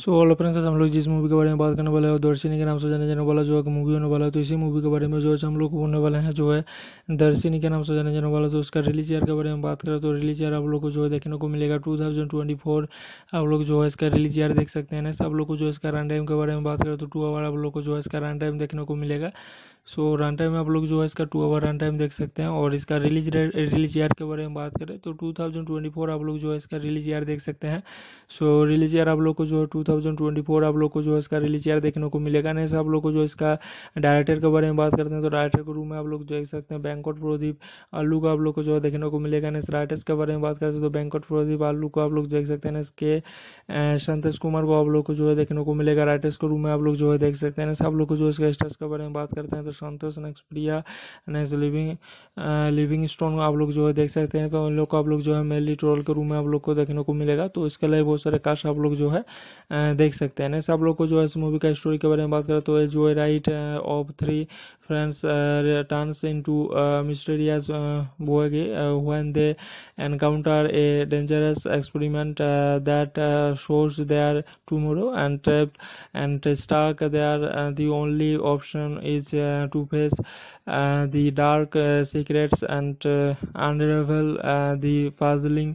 So all friends हम लोग जिस मूवी के बारे में बात करने वाले हैं दर्शनी के नाम से जाने जाने वाला जो है मूवी होने वाला है तो इसी मूवी के बारे में जो है हम लोग होने वाले हैं जो है दर्शनी के नाम से जाने जाने वाला तो उसका रिलीज ईयर के बारे में बात करें तो रिलीज ईयर आप लोग को जो है देखने को मिलेगा टू थाउजेंड ट्वेंटी फोर आप लोग जो है इसका रिलीज ईयर देख सकते हैं सब लोग को जो है इसका रन टाइम के बारे में बात करें तो टू आवर आप लोग को जो है इसका रन टाइम देखने को मिलेगा सो रन टाइम आप लोग जो है इसका टू आवर रन टाइम देख सकते हैं और इसका रिलीज रिलीज ईयर के बारे में बात करें तो 2024 आप लोग जो है इसका रिलीज ईयर देख सकते हैं सो रिलीज ईयर आप लोग को जो है फोर आप लोग को जो है इसका रिलीज ईयर देखने को मिलेगा नहीं आप लोग को जो इसका डायरेक्टर के बारे में बात करते हैं तो डायरेक्टर के रूम में आप लोग देख सकते हैं बैंकॉट प्रोदीप आलू को आप लोग को जो है देखने को मिलेगा नहीं राइटर्स के बारे में बात करते हैं तो बैंकॉट प्रोदीप आलू को आप लोग देख सकते हैं इसके संतोष कुमार को आप लोग को जो है देखने को मिलेगा राइटर्स के रूम में आप लोग जो है देख सकते हैं सब लोग को जो इसका स्टर्स के बारे में बात करते हैं तो Santosh next Priya next living living stone आप लोग जो है देख सकते हैं तो उन लोग को आप लोग जो है मेनली ट्रोल के रूम में आप लोग को देखने को मिलेगा तो इसके लिए बहुत सारे कास्ट आप लोग जो है uh, देख सकते हैं नेक्स्ट आप लोग को जो है इस मूवी का स्टोरी के बारे में बात करें तो जो है right of three friends turns into mysterious boy when they encounter a dangerous experiment that shows their tomorrow and trapped and stuck there the only option is to face uh, the dark uh, secrets and uh, unravel the puzzling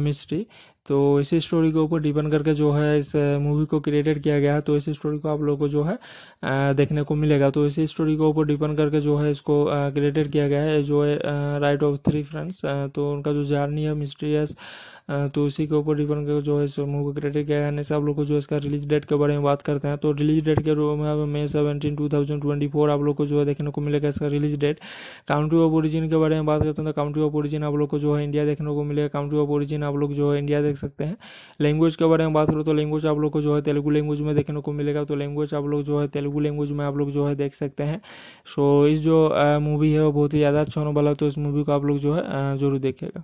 mystery तो इसी story के ऊपर depend करके जो है इस movie को created किया गया है तो इसी स्टोरी को आप लोगों को जो है देखने को मिलेगा तो इसी स्टोरी के ऊपर डिपेंड करके जो है इसको क्रिएटेड किया गया है जो है राइट ऑफ थ्री फ्रेंड्स तो उनका जो जर्नी है मिस्ट्रियस तो उसी के ऊपर डिपेंड करके जो है इस मूवी को क्रिएटेड किया गया है सब लोग को जो इसका रिलीज डेट के बारे में बात करते हैं तो रिलीज डेट के रूप में May seventeen two thousand twenty four आप लोग को जो है देखने को मिलेगा इसका release date country of origin के बारे में बात करते हैं तो काउंट्री ऑफ ओरिजिन आप लोग को जो है इंडिया देखने को मिलेगा काउंट्री ऑफ ओरिजिन आप लोग जो है इंडिया देख सकते हैं लैंग्वेज के बारे में बात करो तो लैंग्वेज आप लोग को जो है तेलुगू लैंग्वेज में देखने को मिलेगा तो लैंग्वेज आप लोग जो है तेलुगू तेलुगु लैंग्वेज में आप लोग जो है देख सकते हैं सो इस जो मूवी है वो बहुत ही ज़्यादा अच्छा होने वाला है तो इस मूवी को आप लोग जो है ज़रूर देखिएगा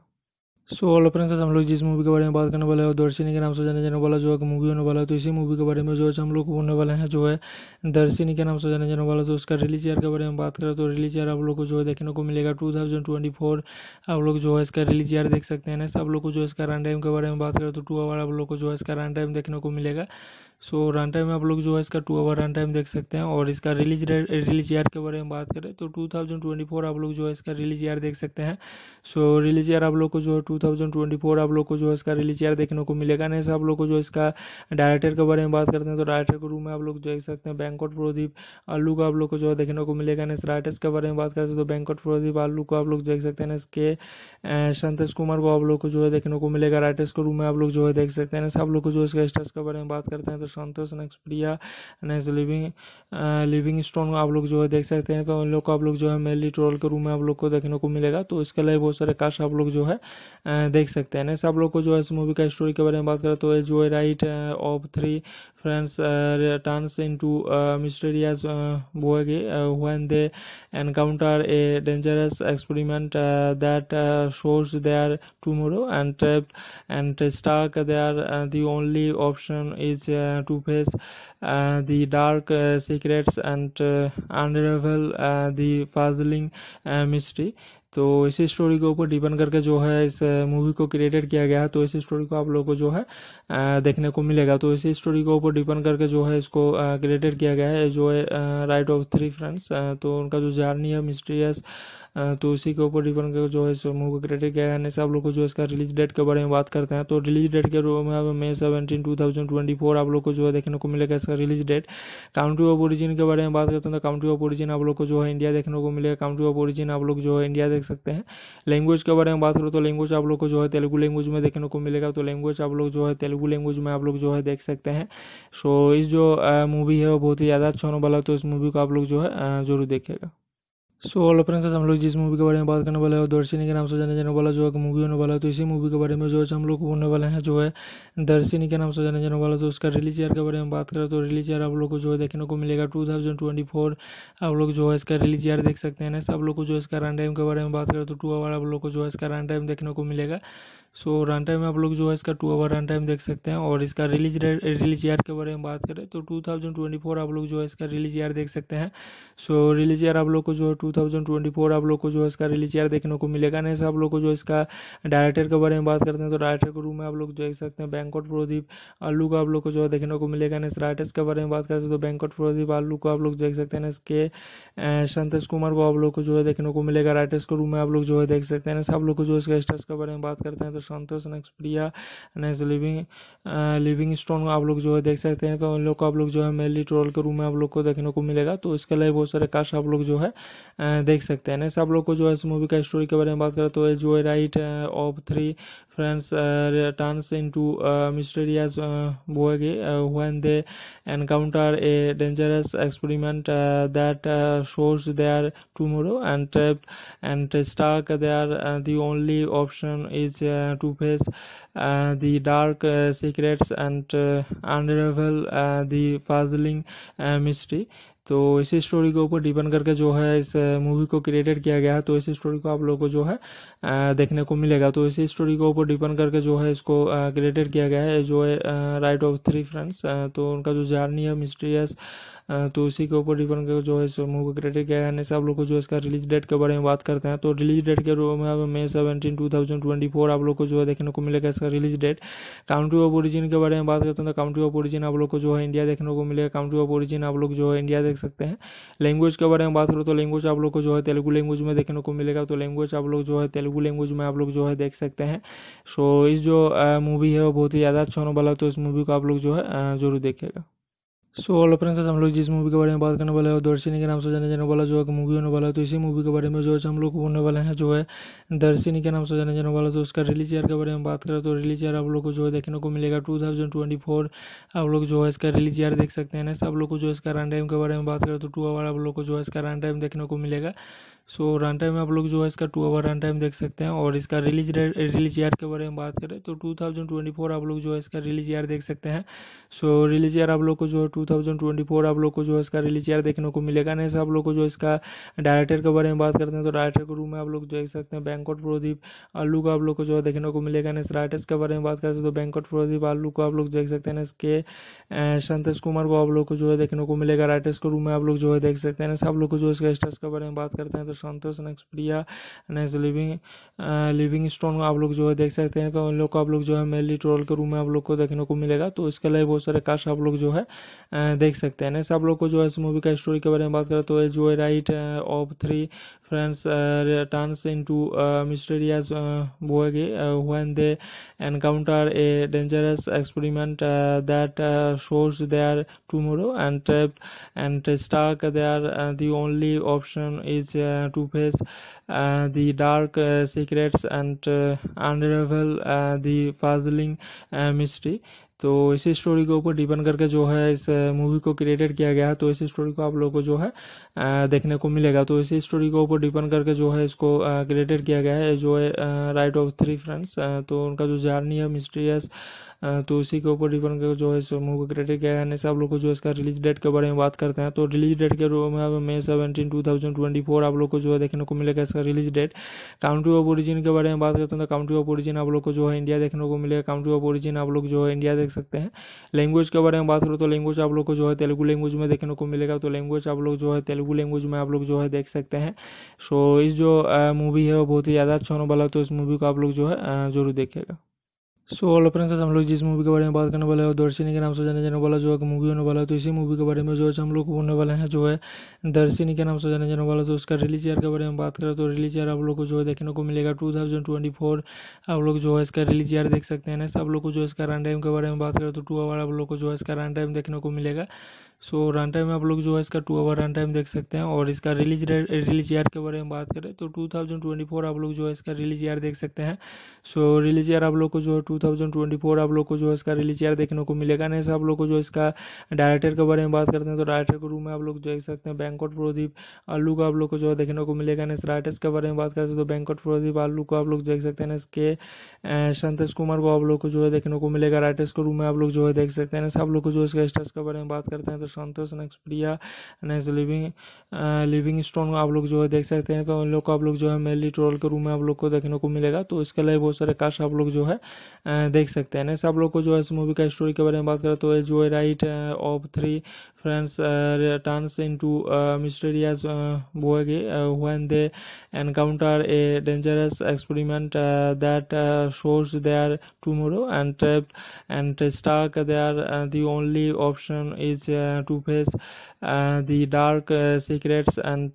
सो ऑल फ्रेंड्स हम लोग जिस मूवी के बारे में बात करने वाले हैं दर्शनी के नाम से जाने जाने वाला जो है मूवी होने वाला है तो इसी मूवी के बारे में जो है हम लोग बोलने वाले हैं जो है दर्शनी के नाम से जाने जाने वाला तो उसका रिलीज ईयर के बारे में बात करें तो रिलीज ईयर आप लोग को जो है देखने को मिलेगा टू थाउजेंड आप लोग जो है इसका रिलीज ईयर देख सकते हैं नेक्स्ट तो आप लोग को जो है इसका रन टाइम के बारे में बात करें तो टू आवर आप लोग को जो है इसका रन टाइम देखने को मिलेगा सो रन टाइम आप लोग जो है इसका टू आवर रन टाइम देख सकते हैं और इसका रिलीज रिलीज ईयर के बारे में बात करें तो 2024 आप लोग जो है इसका रिलीज ईयर देख सकते हैं सो रिलीज ईयर आप लोग को जो है टू आप लोग को जो है इसका रिलीज ईयर देखने को मिलेगा नहीं आप लोग को जो इसका डायरेक्टर के बारे में बात करते हैं तो डायरेक्टर के रूम में आप लोग देख सकते हैं बैंकॉट प्रोदीप आलू को आप लोग को जो है देखने को मिलेगा नहीं राइटर्स के बारे में बात करते हैं तो बैंकॉट प्रोदीप आलू को आप लोग देख सकते हैं इसके संतोष कुमार को आप लोग को जो है देखने को मिलेगा राइटर्स के रूम में आप लोग जो है देख सकते हैं आप लोग को जो इसका स्टार्स के बारे में बात करते हैं तो Santosh next Priya next living living stone आप लोग जो है देख सकते हैं तो उन लोग को आप लोग जो है मेनली ट्रोल के रूम में आप लोग को देखने को मिलेगा तो इसके अलावा बहुत सारे कास्ट आप लोग जो है देख सकते हैं नेक्स्ट आप लोग को जो है इस मूवी का स्टोरी के बारे में बात करें तो ये जो है right of three friends uh, returns into uh, mysterious uh, Boegi uh, when they encounter a dangerous experiment uh, that uh, shows their tomorrow and trapped and stuck there. Uh, the only option is uh, to face the dark secrets and unravel the puzzling mystery uh, तो इसी story के ऊपर depend करके जो है इस movie uh, को created किया गया है तो इसी स्टोरी को आप लोगों को जो है uh, देखने को मिलेगा तो इसी स्टोरी के ऊपर डिपेंड करके जो है इसको क्रिएटेड किया गया है जो है राइट ऑफ थ्री फ्रेंड्स तो उनका जो जर्नी है मिस्ट्रियस तो उसी के ऊपर डिपेंड कर जो है मूवी का क्राइटेरिया क्या है सब लोग को जो इसका रिलीज डेट के बारे में बात करते हैं तो रिलीज डेट के रूप में May seventeen two thousand twenty four आप लोग को जो है देखने को मिलेगा इसका release date country of origin के बारे में बात करते हैं तो काउंट्री ऑफ ओरिजिन आप लोग को जो है इंडिया देखने को मिलेगा काउंट्री ऑफ ओरिजिन आप लोग जो है इंडिया देख सकते हैं लैंग्वेज के बारे में बात करो तो लैंग्वेज आप लोग को जो है तेलुगु लैंग्वेज में देखने को मिलेगा तो लैंग्वेज आप लोग जो है तेलुगु लैंग्वेज में आप लोग जो है देख सकते हैं सो इस जो मूवी है वो बहुत ही ज़्यादा अच्छा होने वाला तो इस मूवी को आप लोग जो है जरूर देखेगा सो ऑल फ्रेंड्स हम लोग जिस मूवी के बारे में बात करने वाले हैं दर्शनी के नाम से जाने जाने वाला जो है मूवी होने वाला है तो इसी मूवी के बारे में जो है हम लोग होने वाले हैं जो है दर्शनी के नाम से जाने जाने वाला तो उसका रिलीज ईयर के बारे में बात करें तो रिलीज ईयर आप लोग को जो है देखने को मिलेगा टू थाउजेंड ट्वेंटी फोर आप लोग जो है इसका रिलीज ईयर देख सकते हैं सब लोग को जो इसका रन टाइम के बारे में बात करें तो टू आवर आप लोग को जो है इसका रन टाइम देखने को मिलेगा सो रन टाइम आप लोग जो है इसका टू आवर रन टाइम देख सकते हैं और इसका रिलीज रिलीज ईयर के बारे में बात करें तो 2024 आप लोग जो है इसका रिलीज ईयर देख सकते हैं सो रिलीज ईयर आप लोग को जो है फोर आप लोग को जो है इसका रिलीज ईयर देखने को मिलेगा नहीं आप लोग को जो इसका डायरेक्टर के बारे में बात करते हैं तो डायरेक्टर के रूम में आप लोग देख सकते हैं बैंकट प्रदीप आलू का आप लोग को जो है देखने को मिलेगा नहीं राइटर्स के बारे में बात करते हैं तो बैंकट प्रदीप आलू को आप लोग देख सकते हैं इसके संतोष कुमार को आप लोग को जो है देखने को मिलेगा राइटर्स के रूम में आप लोग जो है देख सकते हैं आप लोग को जो इसका स्टर्स के बारे में बात करते हैं तो संतोष नक्सप्रिया नेक्स्ट लिविंग लिविंग स्टोन आप लोग जो है देख सकते हैं तो उन लोग को आप लोग जो है मेली ट्रोल के रूम में आप लोग को देखने को मिलेगा तो इसके लिए बहुत सारे कास्ट आप लोग जो है uh, देख सकते हैं नेक्स्ट आप लोग को जो है इस मूवी का स्टोरी के बारे में बात करें तो जो है right of three friends uh, turns into uh, mysterious Boege uh, when they encounter a dangerous experiment that shows their tomorrow and trapped and stuck there. the only option is to face uh, the dark uh, secrets and uh, unravel the puzzling mystery. तो इसी story के ऊपर depend करके जो है इस movie को created किया गया है तो इसी स्टोरी को आप लोगों को जो है देखने को मिलेगा तो इसी स्टोरी के ऊपर डिपेंड करके जो है इसको क्रिएटेड किया गया है जो है राइट ऑफ थ्री फ्रेंड्स तो उनका जो जर्नी है मिस्ट्रियस तो उसी के ऊपर डिपेंड कर जो है मूवी का क्रेडिट क्या है सब लोग को जो है इसका रिलीज डेट के बारे में बात करते हैं तो रिलीज डेट के में seventeen two thousand twenty four आप लोग को जो है देखने को मिलेगा इसका release date country of origin के बारे में बात करते हैं तो काउंट्री ऑफ ओरिजिन आप लोग को जो है इंडिया देखने को मिलेगा काउंट्री ऑफ ओरिजिन आप लोग जो है इंडिया देख सकते हैं लैंग्वेज के बारे में बात करो तो लैंग्वेज आप लोग को जो है तेलुगु लैंग्वेज में देखने को मिलेगा तो लैंग्वेज आप लोग जो है तेलुगु लैंग्वेज में आप लोग जो है देख सकते हैं सो इस जो मूवी है वो बहुत ही ज़्यादा अच्छा होने वाला है तो इस मूवी को आप लोग जो है जरूर देखेगा सो ऑल फ्रेंड्स हम लोग जिस मूवी के बारे में बात करने वाले हैं दर्शनी के नाम से जाने जाने वाला जो है मूवी होने वाला है तो इसी मूवी के बारे में जो है हम लोग होने वाले हैं जो है दर्शनी के नाम से जाने जाने वाला तो उसका रिलीज ईयर के बारे में बात करें तो रिलीज ईयर आप लोग को जो है देखने को मिलेगा टू थाउजेंड ट्वेंटी फोर आप लोग जो है इसका रिलीज ईयर देख सकते हैं सब लोग को जो इसका रन टाइम के बारे में बात करें तो टू आवर आप लोग को जो है इसका रन टाइम देखने को मिलेगा सो रन टाइम में आप लोग जो है इसका टू आवर रन टाइम देख सकते हैं और इसका रिलीज रिलीज ईयर के बारे में बात करें तो 2024 आप लोग जो है इसका रिलीज ईयर देख सकते हैं सो रिलीज ईयर आप लोग को जो है फोर आप लोग को जो है इसका रिलीज ईयर देखने को मिलेगा नहीं आप लोग को जो इसका डायरेक्टर के बारे में बात करते हैं तो डायरेक्टर के रूम में आप लोग देख सकते हैं बैंकॉट प्रदीप आलू का आप लोग को जो है देखने को मिलेगा नहीं राइटर्स के बारे में बात करते हैं तो बैंकॉट प्रदीप आलू को आप लोग देख सकते हैं इसके संतोष कुमार को आप लोग को जो है देखने को मिलेगा राइटर्स के रूम में आप लोग जो है देख सकते हैं आप लोग को जो इसका स्टार्स के बारे में बात करते हैं तो Santosh next Priya next living living stone आप लोग जो है देख सकते हैं तो उन लोग को आप लोग जो है मेनली ट्रोल के रूम में आप लोग को देखने को मिलेगा तो इसके लिए बहुत सारे कास्ट आप लोग जो है uh, देख सकते हैं नेक्स्ट आप लोग को जो है इस मूवी का स्टोरी के बारे में बात करें तो जो है right of three friends turns into mysterious bogie when they encounter a dangerous experiment that shows their tomorrow and trapped and stuck there the only option is to face uh, the dark uh, secrets and uh, unravel the puzzling mystery तो इसी story के ऊपर depend करके जो है इस movie को created किया गया है तो इसी स्टोरी को आप लोगों को जो है देखने को मिलेगा तो इसी स्टोरी के ऊपर डिपेंड करके जो है इसको क्रिएटेड किया गया है जो है राइट ऑफ थ्री फ्रेंड्स तो उनका जो जर्नी है मिस्ट्रियस तो उसी के ऊपर डिपेंड करके जो है इस मूवी को क्रिएटेड किया गया है सब लोग को जो इसका रिलीज डेट के बारे में बात करते हैं तो रिलीज डेट के रूप में May seventeen two thousand twenty four आप लोग को जो है देखने को मिलेगा इसका release date country of origin के बारे में बात करते हैं तो काउंट्री ऑफ ओरिजिन आप लोग को जो है इंडिया देखने को मिलेगा काउंट्री ऑफ ओरिजिन आप लोग जो है इंडिया देख सकते हैं लैंग्वेज के बारे में बात करो तो लैंग्वेज आप लोग को जो है तेलुगू लैंग्वेज में देखने को मिलेगा तो लैंग्वेज आप लोग जो है तेलुगू तेलुगु लैंग्वेज में आप लोग जो है देख सकते हैं सो इस जो मूवी है वो बहुत ही ज़्यादा अच्छा होने वाला है तो इस मूवी को आप लोग जो है ज़रूर देखेगा सो ऑल फ्रेंड्स हम लोग जिस मूवी के बारे में बात करने वाले हैं दर्शनी के नाम से जाने जाने वाला जो है मूवी होने वाला है तो इसी मूवी के बारे में जो है हम लोग बोलने वाले हैं जो है दर्शनी के नाम से जाने जाने वाला तो उसका रिलीज ईयर के बारे में बात करें तो रिलीज ईयर आप लोग को जो है देखने को मिलेगा टू थाउजेंड आप लोग जो है इसका रिलीज ईयर देख सकते हैं सब लोग को जो इसका रन टाइम के बारे में बात करें तो टू आवर आप लोग को जो है इसका रन टाइम देखने को मिलेगा सो रन टाइम आप लोग जो है इसका टू आवर रन टाइम देख सकते हैं और इसका रिलीज रिलीज ईयर के बारे में बात करें तो 2024 आप लोग जो है इसका रिलीज ईयर देख सकते हैं सो रिलीज ईयर आप लोग को जो है फोर आप लोग को जो है इसका रिलीज ईयर देखने को मिलेगा नहीं आप लोग को जो इसका डायरेक्टर के बारे में बात करते हैं तो डायरेक्टर के रूम में आप लोग देख सकते हैं बैंकॉट प्रोदीप आलू को आप लोग को जो है देखने को मिलेगा नहीं राइटर्स के बारे में बात करते हैं तो बैंकॉट प्रोदीप आलू को आप लोग देख सकते हैं इसके संतोष कुमार को आप लोग को जो है देखने को मिलेगा राइटर्स के रूम में आप लोग जो है देख सकते हैं आप लोग को जो इसका स्टर्स के बारे में बात करते हैं तो Santosh next Priya next living living stone आप लोग जो है देख सकते हैं तो उन लोग को आप लोग जो है मेनली ट्रोल के रूम में आप लोग को देखने को मिलेगा तो इसके लिए बहुत सारे कास्ट आप लोग जो है देख सकते हैं नेक्स्ट आप लोग को जो है इस मूवी का स्टोरी के बारे में बात करें तो जो है right of three Friends uh, turns into a uh, mysterious uh, uh, when they encounter a dangerous experiment uh, that uh, shows their tomorrow and trapped and stuck there. the only option is to face the dark secrets and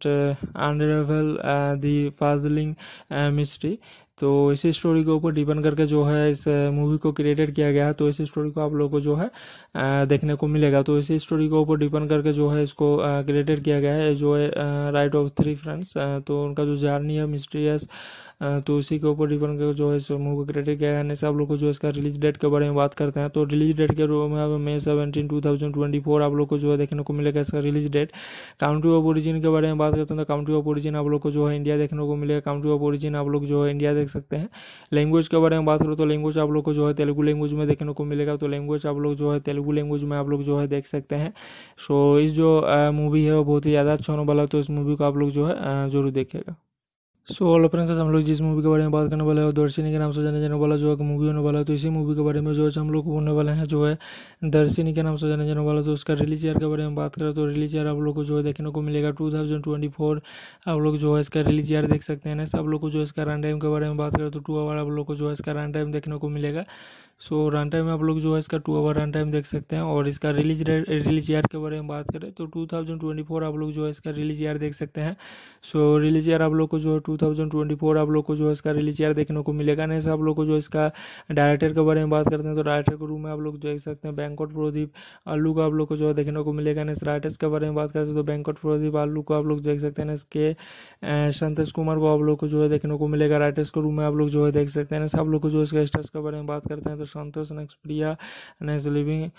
unravel the puzzling mystery. तो इसी story के ऊपर depend करके जो है इस movie को created किया गया है तो इसी स्टोरी को आप लोगों को जो है देखने को मिलेगा तो इसी स्टोरी के ऊपर डिपेंड करके जो है इसको क्रिएटेड किया गया है जो है राइट ऑफ थ्री फ्रेंड्स तो उनका जो जर्नी है मिस्ट्रियस तो उसी के ऊपर डिपेंड कर जो है मूवी क्रेडिट क्राइटेरिया क्या है सब लोग को जो इसका रिलीज डेट के बारे में बात करते हैं तो रिलीज डेट के रूप में May seventeen two thousand twenty four आप लोग को जो है देखने को मिलेगा इसका release date country of origin के बारे में बात करते हैं तो काउंट्री ऑफ ओरिजिन आप लोग को जो है इंडिया देखने को मिलेगा काउंट्री ऑफ ओरिजिन आप लोग जो है इंडिया देख सकते हैं लैंग्वेज के बारे में बात करो तो लैंग्वेज आप लोग को जो है तेलुगु लैंग्वेज में देखने को मिलेगा तो लैंग्वेज आप लोग जो है तेलुगु लैंग्वेज में आप लोग जो है देख सकते हैं सो इस जो मूवी है वो बहुत ही ज़्यादा अच्छा होने वाला है तो इस मूवी को आप लोग जो है जरूर देखेगा सो ऑल फ्रेंड्स आज हम लोग जिस मूवी के बारे में बात करने वाले हैं दर्शनी के नाम से जाने जाने वाला जो है मूवी होने वाला है तो इसी मूवी के बारे में जो है हम लोग होने वाले हैं जो है दर्शनी के नाम से जाने जाने वाला तो उसका रिलीज ईयर के बारे में बात करें तो रिलीज ईयर आप लोग को जो है देखने को मिलेगा टू थाउजेंड ट्वेंटी फोर आप लोग जो है इसका रिलीज ईयर देख सकते हैं सब लोग को जो इसका रन टाइम के बारे में बात करें तो टू आवर आप लोग को जो है इसका रन टाइम देखने को मिलेगा सो रन टाइम आप लोग जो है इसका टू आवर रन टाइम देख सकते हैं और इसका रिलीज रिलीज ईयर के बारे में बात करें तो 2024 आप लोग जो है इसका रिलीज ईयर देख सकते हैं सो रिलीज ईयर आप लोग को जो है फोर आप लोग को जो है इसका रिलीज ईयर देखने को मिलेगा नहीं आप लोग को जो इसका डायरेक्टर के बारे में बात करते हैं तो डायरेक्टर के रूम में आप लोग देख सकते हैं बैंकॉट प्रदीप आलू का आप लोग को जो है देखने को मिलेगा नहीं राइटर्स के बारे में बात करते हैं तो बैंकॉट प्रदीप आलू को आप लोग देख सकते हैं इसके संतोष कुमार को आप लोग को जो है देखने को मिलेगा राइटर्स के रूम में आप लोग जो है देख सकते हैं आप लोग को जो इसका स्टर्स के बारे में बात करते हैं के Santosh next Priya next living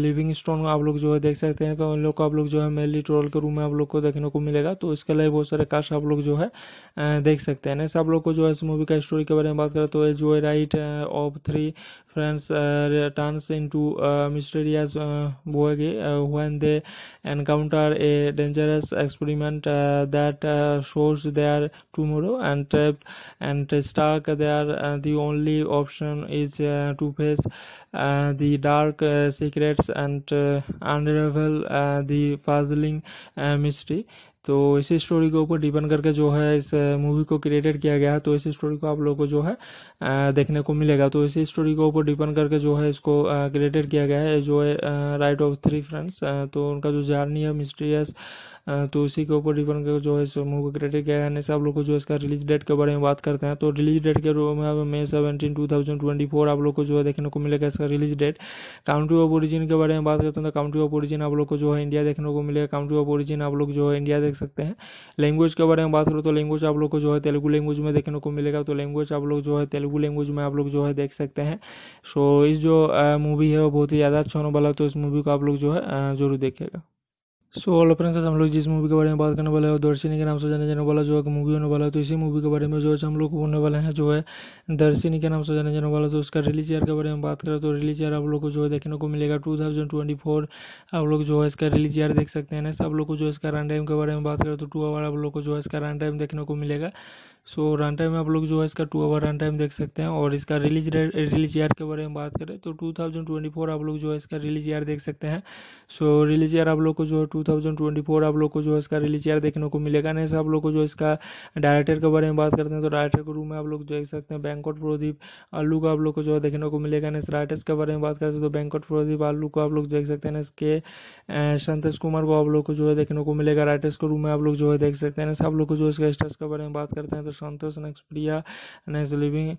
living stone आप लोग जो है देख सकते हैं तो उन लोग को आप लोग जो है मेली ट्रोल के रूम में आप लोग को देखने को मिलेगा तो इसके लिए बहुत सारे कास्ट आप लोग जो है uh, देख सकते हैं नेक्स्ट आप लोग को जो है इस मूवी का स्टोरी के बारे में बात करें तो जो है right of three friends uh, turns into uh, mysterious Boege uh, when they encounter a dangerous experiment that shows their tomorrow and and stuck there the only option is to face uh, the dark uh, secrets and uh, unravel the puzzling mystery. तो इसी story के ऊपर depend करके जो है इस movie को created किया गया है तो इसी स्टोरी को आप लोगों को जो है देखने को मिलेगा तो इसी स्टोरी के ऊपर डिपेंड करके जो है इसको क्रिएटेड किया गया है जो है राइट ऑफ थ्री फ्रेंड्स तो उनका जो जर्नी है मिस्ट्रियस तो उसी के ऊपर डिपेंड कर जो है मूवी का क्रेडिट क्या है सब लोग को जो है इसका रिलीज डेट के बारे में बात करते हैं तो रिलीज डेट के में seventeen two thousand twenty four आप लोग को जो है देखने को मिलेगा इसका release date country of origin के बारे में बात करते हैं तो काउंट्री ऑफ ओरिजिन आप लोग को जो है इंडिया देखने को मिलेगा काउंट्री ऑफ ओरिजिन आप लोग जो है इंडिया देख सकते हैं लैंग्वेज के बारे में बात करो तो लैंग्वेज आप लोग को जो है तेलुगु लैंग्वेज में देखने को मिलेगा तो लैंग्वेज आप लोग जो है तेलुगु लैंग्वेज में आप लोग जो है देख सकते हैं सो इस जो मूवी है वो बहुत ही ज़्यादा अच्छा होने वाला है तो इस मूवी को आप लोग जो है जरूर देखेगा सो ऑल फ्रेंड्स हम लोग जिस मूवी के बारे में बात करने वाले हैं दर्शनी के नाम से जाने जाने वाला जो है मूवी होने वाला है तो इसी मूवी के बारे में जो है हम लोग होने वाले हैं जो है दर्शनी के नाम से जाने जाने वाला तो उसका रिलीज ईयर के बारे में बात करें तो रिलीज ईयर आप लोग को जो है देखने को मिलेगा टू थाउजेंड ट्वेंटी फोर आप लोग जो है इसका रिलीज ईयर देख सकते हैं सब लोग को जो इसका रन टाइम के बारे में बात करें तो टू आवर आप लोग को जो है इसका रन टाइम देखने को मिलेगा सो रन टाइम में आप लोग जो है इसका टू आवर रन टाइम देख सकते हैं और इसका रिलीज रिलीज ईयर के बारे में बात करें तो 2024 आप लोग जो है इसका रिलीज ईयर देख सकते हैं सो रिलीज ईयर आप लोग को जो है फोर आप लोग को जो है इसका रिलीज ईयर देखने को मिलेगा नहीं आप लोग को जो इसका डायरेक्टर के बारे में बात करते हैं तो डायरेक्टर के रूम में आप लोग देख सकते हैं बैंकॉट प्रदीप आलू का आप लोग को जो है देखने को मिलेगा नहीं राइटर्स के बारे में बात करते हैं तो बैंकॉट प्रदीप आलू को आप लोग देख सकते हैं इसके संतोष कुमार को आप लोग को जो है देखने को मिलेगा राइटर्स के रूम में आप लोग जो है देख सकते हैं आप लोग को जो इसका स्टार्स के बारे में बात करते हैं तो Santosh next Priya next living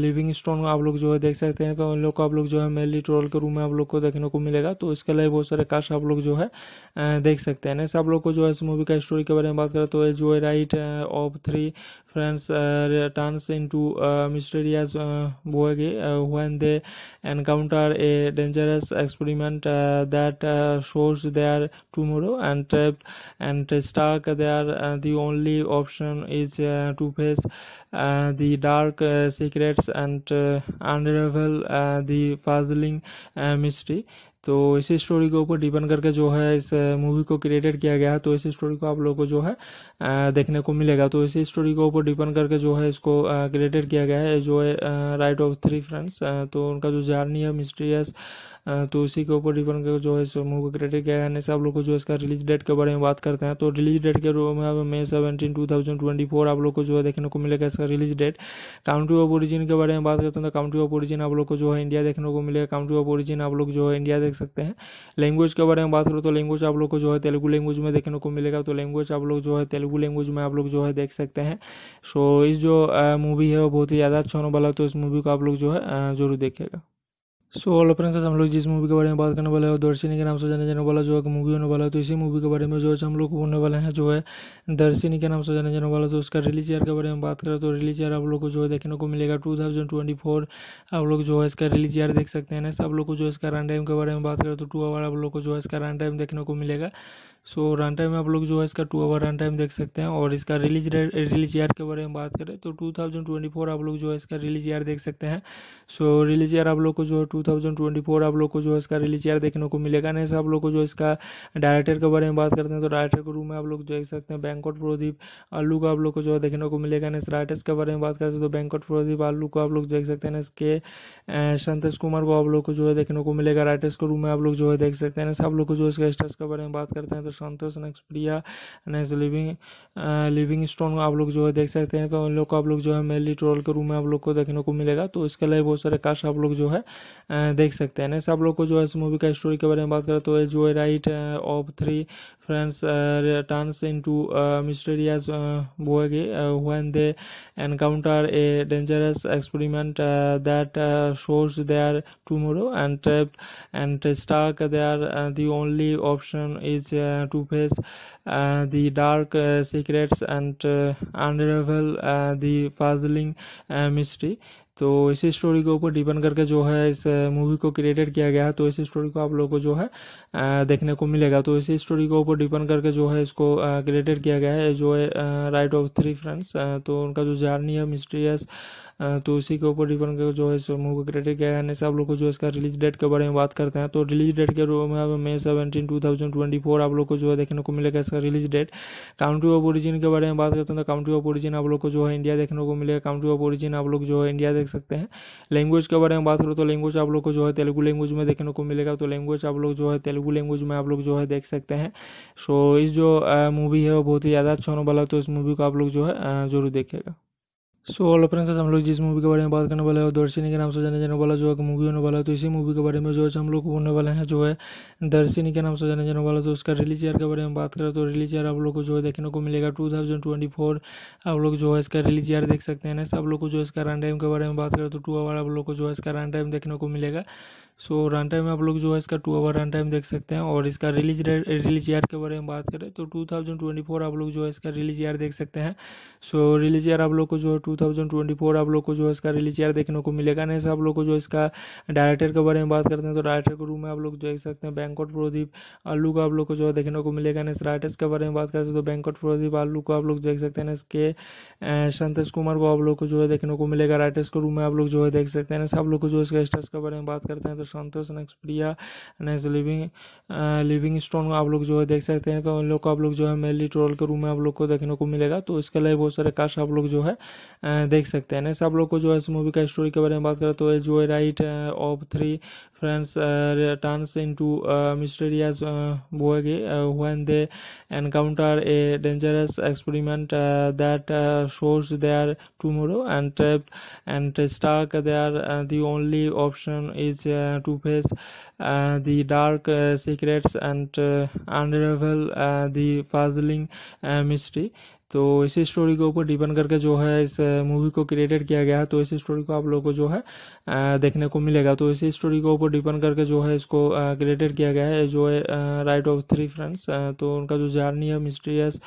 living stone आप लोग जो है देख सकते हैं तो उन लोग को आप लोग जो है मेनली ट्रोल के रूम में आप लोग को देखने को मिलेगा तो इसके लिए बहुत सारे कास्ट आप लोग जो है uh, देख सकते हैं नेक्स्ट आप लोग को जो है इस मूवी का स्टोरी के बारे में बात करें तो जो है right of three friends uh, turns into uh, mysterious uh, boy when they encounter a dangerous experiment that shows their tomorrow and trapped and stuck there the only option is to face uh, the dark uh, secrets and uh, unravel the puzzling mystery तो इस story के ऊपर depend करके जो है इस movie को created किया गया है तो इस स्टोरी को आप लोगों को जो है देखने को मिलेगा तो इस स्टोरी के ऊपर डिपेंड करके जो है इसको क्रिएटेड किया गया है जो है राइट ऑफ थ्री फ्रेंड्स तो उनका जो जर्नी है मिस्ट्रियस तो उसी के ऊपर डिपेंड कर जो है मूवी का क्राइटेरिया क्या है सब लोग को जो इसका रिलीज डेट के बारे में बात करते हैं तो रिलीज डेट के में May seventeen two thousand twenty four आप लोग को जो है देखने को मिलेगा इसका release date country of origin के बारे में बात करते हैं तो काउंट्री ऑफ ओरिजिन आप लोग को जो है इंडिया देखने को मिलेगा काउंट्री ऑफ ओरिजिन आप लोग जो है इंडिया देख सकते हैं लैंग्वेज के बारे में बात करो तो लैंग्वेज आप लोग को जो है तेलुगु लैंग्वेज में देखने को मिलेगा तो लैंग्वेज आप लोग जो है तेलुगु लैंग्वेज में आप लोग जो है देख सकते हैं सो इस जो मूवी है वो बहुत ही ज़्यादा अच्छा होने वाला है तो इस मूवी को आप लोग जो है ज़रूर देखेगा सो ऑल फ्रेंड्स हम लोग जिस मूवी के बारे में बात करने वाले हैं दर्शनी के नाम से जाने जाने वाला जो है मूवी होने वाला है तो इसी मूवी के बारे में जो है हम लोग होने वाले हैं जो है दर्शनी के नाम से जाने जाने वाला तो उसका रिलीज ईयर के बारे में बात करें तो रिलीज ईयर आप लोग को जो है देखने को मिलेगा टू थाउजेंड ट्वेंटी फोर आप लोग जो है इसका रिलीज ईयर देख सकते हैं सब लोग को जो है इसका रन टाइम के बारे में बात करें तो टू आवर आप लोग को जो है इसका रन टाइम देखने को मिलेगा सो रन टाइम आप लोग जो है इसका टू आवर रन टाइम देख सकते हैं और इसका रिलीज रिलीज ईयर के बारे में बात करें तो 2024 आप लोग जो है इसका रिलीज ईयर देख सकते हैं सो रिलीज ईयर आप लोग को जो है फोर आप लोग को जो है इसका रिलीज ईयर देखने को मिलेगा नहीं आप लोग को जो इसका डायरेक्टर के बारे में बात करते हैं तो डायरेक्टर के रूम में आप लोग देख सकते हैं बैंकॉट प्रोदीप आलू को आप लोग को जो है देखने को मिलेगा नहीं राइटर्स के बारे में बात करते हैं तो बैंकॉट प्रोदीप आलू को आप लोग देख सकते हैं इसके संतोष कुमार को आप लोग को जो है देखने को मिलेगा राइटर्स के रूम में आप लोग जो है देख सकते हैं आप लोग को जो इसका स्टर्स के बारे में बात करते हैं तो Santosh next Priya next living living stone आप लोग जो है देख सकते हैं तो उन लोग को आप लोग जो है मेनली ट्रोल के रूम में आप लोग को देखने को मिलेगा तो इसके लिए बहुत सारे कास्ट आप लोग जो है देख सकते हैं नेक्स्ट आप लोग को जो है इस मूवी का स्टोरी के बारे में बात करें तो जो है right of three Friends uh, turns into a uh, mysterious uh, uh, when they encounter a dangerous experiment uh, that uh, shows their tomorrow and trapped and stuck there. the only option is to face the dark secrets and unravel the puzzling mystery. तो इसी story के ऊपर depend करके जो है इस movie uh, को created किया गया है तो इसी स्टोरी को आप लोगों को जो है uh, देखने को मिलेगा तो इसी स्टोरी के ऊपर डिपेंड करके जो है इसको क्रिएटेड uh, किया गया है जो है राइट ऑफ थ्री फ्रेंड्स तो उनका जो जर्नी है मिस्ट्रियस तो उसी के ऊपर डिपेंड कर जो है मूवी का क्रेडिट क्या है सब लोग को जो इसका रिलीज डेट के बारे में बात करते हैं तो रिलीज डेट के रूप में May seventeen two thousand twenty four आप लोग को जो है देखने को मिलेगा इसका release date country of origin के बारे में बात करते हैं तो काउंट्री ऑफ ओरिजिन आप लोग को जो है इंडिया देखने को मिलेगा काउंट्री ऑफ ओरिजिन आप लोग जो है इंडिया देख सकते हैं लैंग्वेज के बारे में बात करो तो लैंग्वेज आप लोग को जो है तेलुगु लैंग्वेज में देखने को मिलेगा तो लैंग्वेज आप लोग जो है तेलुगु लैंग्वेज में आप लोग जो है देख सकते हैं सो इस जो मूवी है वो बहुत ही ज़्यादा अच्छा होने वाला है तो इस मूवी को आप लोग जो है जरूर देखेगा सो ऑल फ्रेंड्स हम लोग जिस मूवी के बारे में बात करने वाले हैं दर्शिनी के नाम से जाने जाने वाला जो है मूवी होने वाला है तो इसी मूवी के बारे में जो है हम लोग होने वाले हैं जो है दर्शिनी के नाम से जाने जाने वाला तो उसका रिलीज ईयर के बारे में बात करें तो रिलीज ईयर आप लोग को जो है देखने को मिलेगा टू थाउजेंड ट्वेंटी फोर आप लोग जो है इसका रिलीज ईयर देख सकते हैं सब लोग को जो इसका रन टाइम के बारे में बात करें तो टू आवर आप लोग को जो है इसका रन टाइम देखने को मिलेगा सो रन टाइम में आप लोग जो है इसका टू आवर रन टाइम देख सकते हैं और इसका रिलीज रिलीज ईयर के बारे में बात करें तो 2024 आप लोग जो है इसका रिलीज ईयर देख सकते हैं सो रिलीज ईयर आप लोग को जो है फोर आप लोग को जो है इसका रिलीज ईयर देखने को मिलेगा नहीं आप लोग को जो इसका डायरेक्टर के बारे में बात करते हैं तो डायरेक्टर के रूम में आप लोग देख सकते हैं बैंकॉट प्रदीप आलू का आप लोग को जो है देखने को मिलेगा नहीं राइटर्स के बारे में बात करते हैं तो बैंकॉट प्रदीप आलू को आप लोग देख सकते हैं इसके संतोष कुमार को आप लोग को जो है देखने को मिलेगा राइटर्स के रूम में आप लोग जो है देख सकते हैं सब लोग को जो इसका स्टर्स के बारे में बात करते हैं तो Santosh Priya next living living stone आप लोग जो है देख सकते हैं तो उन लोग को आप लोग जो है मेनली ट्रोल के रूम में आप लोग को देखने को मिलेगा तो इसके लिए बहुत सारे कास्ट आप लोग जो है देख सकते हैं नेक्स्ट आप लोग को जो है इस मूवी का स्टोरी के बारे में बात करें तो जो है right of three friends uh, turns into uh, mysterious boy uh, when they encounter a dangerous experiment that shows their tomorrow and and stuck there the only option is to face uh, the dark uh, secrets and uh, unravel the puzzling mystery. तो इसी story के ऊपर depend करके जो है इस movie को created किया गया है तो इसी स्टोरी को आप लोगों को जो है देखने को मिलेगा तो इसी स्टोरी के ऊपर डिपेंड करके जो है इसको क्रिएटेड किया गया है जो है राइट ऑफ थ्री फ्रेंड्स तो उनका जो जर्नी है मिस्ट्रियस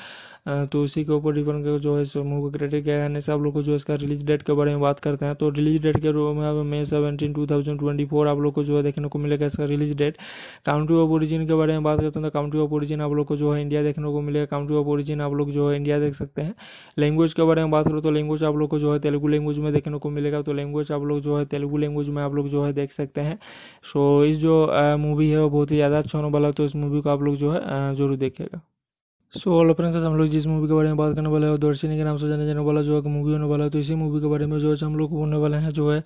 तो उसी के ऊपर डिपेंड कर जो है मूवी का क्रेडिट क्या है आप लोग को जो है इसका रिलीज डेट के बारे में बात करते हैं तो रिलीज डेट के में seventeen two thousand twenty four आप लोग को जो है देखने को मिलेगा इसका release date country of origin के बारे में बात करते हैं तो काउंट्री ऑफ ओरिजिन आप लोग को जो है इंडिया देखने को मिलेगा काउंट्री ऑफ ओरिजिन आप लोग जो है इंडिया देख सकते हैं लैंग्वेज के बारे में बात करो तो लैंग्वेज आप लोग को जो है तेलुगु लैंग्वेज में देखने को मिलेगा तो लैंग्वेज आप लोग जो है तेलुगु लैंग्वेज में आप लोग जो है देख सकते हैं सो इस जो मूवी है वो बहुत ही ज़्यादा अच्छा होने वाला है तो इस मूवी को आप लोग जो है जरूर देखेगा सो ऑल फ्रेंड्स हम लोग जिस मूवी के बारे में बात करने वाले हैं दर्शनी के नाम से जाने जाने वाला जो है मूवी होने वाला है तो इसी मूवी के बारे में जो है हम लोग होने वाले हैं जो है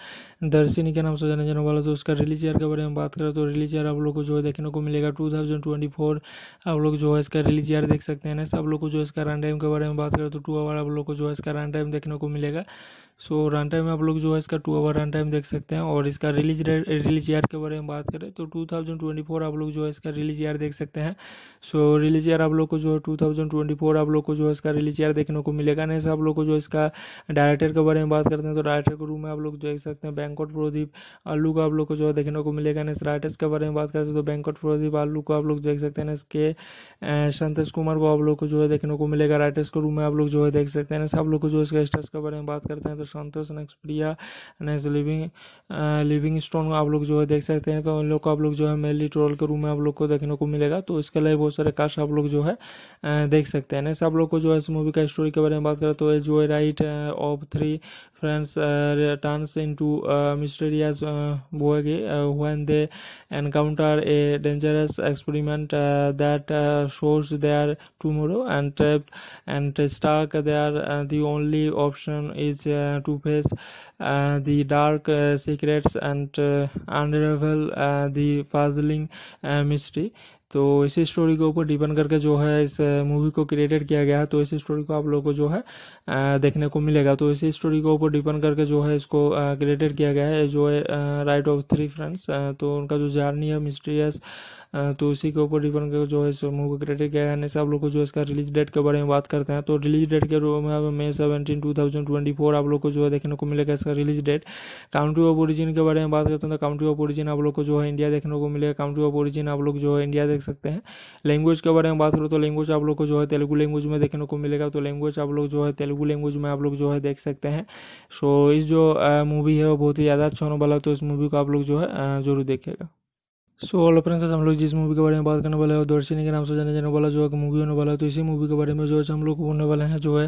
दर्शनी के नाम से जाने जाने वाला तो उसका रिलीज ईयर के बारे में बात करें तो रिलीज ईयर आप लोग को जो है देखने को मिलेगा टू थाउजेंड ट्वेंटी फोर आप लोग जो है इसका रिलीज ईयर देख सकते हैं सब लोग को जो इसका रन टाइम के बारे में बात करें तो टू आवर आप लोग को जो है इसका रन टाइम देखने को मिलेगा सो रन टाइम में आप लोग जो है इसका टू आवर रन टाइम देख सकते हैं और इसका रिलीज रिलीज ईयर के बारे में बात करें तो 2024 आप लोग जो है इसका रिलीज ईयर देख सकते हैं सो रिलीज ईयर आप लोग को जो है फोर आप लोग को जो है इसका रिलीज ईयर देखने को मिलेगा नहीं आप लोग को जो इसका डायरेक्टर के बारे में बात करते हैं तो डायरेक्टर के रूम में आप लोग देख सकते हैं बैंकॉट प्रदीप आलू का आप लोग को जो है देखने को मिलेगा नहीं राइटर्स के बारे में बात करते हैं तो बैंकॉट प्रदीप आलू को आप लोग देख सकते हैं इसके संतोष कुमार को आप लोग को जो है देखने को मिलेगा राइटर्स के रूम में आप लोग जो है देख सकते हैं आप लोग को जो इसका स्टार्स के बारे में बात करते हैं तो Santosh next Priya next living living stone आप लोग जो है देख सकते हैं तो उन लोग को आप लोग जो है मेनली ट्रोल के रूम में आप लोग को देखने को मिलेगा तो इसके लिए बहुत सारे कास्ट आप लोग जो है uh, देख सकते हैं नेक्स्ट आप लोग को जो है इस मूवी का स्टोरी के बारे में बात करें तो जो है right of three friends uh, turns into uh, mysterious uh, bogie when they encounter a dangerous experiment that shows their tomorrow and trapped and stuck there the only option is to face uh, the dark uh, secrets and uh, unravel the puzzling mystery तो इस story के ऊपर depend करके जो है इस movie को created किया गया है तो इस स्टोरी को आप लोगों को जो है देखने को मिलेगा तो इस स्टोरी के ऊपर डिपेंड करके जो है इसको क्रिएटेड किया गया है जो है राइट ऑफ थ्री फ्रेंड्स तो उनका जो जर्नी है मिस्ट्रियस तो उसी के ऊपर डिपेंड कर जो है मूवी का क्राइटेरिया क्या है सब लोग को जो इसका रिलीज डेट के बारे में बात करते हैं तो रिलीज डेट के रूप में May seventeen two thousand twenty four आप लोग को जो है देखने को मिलेगा इसका release date country of origin के बारे में बात करते हैं तो काउंट्री ऑफ ओरिजिन आप लोग को जो है इंडिया देखने को मिलेगा काउंट्री ऑफ ओरिजिन आप लोग जो है इंडिया देख सकते हैं लैंग्वेज के बारे में बात करो तो लैंग्वेज आप लोग को जो है तेलुगु लैंग्वेज में देखने को मिलेगा तो लैंग्वेज आप लोग जो है तेलुगु लैंग्वेज में आप लोग जो है देख सकते हैं सो इस जो मूवी है वो बहुत ही ज़्यादा अच्छा होने वाला है तो इस मूवी को आप लोग जो है ज़रूर देखेगा सो ऑल फ्रेंड्स हम लोग जिस मूवी के बारे में बात करने वाले हैं दर्शनी के नाम से जाने जाने वाला जो है मूवी होने वाला है तो इसी मूवी के बारे में जो है हम लोग होने वाले हैं जो है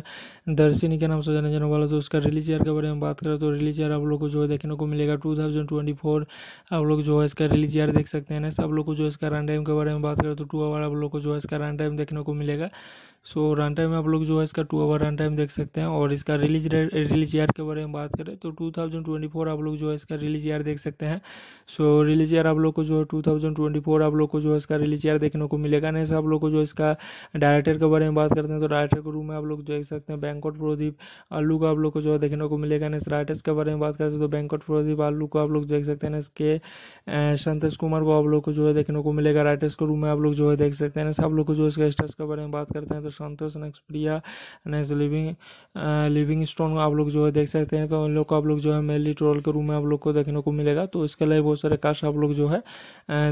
दर्शनी के नाम से जाने जाने वाला तो उसका रिलीज ईयर के बारे में बात करें तो रिलीज ईयर आप लोग को जो है देखने को मिलेगा टू थाउजेंड ट्वेंटी फोर आप लोग जो है इसका रिलीज ईयर देख सकते हैं सब आप लोग को जो है इसका रन टाइम के बारे में बात करें तो टू आवर आप लोग को जो है इसका रन टाइम देखने को मिलेगा सो रन टाइम आप लोग जो है इसका टू आवर रन टाइम देख सकते हैं और इसका रिलीज रिलीज ईयर के बारे में बात करें तो 2024 आप लोग जो है इसका रिलीज ईयर देख सकते हैं सो रिलीज ईयर आप लोग को जो है फोर आप लोग को जो है इसका रिलीज ईयर देखने को मिलेगा नहीं आप लोग को जो इसका डायरेक्टर के बारे में बात करते हैं तो डायरेक्टर के रूम में आप लोग देख सकते हैं बैंकॉट प्रोदीप आलू को आप लोग को जो है देखने को मिलेगा नहीं राइटर्स के बारे में बात करते हैं तो बैंकॉट प्रोदीप आलू को आप लोग देख सकते हैं इसके संतोष कुमार को आप लोग को जो है देखने को मिलेगा राइटर्स के रूम में आप लोग जो है देख सकते हैं आप लोग को जो इसका स्टर्स के बारे में बात करते हैं तो Santosh next Priya next living living stone आप लोग जो है देख सकते हैं तो उन लोग को आप लोग जो है मेनली ट्रोल के रूम में आप लोग को देखने को मिलेगा तो इसके लिए बहुत सारे कास्ट आप लोग जो है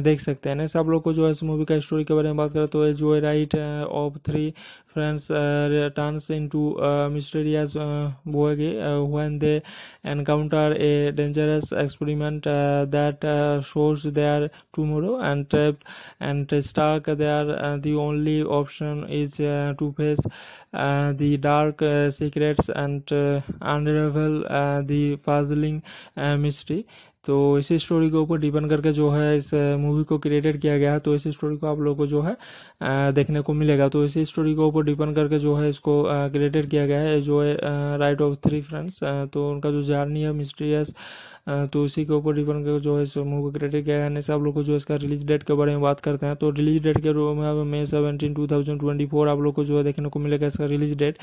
देख सकते हैं नेक्स्ट आप लोग को जो है इस मूवी का स्टोरी के बारे में बात करें तो जो है right of three Friends uh, turns into uh, mysterious uh, boy when they encounter a dangerous experiment that shows their tomorrow and trapped and stuck there. the only option is to face uh, the dark uh, secrets and uh, unravel the puzzling mystery. तो इसी story के ऊपर depend करके जो है इस movie को created किया गया है तो इसी स्टोरी को आप लोगों को जो है देखने को मिलेगा तो इसी स्टोरी के ऊपर डिपेंड करके जो है इसको क्रिएटेड किया गया है जो है राइट ऑफ थ्री फ्रेंड्स तो उनका जो जर्नी है मिस्ट्रियस तो उसी के ऊपर डिपेंड कर जो है मूवी का क्रेडिट क्या है सब लोग को जो है इसका रिलीज डेट के बारे में बात करते हैं तो रिलीज डेट के रूप में May seventeen two thousand twenty four आप लोग को जो है देखने को मिलेगा इसका release date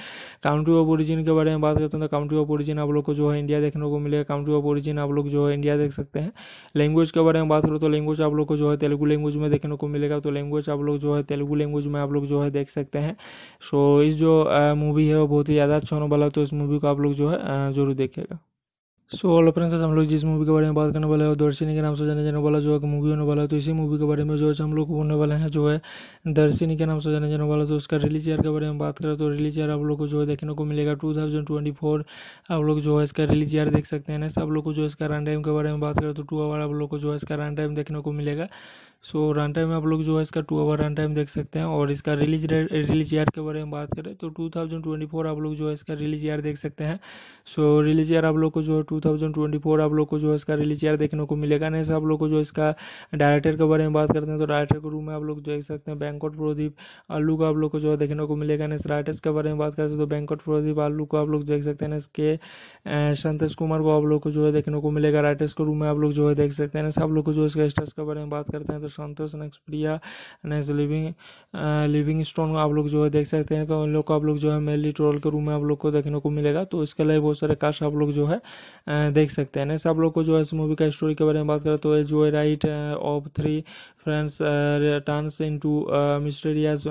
country of origin के बारे में बात करते हैं तो काउंट्री ऑफ ओरिजिन आप लोग को जो है इंडिया देखने को मिलेगा काउंट्री ऑफ ओरिजिन आप लोग जो है इंडिया देख सकते हैं लैंग्वेज के बारे में बात करो तो लैंग्वेज आप लोग को जो है तेलुगु लैंग्वेज में देखने को मिलेगा तो लैंग्वेज आप लोग जो है तेलुगु लैंग्वेज में आप लोग जो है देख सकते हैं सो इस जो मूवी है वो बहुत ही ज़्यादा अच्छा होने वाला तो इस मूवी को आप लोग जो है जरूर देखेगा सो ऑल अपने हम लोग जिस मूवी के बारे में बात करने वाले हैं दर्शनी के नाम से जाने जाने वाला जो है मूवी होने वाला है तो इसी मूवी के बारे में जो है हम लोग होने वाले हैं जो है दर्शनी के नाम से जाने जाने वाला तो उसका रिलीज ईयर के बारे में बात करें तो रिलीज ईयर आप लोग को जो है देखने को मिलेगा टू थाउजेंड ट्वेंटी फोर आप लोग जो है इसका रिलीज ईयर देख सकते हैं सब लोग को जो इसका रन टाइम के बारे में बात करें तो टू आवर आप लोग को जो है इसका रन टाइम देखने को मिलेगा सो रन टाइम आप लोग जो है इसका टू आवर रन टाइम देख सकते हैं और इसका रिलीज रिलीज ईयर के बारे में बात करें तो 2024 आप लोग जो है इसका रिलीज ईयर देख सकते हैं सो रिलीज ईयर आप लोग को जो है फोर आप लोग को जो है इसका रिलीज ईयर देखने को मिलेगा नहीं आप लोग को जो इसका डायरेक्टर के बारे में बात करते हैं तो डायरेक्टर के रूम में आप लोग देख सकते हैं बैंकट प्रदीप आलू का आप लोग को जो है देखने को मिलेगा नहीं राइटर्स के बारे में बात करते हैं तो बैंकट प्रदीप आलू को आप लोग देख सकते हैं इसके संतोष कुमार को आप लोग को जो है देखने को मिलेगा राइटर्स के रूम में आप लोग जो है देख सकते हैं सब लोग को जो इसका स्टर्स के बारे में बात करते हैं तो Santosh Priya next living living stone आप लोग जो है देख सकते हैं तो उन लोग को आप लोग जो है मेनली ट्रोल के रूम में आप लोग को देखने को मिलेगा तो इसके लिए बहुत सारे कास्ट आप लोग जो है देख सकते हैं नेक्स्ट आप लोग को जो है इस मूवी का स्टोरी के बारे में बात करें तो जो है right of three friends uh, turns into uh, mysterious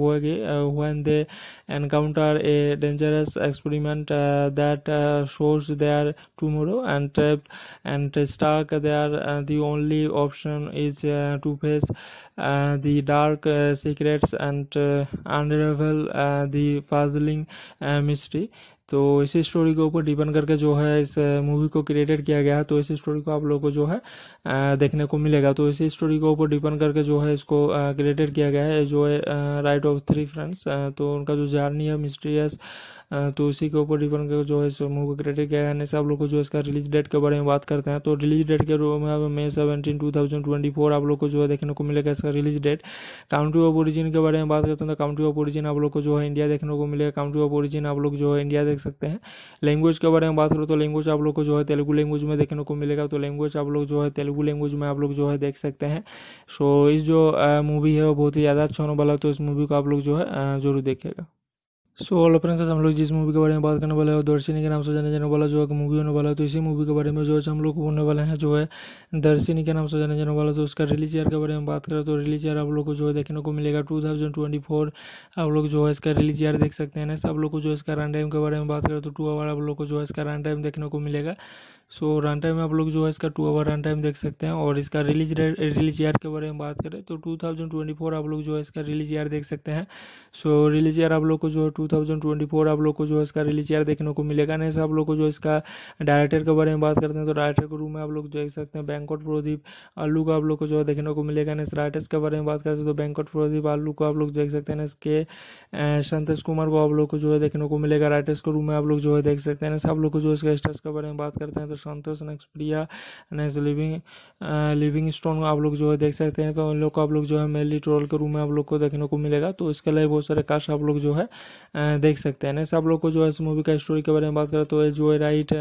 Boege uh, when they encounter a dangerous experiment that shows their tomorrow and trapped and stuck there. the only option is to face uh, the dark uh, secrets and uh, unravel the puzzling mystery. तो इसी story के ऊपर depend करके जो है इस movie को created किया गया है तो इसी स्टोरी को आप लोगों को जो है देखने को मिलेगा तो इसी स्टोरी के ऊपर डिपेंड करके जो है इसको क्रिएटेड किया गया है जो है राइट ऑफ थ्री फ्रेंड्स तो उनका जो जर्नी है मिस्ट्रियस तो उसी के ऊपर डिपेंड कर जो है मूवी क्रेडिट क्या है सब लोग को जो इसका रिलीज डेट के बारे में बात करते हैं तो रिलीज डेट के May seventeen two thousand twenty four आप लोग को जो है देखने को मिलेगा इसका release date country of origin के बारे में बात करते हैं तो काउंट्री ऑफ ओरिजिन आप लोग को जो है इंडिया देखने को मिलेगा काउंट्री ऑफ ओरिजिन आप लोग जो है इंडिया देख सकते हैं लैंग्वेज के बारे में बात करो तो लैंग्वेज आप लोग को जो है तेलुगु लैंग्वेज में देखने को मिलेगा तो लैंग्वेज आप लोग जो है तेलुगु लैंग्वेज में आप लोग जो है देख सकते हैं सो इस जो मूवी है वो बहुत ही ज़्यादा अच्छा होने वाला है तो इस मूवी को आप लोग जो है जरूर देखेगा सो ऑल अपने हम लोग जिस मूवी के बारे में बात करने वाले हैं दर्शनी के नाम से जाने जाने वाला जो है मूवी होने वाला है तो इसी मूवी के बारे में जो है हम लोग होने वाले हैं जो है दर्शनी के नाम से जाने जाने वाला तो उसका रिलीज ईयर के बारे में बात करें तो रिलीज ईयर आप लोग को जो है देखने को मिलेगा टू थाउजेंड ट्वेंटी फोर आप लोग जो है इसका रिलीज ईयर देख सकते हैं सब लोग को जो इसका रन टाइम के बारे में बात करें तो टू आवर आप लोग को जो है इसका रन टाइम देखने को मिलेगा सो रन टाइम में आप लोग जो है इसका टू आवर रन टाइम देख सकते हैं और इसका रिलीज रिलीज ईयर के बारे में बात करें तो 2024 आप लोग जो है इसका रिलीज ईयर देख सकते हैं सो रिलीज ईयर आप लोग को जो है फोर आप लोग को जो है इसका रिलीज ईयर देखने को मिलेगा नहीं आप लोग को जो इसका डायरेक्टर के बारे में बात करते हैं तो डायरेक्टर के रूम में आप लोग देख सकते हैं बैंकॉट प्रदीप आलू का आप लोग को जो है देखने को मिलेगा नहीं राइटर्स के बारे में बात करते हैं तो बैंकॉट प्रदीप आलू को आप लोग देख सकते हैं इसके संतोष कुमार को आप लोग को जो है देखने को मिलेगा राइटर्स के रूम में आप लोग जो है देख सकते हैं आप लोग को जो इसका स्टार्स के बारे में बात करते हैं तो Santosh next Priya next living living stone आप लोग जो है देख सकते हैं तो उन लोग को आप लोग जो है मेनली ट्रोल के रूम में आप लोग को देखने को मिलेगा तो इसके लिए बहुत सारे कास्ट आप लोग जो है uh, देख सकते हैं नेक्स्ट आप लोग को जो है इस मूवी का स्टोरी के बारे में बात करें तो जो है right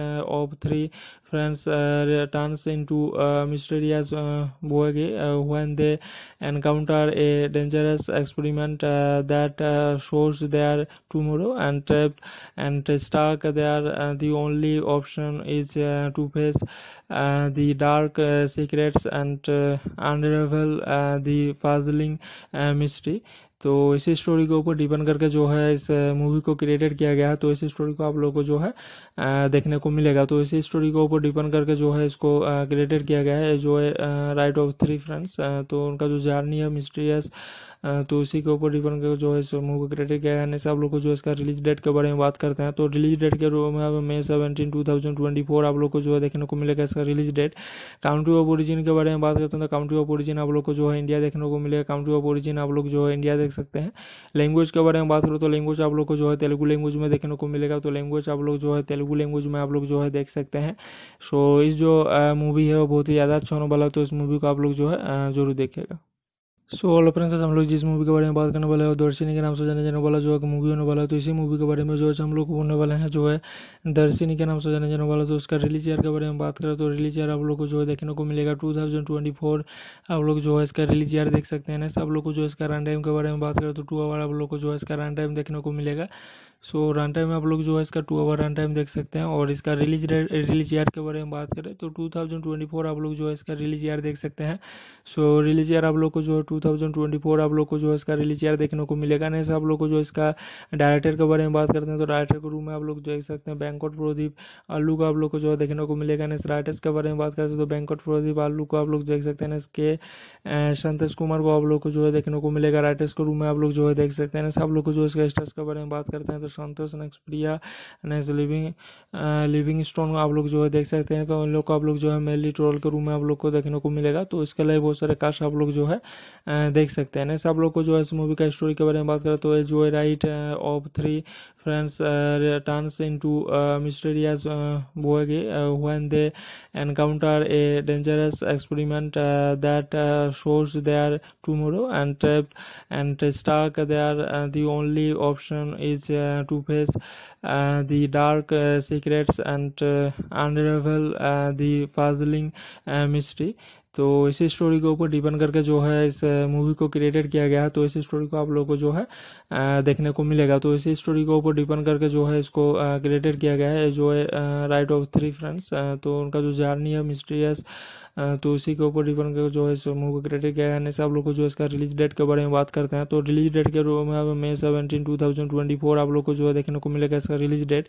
of three friends uh, turns into uh, mysterious uh, boy when they encounter a dangerous experiment that shows their tomorrow and trapped and stuck there. the only option is to face uh, the dark uh, secrets and uh, unravel the puzzling mystery तो इस story के ऊपर depend करके जो है इस movie को created किया गया है तो इस स्टोरी को आप लोगों को जो है देखने को मिलेगा तो इस स्टोरी के ऊपर डिपेंड करके जो है इसको क्रिएटेड किया गया है जो है राइट ऑफ थ्री फ्रेंड्स तो उनका जो जर्नी है मिस्ट्रियस तो उसी के ऊपर डिपेंड कर जो है मूवी का क्राइटेरिया क्या है सब लोग को जो इसका रिलीज डेट के बारे में बात करते हैं तो रिलीज डेट के रूप में May seventeen two thousand twenty four आप लोग को जो है देखने को मिलेगा इसका release date country of origin के बारे में बात करते हैं तो काउंट्री ऑफ ओरिजिन आप लोग को जो है इंडिया देखने को मिलेगा काउंट्री ऑफ ओरिजिन आप लोग जो है इंडिया देख सकते हैं लैंग्वेज के बारे में बात करो तो लैंग्वेज आप लोग को जो है तेलुगु लैंग्वेज में देखने को मिलेगा तो लैंग्वेज आप लोग जो है तेलुगु लैंग्वेज में आप लोग जो है देख सकते हैं सो इस जो मूवी है वो बहुत ही ज़्यादा अच्छा होने वाला है तो इस मूवी को आप लोग जो है ज़रूर देखेगा सो ऑल फ्रेंड्स हम लोग जिस मूवी के बारे में बात करने वाले हैं दर्शनी के नाम से जाने जाने वाला जो है मूवी होने वाला है तो इसी मूवी के बारे में जो है हम लोग होने वाले हैं जो है दर्शनी के नाम से जाने जाने वाला तो उसका रिलीज ईयर के बारे में बात करें तो रिलीज ईयर आप लोग को जो है देखने को मिलेगा टू थाउजेंड ट्वेंटी फोर आप लोग जो है इसका रिलीज ईयर देख सकते हैं सब लोग को जो है इसका रन टाइम के बारे में बात करें तो टू आवर आप लोग को जो है इसका रन टाइम देखने को मिलेगा सो रन टाइम आप लोग जो है इसका टू आवर रन टाइम देख सकते हैं और इसका रिलीज रिलीज ईयर के बारे में बात करें तो 2024 आप लोग जो है इसका रिलीज ईयर देख सकते हैं सो रिलीज ईयर आप लोग को जो है फोर आप लोग को जो है इसका रिलीज ईयर देखने को मिलेगा नहीं आप लोग को जो इसका डायरेक्टर के बारे में बात करते हैं तो डायरेक्टर के रूम में आप लोग देख सकते हैं बैंकॉट प्रोदीप आलू को आप लोग को जो है देखने को मिलेगा नहीं राइटर्स के बारे में बात करते हैं तो बैंकॉट प्रोदीप आलू को आप लोग देख सकते हैं इसके संतोष कुमार को आप लोग को जो है देखने को मिलेगा राइटर्स के रूम में आप लोग जो है देख सकते हैं सब लोग को जो इसका स्टर्स के बारे में बात करते हैं तो Santosh next Priya next living living stone आप लोग जो है देख सकते हैं तो उन लोग को आप लोग जो है मेनली ट्रोल के रूम में आप लोग को देखने को मिलेगा तो इसके लिए बहुत सारे कास्ट आप लोग जो है देख सकते हैं नेक्स्ट आप लोग को जो है इस मूवी का स्टोरी के बारे में बात करें तो जो है right of three friends uh, turns into a uh, mysterious uh, bogie uh, when they encounter a dangerous experiment uh, that shows their tomorrow and trapped and stuck there the only option is to face the dark secrets and unravel the puzzling mystery तो इसी story के ऊपर depend करके जो है इस movie को created किया गया है तो इसी स्टोरी को आप लोगों को जो है देखने को मिलेगा तो इसी स्टोरी के ऊपर डिपेंड करके जो है इसको क्रिएटेड किया गया है जो है राइट ऑफ थ्री फ्रेंड्स तो उनका जो जर्नी है मिस्ट्रियस तो उसी के ऊपर डिपेंड कर जो है मूवी को क्रेडिट किया है सब लोग को जो इसका रिलीज डेट के बारे में बात करते हैं तो रिलीज डेट के रूप में May seventeen two thousand twenty four आप लोग को जो है देखने को मिलेगा इसका release date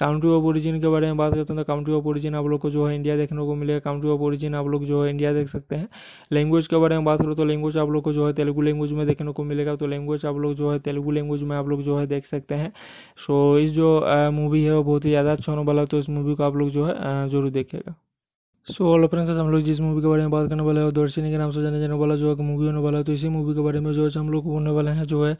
country of origin के बारे में बात करते हैं तो काउंट्री ऑफ ओरिजिन आप लोग को जो है इंडिया देखने को मिलेगा काउंट्री ऑफ ओरिजिन आप लोग जो है इंडिया देख सकते हैं लैंग्वेज के बारे में बात करो तो लैंग्वेज आप लोग को जो है तेलुगु लैंग्वेज में देखने को मिलेगा तो लैंग्वेज आप लोग जो है तेलुगु लैंग्वेज में आप लोग जो है देख सकते हैं सो इस जो मूवी है वो बहुत ही ज़्यादा अच्छा होने वाला तो इस मूवी को आप लोग जो है जरूर देखेगा सो ऑल अपने हम लोग जिस मूवी के बारे में बात करने वाले हैं दर्शनी के नाम से जाने जाने वाला जो है मूवी होने वाला है तो इसी मूवी के बारे में जो है हम लोग होने वाले हैं जो है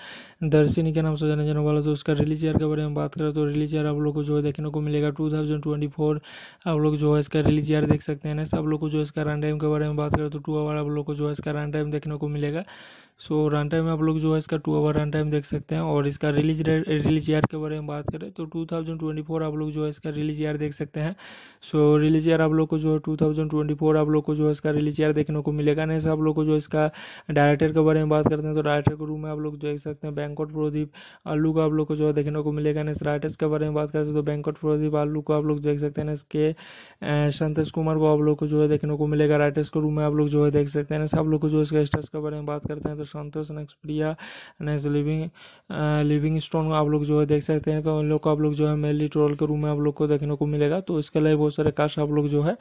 दर्शनी के नाम से जाने जाने वाला तो उसका रिलीज ईयर के बारे में बात करें तो रिलीज ईयर आप लोग को जो है देखने को मिलेगा टू थाउजेंड ट्वेंटी फोर आप लोग जो है इसका रिलीज ईयर देख सकते हैं सब लोग को जो इसका रन टाइम के बारे में बात करें तो टू आवर आप लोग को जो है इसका रन टाइम देखने को मिलेगा सो रन टाइम आप लोग जो है इसका टू आवर रन टाइम देख सकते हैं और इसका रिलीज रिलीज ईयर के बारे में बात करें तो 2024 आप लोग जो है इसका रिलीज ईयर देख सकते हैं सो रिलीज ईयर आप लोग को जो है फोर आप लोग को जो है इसका रिलीज ईयर देखने को मिलेगा नहीं आप लोग को जो इसका डायरेक्टर के बारे में बात करते हैं तो डायरेक्टर के रूम में आप लोग देख सकते हैं बैंकॉट प्रदीप आलू को आप लोग को जो है देखने को मिलेगा नहीं राइटर्स के बारे में बात करते हैं तो बैंकॉट प्रदीप आलू को आप लोग देख सकते हैं इसके संतोष कुमार को आप लोग को जो है देखने को मिलेगा राइटर्स के रूम में आप लोग जो है देख सकते हैं सब लोग को जो इसका स्टर्स के बारे में बात करते हैं तो संतोष नक्सप्रिया नेक्स्ट लिविंग लिविंग स्टोन आप लोग जो है देख सकते हैं तो उन लोग को आप लोग जो है मेनली ट्रोल के रूम में आप लोग को देखने को मिलेगा तो इसके लिए बहुत सारे कास्ट आप लोग जो है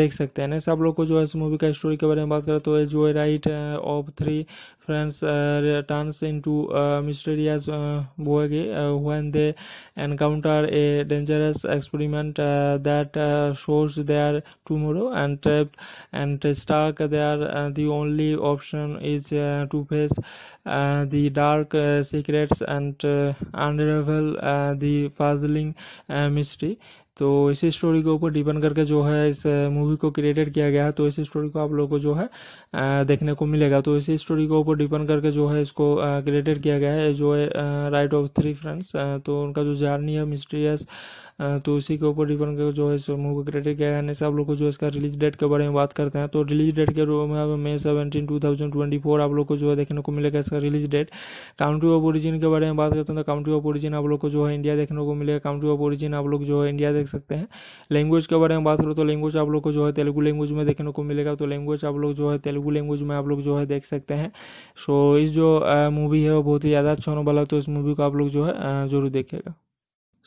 देख सकते हैं नेक्स्ट आप लोग को जो है इस मूवी का स्टोरी के बारे में बात करें तो जो है right of three friends uh, returns into uh, mysterious uh, Boegi uh, when they encounter a dangerous experiment uh, that uh, shows their tomorrow and trapped and stuck there. Uh, the only option is uh, to face uh, the dark secrets and unravel uh, the puzzling uh, तो इसी story के ऊपर depend करके जो है इस movie को created किया गया है तो इसी स्टोरी को आप लोगों को जो है देखने को मिलेगा तो इसी स्टोरी के ऊपर डिपेंड करके जो है इसको क्रिएटेड किया गया है जो है राइट ऑफ थ्री फ्रेंड्स तो उनका जो जर्नी है मिस्ट्रियस तो उसी के ऊपर डिपेंड कर जो है मूवी क्रेडिट क्या है सब लोग को जो इसका रिलीज डेट के बारे में बात करते हैं तो रिलीज डेट के May seventeen two thousand twenty four आप लोग को जो है देखने को मिलेगा इसका release date country of origin के बारे में बात करते हैं तो काउंट्री ऑफ ओरिजिन आप लोग को जो है इंडिया देखने को मिलेगा काउंट्री ऑफ ओरिजिन आप लोग जो है इंडिया देख सकते हैं लैंग्वेज के बारे में बात करो तो लैंग्वेज आप लोग को जो है तेलुगु लैंग्वेज में देखने को मिलेगा तो लैंग्वेज आप लोग जो है तेलुगु लैंग्वेज में आप लोग जो है देख सकते हैं सो इस जो मूवी है वो बहुत ही ज़्यादा अच्छा होने वाला है तो इस मूवी को आप लोग जो है जरूर देखेगा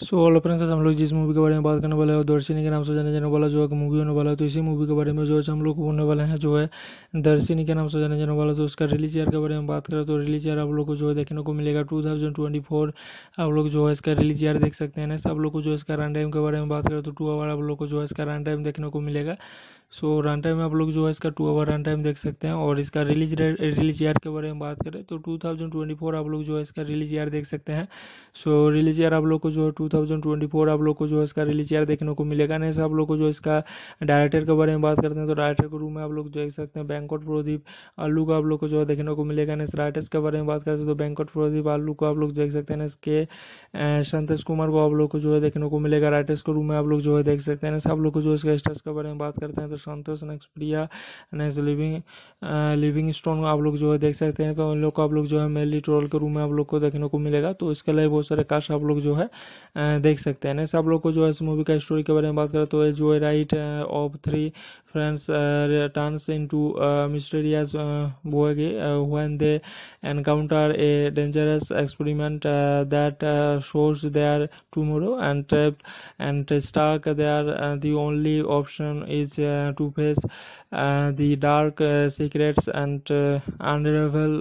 सो ऑल अपने हम लोग जिस मूवी के बारे में बात करने वाले हैं दर्शनी के नाम से जाने जाने वाला जो है मूवी होने वाला है तो इसी मूवी के बारे में जो है हम लोग होने वाले हैं जो है दर्शनी के नाम से जाने जाने वाला तो उसका रिलीज ईयर के बारे में बात करें तो रिलीज ईयर आप लोग को जो है देखने को मिलेगा टू थाउजेंड ट्वेंटी फोर आप लोग जो है इसका रिलीज ईयर देख सकते हैं सब लोग को जो इसका रन टाइम के बारे में बात करें तो टू आवर आप लोग को जो है इसका रन टाइम देखने को मिलेगा सो रन टाइम में आप लोग जो है इसका टू आवर रन टाइम देख सकते हैं और इसका रिलीज रिलीज ईयर के बारे में बात करें तो 2024 आप लोग जो है इसका रिलीज ईयर देख सकते हैं सो रिलीज ईयर आप लोग को जो है फोर आप लोग को जो है इसका रिलीज ईयर देखने को मिलेगा नहीं आप लोग को जो इसका डायरेक्टर के बारे में बात करते हैं तो डायरेक्टर के रूम में आप लोग देख सकते हैं बैंकॉट प्रदीप आलू का आप लोग को जो है देखने को मिलेगा नहीं राइटर्स के बारे में बात करते हैं तो बैंकॉट प्रदीप आलू को आप लोग देख सकते हैं इसके संतोष कुमार को आप लोग को जो है देखने को मिलेगा राइटर्स के रूम में आप लोग जो है देख सकते हैं सब लोग को जो इसका स्टार्स के बारे में बात करते हैं तो Santosh next Priya next living living stone आप लोग जो है देख सकते हैं तो उन लोग को आप लोग जो है मेनली ट्रोल के रूम में आप लोग को देखने को मिलेगा तो इसके लिए बहुत सारे कास्ट आप लोग जो है uh, देख सकते हैं नेक्स्ट आप लोग को जो है इस मूवी का स्टोरी के बारे में बात करें तो जो है right of three friends uh, turns into uh, mysterious uh, bogie when they encounter a dangerous experiment that shows their tomorrow and trapped and stuck there the only option is to face uh, the dark uh, secrets and uh, unravel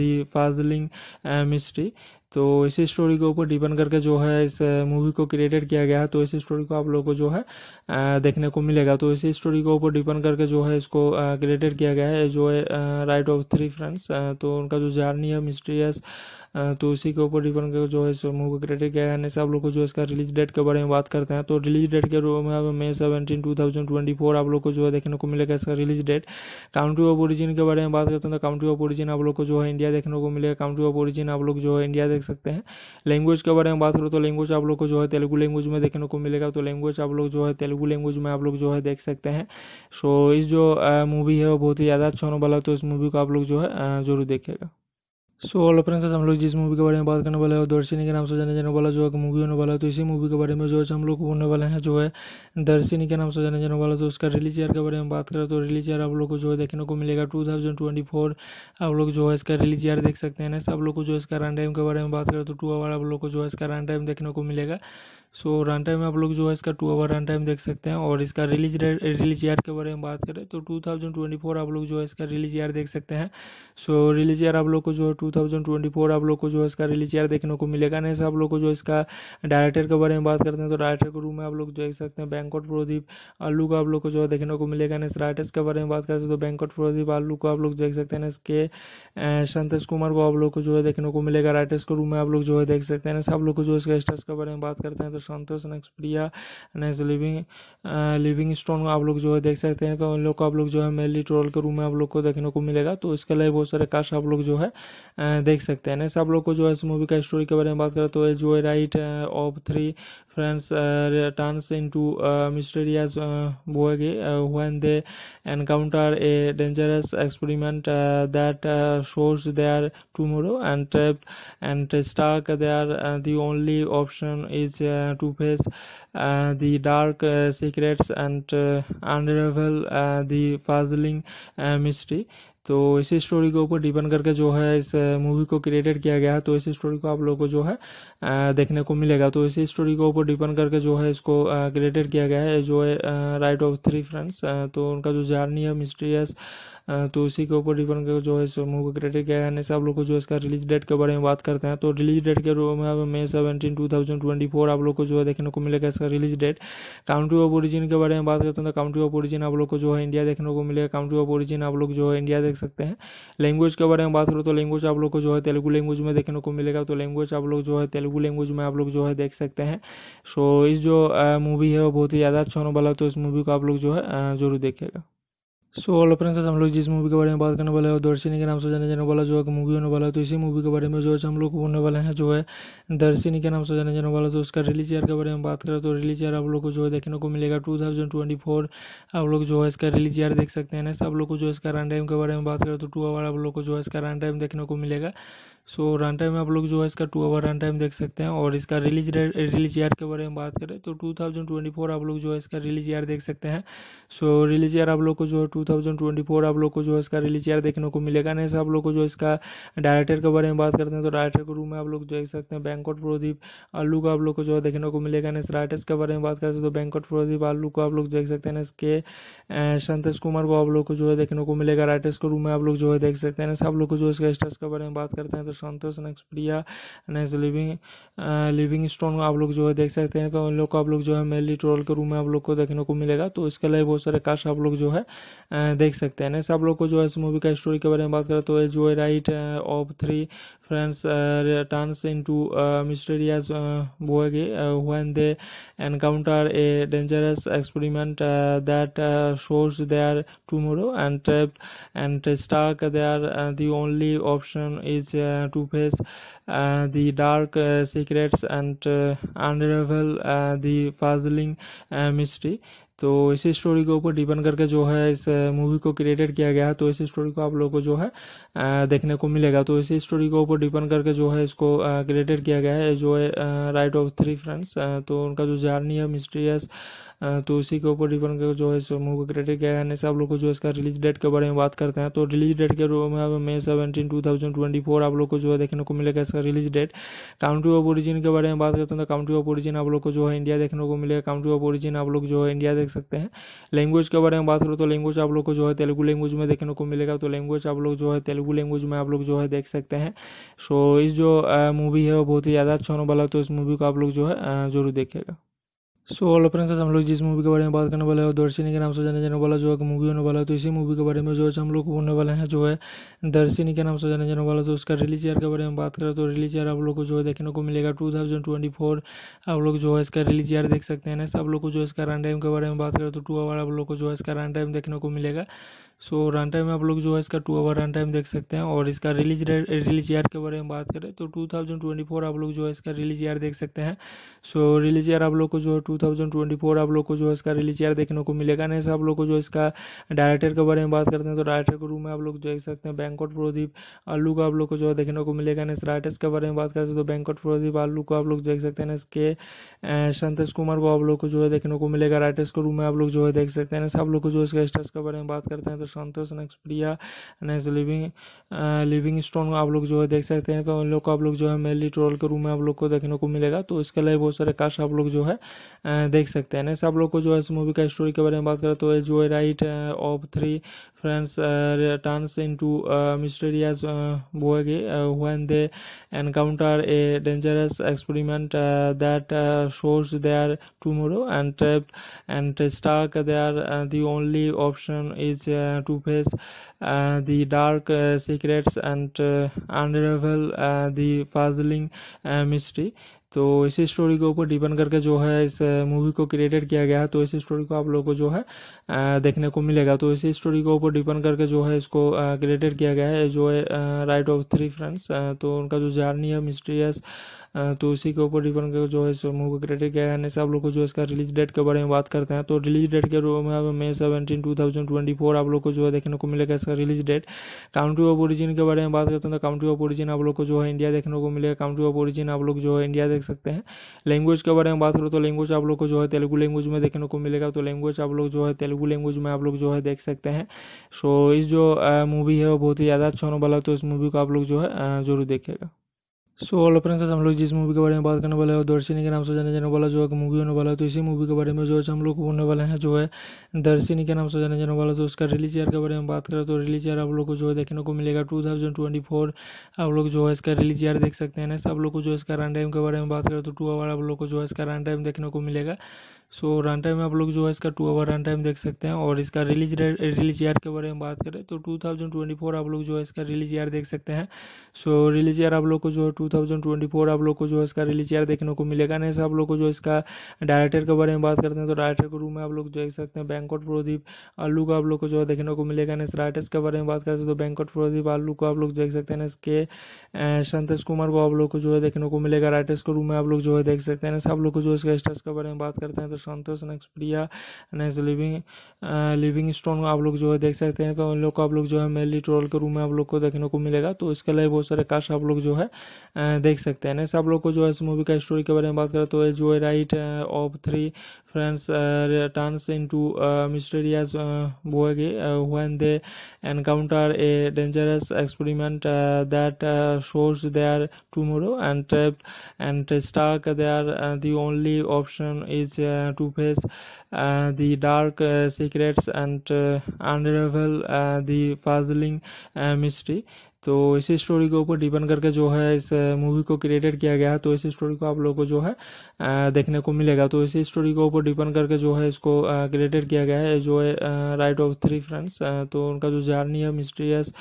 the puzzling mystery तो इस story के ऊपर depend करके जो है इस movie को created किया गया है तो इस स्टोरी को आप लोगों को जो है देखने को मिलेगा तो इस स्टोरी के ऊपर डिपेंड करके जो है इसको क्रिएटेड किया गया है जो है राइट ऑफ थ्री फ्रेंड्स तो उनका जो जर्नी है मिस्ट्रियस तो उसी के ऊपर डिपेंड कर जो है मूवी का क्रेडिट क्या है सब लोग को जो इसका रिलीज डेट के बारे में बात करते हैं तो रिलीज डेट के रूप में May seventeen two thousand twenty four आप लोग को जो है देखने को मिलेगा इसका release date country of origin के बारे में बात करते हैं तो काउंट्री ऑफ ओरिजिन आप लोग को जो है इंडिया देखने को मिलेगा काउंट्री ऑफ ओरिजिन आप लोग जो है इंडिया देख सकते हैं लैंग्वेज के बारे में बात करो तो लैंग्वेज आप लोग को जो है तेलुगु लैंग्वेज में देखने को मिलेगा तो लैंग्वेज आप लोग जो है तेलुगु लैंग्वेज में आप लोग जो है देख सकते हैं सो इस जो मूवी है वो बहुत ही ज़्यादा अच्छा होने वाला है तो इस मूवी को आप लोग जो है ज़रूर देखेगा सो ऑल फ्रेंड्स हम लोग जिस मूवी के बारे में बात करने वाले हैं दर्शनी के नाम से जाने जाने वाला जो है मूवी होने वाला है तो इसी मूवी के बारे में जो है हम लोग होने वाले हैं जो है दर्शनी के नाम से जाने जाने वाला तो उसका रिलीज ईयर के बारे में बात करें तो रिलीज ईयर आप लोग को जो है देखने को मिलेगा टू थाउजेंड ट्वेंटी फोर आप लोग जो है इसका रिलीज ईयर देख सकते हैं नेक्स्ट आप लोग को जो है इसका रन टाइम के बारे में बात करें तो टू आवर आप लोग को जो है इसका रन टाइम देखने को मिलेगा सो रन टाइम आप लोग जो है इसका टू आवर रन टाइम देख सकते हैं और इसका रिलीज रिलीज ईयर के बारे में बात करें तो 2024 आप लोग जो है इसका रिलीज ईयर देख सकते हैं सो रिलीज ईयर आप लोग को जो है फोर आप लोग को जो है इसका रिलीज ईयर देखने को मिलेगा नहीं आप लोग को जो इसका डायरेक्टर के बारे में बात करते हैं तो डायरेक्टर के रूम में आप लोग देख सकते हैं बैंकॉट प्रोदीप आलू को आप लोग को जो है देखने को मिलेगा नहीं राइटर्स के बारे में बात करते हैं तो बैंकॉट प्रोदीप आलू को आप लोग देख सकते हैं इसके संतोष कुमार को आप लोग को जो है देखने को मिलेगा राइटर्स के रूम में आप लोग जो है देख सकते हैं सब लोग को जो इसका स्टर्स के बारे में बात करते हैं तो Santosh next Priya next living living stone आप लोग जो है देख सकते हैं तो उन लोग को आप लोग जो है मेनली ट्रोल के रूम में आप लोग को देखने को मिलेगा तो इसके लिए बहुत सारे कास्ट आप लोग जो है देख सकते हैं नेक्स्ट आप लोग को जो है इस मूवी का स्टोरी के बारे में बात करें तो जो है right of three Friends uh, turns into a uh, mysterious uh, boy when they encounter a dangerous experiment that shows their tomorrow and trapped and stuck there. the only option is to face uh, the dark uh, secrets and uh, unravel the puzzling mystery. तो इसी story के ऊपर depend करके जो है इस movie को created किया गया है तो इसी स्टोरी को आप लोगों को जो है देखने को मिलेगा तो इसी स्टोरी के ऊपर डिपेंड करके जो है इसको क्रिएटेड किया गया है जो है राइट ऑफ थ्री फ्रेंड्स तो उनका जो जर्नी है मिस्ट्रियस तो उसी के ऊपर डिपेंड कर जो है मूवी का क्रेडिट क्या है सब आप लोग को जो इसका रिलीज डेट के बारे में बात करते हैं तो रिलीज डेट के रूप में May seventeen two thousand twenty four आप लोग को जो है देखने को मिलेगा इसका release date country of origin के बारे में बात करते हैं तो काउंट्री ऑफ ओरिजिन आप लोग को जो है इंडिया देखने को मिलेगा काउंट्री ऑफ ओरिजिन आप लोग जो है इंडिया देख सकते हैं लैंग्वेज के बारे में बात करो तो लैंग्वेज आप लोग को जो है तेलुगु लैंग्वेज में देखने को मिलेगा तो लैंग्वेज आप लोग जो है तेलुगु लैंग्वेज में आप लोग जो है देख सकते हैं सो इस जो मूवी है वो बहुत ही ज़्यादा अच्छा होने वाला तो इस मूवी को आप लोग जो है जरूर देखेगा सो ऑल अपने हम लोग जिस मूवी के बारे में बात करने वाले हैं दर्शनी के नाम से जाने जाने वाला जो है मूवी होने वाला है तो इसी मूवी के बारे में जो है हम लोग होने वाले हैं जो है दर्शनी के नाम से जाने जाने वाला तो उसका रिलीज ईयर के बारे में बात करें तो रिलीज ईयर आप लोग को जो है देखने को मिलेगा टू थाउजेंड ट्वेंटी फोर आप लोग जो है इसका रिलीज ईयर देख सकते हैं सब लोग को जो इसका रन टाइम के बारे में बात करें तो टू आवर आप लोग को जो है इसका रन टाइम देखने को मिलेगा सो रन टाइम आप लोग जो है इसका टू आवर रन टाइम देख सकते हैं और इसका रिलीज रिलीज ईयर के बारे में बात करें तो 2024 आप लोग जो है इसका रिलीज ईयर देख सकते हैं सो रिलीज ईयर आप लोग को जो है फोर आप लोग को जो है इसका रिलीज ईयर देखने को मिलेगा नहीं आप लोग को जो इसका डायरेक्टर के बारे में बात करते हैं तो डायरेक्टर के रूम में आप लोग देख सकते हैं बैंकॉट प्रदीप आलू को आप लोग को जो है देखने को मिलेगा नहीं राइटर्स के बारे में बात करते हैं तो बैंकॉट प्रदीप आलू को आप लोग देख सकते हैं इसके संतोष कुमार को आप लोग को जो है देखने को मिलेगा राइटर्स के रूम में आप लोग जो है देख सकते हैं आप लोग को जो इसका स्टर्स के बारे में बात करते हैं के तो Santosh next Priya next living living stone आप लोग जो है देख सकते हैं तो उन लोग को आप लोग जो है मेली ट्रोल के रूम में आप लोग को देखने को मिलेगा तो इसके लिए बहुत सारे कास्ट आप लोग जो है देख सकते हैं नेक्स्ट आप लोग को जो है इस मूवी का स्टोरी के बारे में बात करें तो जो है right of three friends uh, turns into uh, mysterious Boege uh, when they encounter a dangerous experiment that shows their tomorrow and trapped and stuck there. the only option is to face uh, the dark uh, secrets and uh, unravel the puzzling mystery. तो इसी story के ऊपर depend करके जो है इस movie को created किया गया है तो इसी स्टोरी को आप लोगों को जो है देखने को मिलेगा तो इसी स्टोरी के ऊपर डिपेंड करके जो है इसको क्रिएटेड किया गया है जो है राइट ऑफ थ्री फ्रेंड्स तो उनका जो जर्नी है मिस्ट्रियस तो उसी के ऊपर डिपेंड कर जो है मूवी का क्रेडिट क्या है आप लोग को जो है इसका रिलीज डेट के बारे में बात करते हैं तो रिलीज डेट के May seventeen two thousand twenty four आप लोग को जो है देखने को मिलेगा इसका release date country of origin के बारे में बात करते हैं तो काउंट्री ऑफ ओरिजिन आप लोग को जो है इंडिया देखने को मिलेगा काउंट्री ऑफ ओरिजिन आप लोग जो है इंडिया देख सकते हैं लैंग्वेज के बारे में बात करो तो लैंग्वेज आप लोग को जो है तेलुगु लैंग्वेज में देखने को मिलेगा तो लैंग्वेज आप लोग जो है तेलुगु लैंग्वेज में आप लोग जो है देख सकते हैं सो इस जो मूवी है वो बहुत ही ज़्यादा अच्छा होने वाला है तो इस मूवी को आप लोग जो है जरूर देखेगा सो ऑल अपने हम लोग जिस मूवी के बारे में बात करने वाले हैं दर्शनी के नाम से जाने जाने वाला जो है मूवी होने वाला है तो इसी मूवी के बारे में जो है हम लोग होने वाले हैं जो है दर्शनी के नाम से जाने जाने वाला तो उसका रिलीज ईयर के बारे में बात करें तो रिलीज ईयर आप लोग को जो है देखने को मिलेगा टू थाउजेंड ट्वेंटी फोर आप लोग जो है इसका रिलीज ईयर देख सकते हैं सब लोग को जो इसका रन टाइम के बारे में बात करें तो टू आवर आप लोग को जो है इसका रन टाइम देखने को मिलेगा सो रन टाइम में आप लोग जो है इसका टू आवर रन टाइम देख सकते हैं और इसका रिलीज रिलीज ईयर के बारे में बात करें तो 2024 आप लोग जो है इसका रिलीज ईयर देख सकते हैं सो रिलीज ईयर आप लोग को जो है फोर आप लोग को जो है इसका रिलीज ईयर देखने को मिलेगा नहीं आप लोग को जो इसका डायरेक्टर के बारे में बात करते हैं तो डायरेक्टर के रूम में आप लोग देख सकते हैं बैंकॉट प्रदीप आलू का आप लोग को जो है देखने को मिलेगा नहीं राइटर्स के बारे में बात करते हैं तो बैंकॉट प्रदीप आलू को आप लोग देख सकते हैं इसके संतोष कुमार को आप लोग को जो है देखने को मिलेगा राइटर्स के रूम में आप लोग जो है देख सकते हैं सब लोग को जो इसका स्टार्स के बारे में बात करते हैं तो Santosh next Priya next living living stone आप लोग जो है देख सकते हैं तो उन लोग को आप लोग जो है मेनली ट्रोल के रूम में आप लोग को देखने को मिलेगा तो इसके लिए बहुत सारे कास्ट आप लोग जो है uh, देख सकते हैं नेक्स्ट आप लोग को जो है इस मूवी का स्टोरी के बारे में बात करें तो जो है right of three friends uh, turns into uh, mysterious uh, bogie when they encounter a dangerous experiment that shows their tomorrow and trapped and stuck there the only option is to face uh, the dark uh, secrets and uh, unravel the puzzling mystery तो इस story के ऊपर depend करके जो है इस movie को created किया गया है तो इस स्टोरी को आप लोगों को जो है देखने को मिलेगा तो इस स्टोरी के ऊपर डिपेंड करके जो है इसको क्रिएटेड किया गया है जो है राइट ऑफ थ्री फ्रेंड्स तो उनका जो जर्नी है मिस्ट्रियस तो उसी के ऊपर डिपेंड कर जो है समूह क्रेडिट क्या है सब लोग को जो इसका रिलीज डेट के बारे में बात करते हैं तो रिलीज डेट के रूप में May seventeen two thousand twenty four आप लोग को जो है देखने को मिलेगा इसका release date country of origin के बारे में बात करते हैं तो काउंट्री ऑफ ओरिजिन आप लोग को जो है इंडिया देखने को मिलेगा काउंट्री ऑफ ओरिजिन आप लोग जो है इंडिया देख सकते हैं लैंग्वेज के बारे में बात करो तो लैंग्वेज आप लोग को जो है तेलुगु लैंग्वेज में देखने को मिलेगा तो लैंग्वेज आप लोग जो है तेलुगु लैंग्वेज में आप लोग जो है देख सकते हैं सो इस जो मूवी है वो बहुत ही ज़्यादा अच्छा होने वाला है तो इस मूवी को आप लोग जो है ज़रूर देखेगा सो ऑल अपने हम लोग जिस मूवी के बारे में बात करने वाले हैं दर्शनी के नाम से जाने जाने वाला जो है मूवी होने वाला है तो इसी मूवी के बारे में जो है हम लोग होने वाले हैं जो है दर्शनी के नाम से जाने जाने वाला तो उसका रिलीज ईयर के बारे में बात करें तो रिलीज ईयर आप लोग को जो है देखने को मिलेगा टू थाउजेंड ट्वेंटी फोर आप लोग जो है इसका रिलीज ईयर देख सकते हैं सब लोग को जो है इसका रन टाइम के बारे में बात करें तो टू आवर आप लोग को जो है इसका रन टाइम देखने को मिलेगा सो रन टाइम में आप लोग जो है इसका टू आवर रन टाइम देख सकते हैं और इसका रिलीज रिलीज ईयर के बारे में बात करें तो 2024 आप लोग जो है इसका रिलीज ईयर देख सकते हैं सो रिलीज ईयर आप लोग को जो है टू आप लोग को जो है इसका रिलीज ईयर देखने को मिलेगा नहीं आप लोग को जो इसका डायरेक्टर के बारे में बात करते हैं तो डायरेक्टर के रूम में आप लोग देख सकते हैं बैंक प्रदीप आलू को आप लोग को जो है देखने को मिलेगा नहीं राइटर्स के बारे में बात करते हैं तो बैंक प्रदीप आलू को आप लोग देख सकते हैं इसके संतोष कुमार को आप लोग को जो है देखने को मिलेगा राइटर्स के रूम में आप लोग जो है देख सकते हैं सब लोग को जो इसका स्टर्स के बारे में बात करते हैं तो Santosh next Priya next living living stone आप लोग जो है देख सकते हैं तो उन लोग को आप लोग जो है मेनली ट्रोल के रूम में आप लोग को देखने को मिलेगा तो इसके लिए बहुत सारे कास्ट आप लोग जो है देख सकते हैं नेक्स्ट आप लोग को जो है इस मूवी का स्टोरी के बारे में बात करें तो जो है right of three friends uh, turns into uh, mysterious uh, Boege when they encounter a dangerous experiment that shows their tomorrow and trapped and stuck there. the only option is to face uh, the dark uh, secrets and uh, unravel the puzzling mystery तो इसी story के ऊपर depend करके जो है इस movie को created किया गया है तो इसी स्टोरी को आप लोगों को जो है देखने को मिलेगा तो इसी स्टोरी के ऊपर डिपेंड करके जो है इसको क्रिएटेड किया गया है जो है राइट ऑफ थ्री फ्रेंड्स तो उनका जो जर्नी है मिस्ट्रियस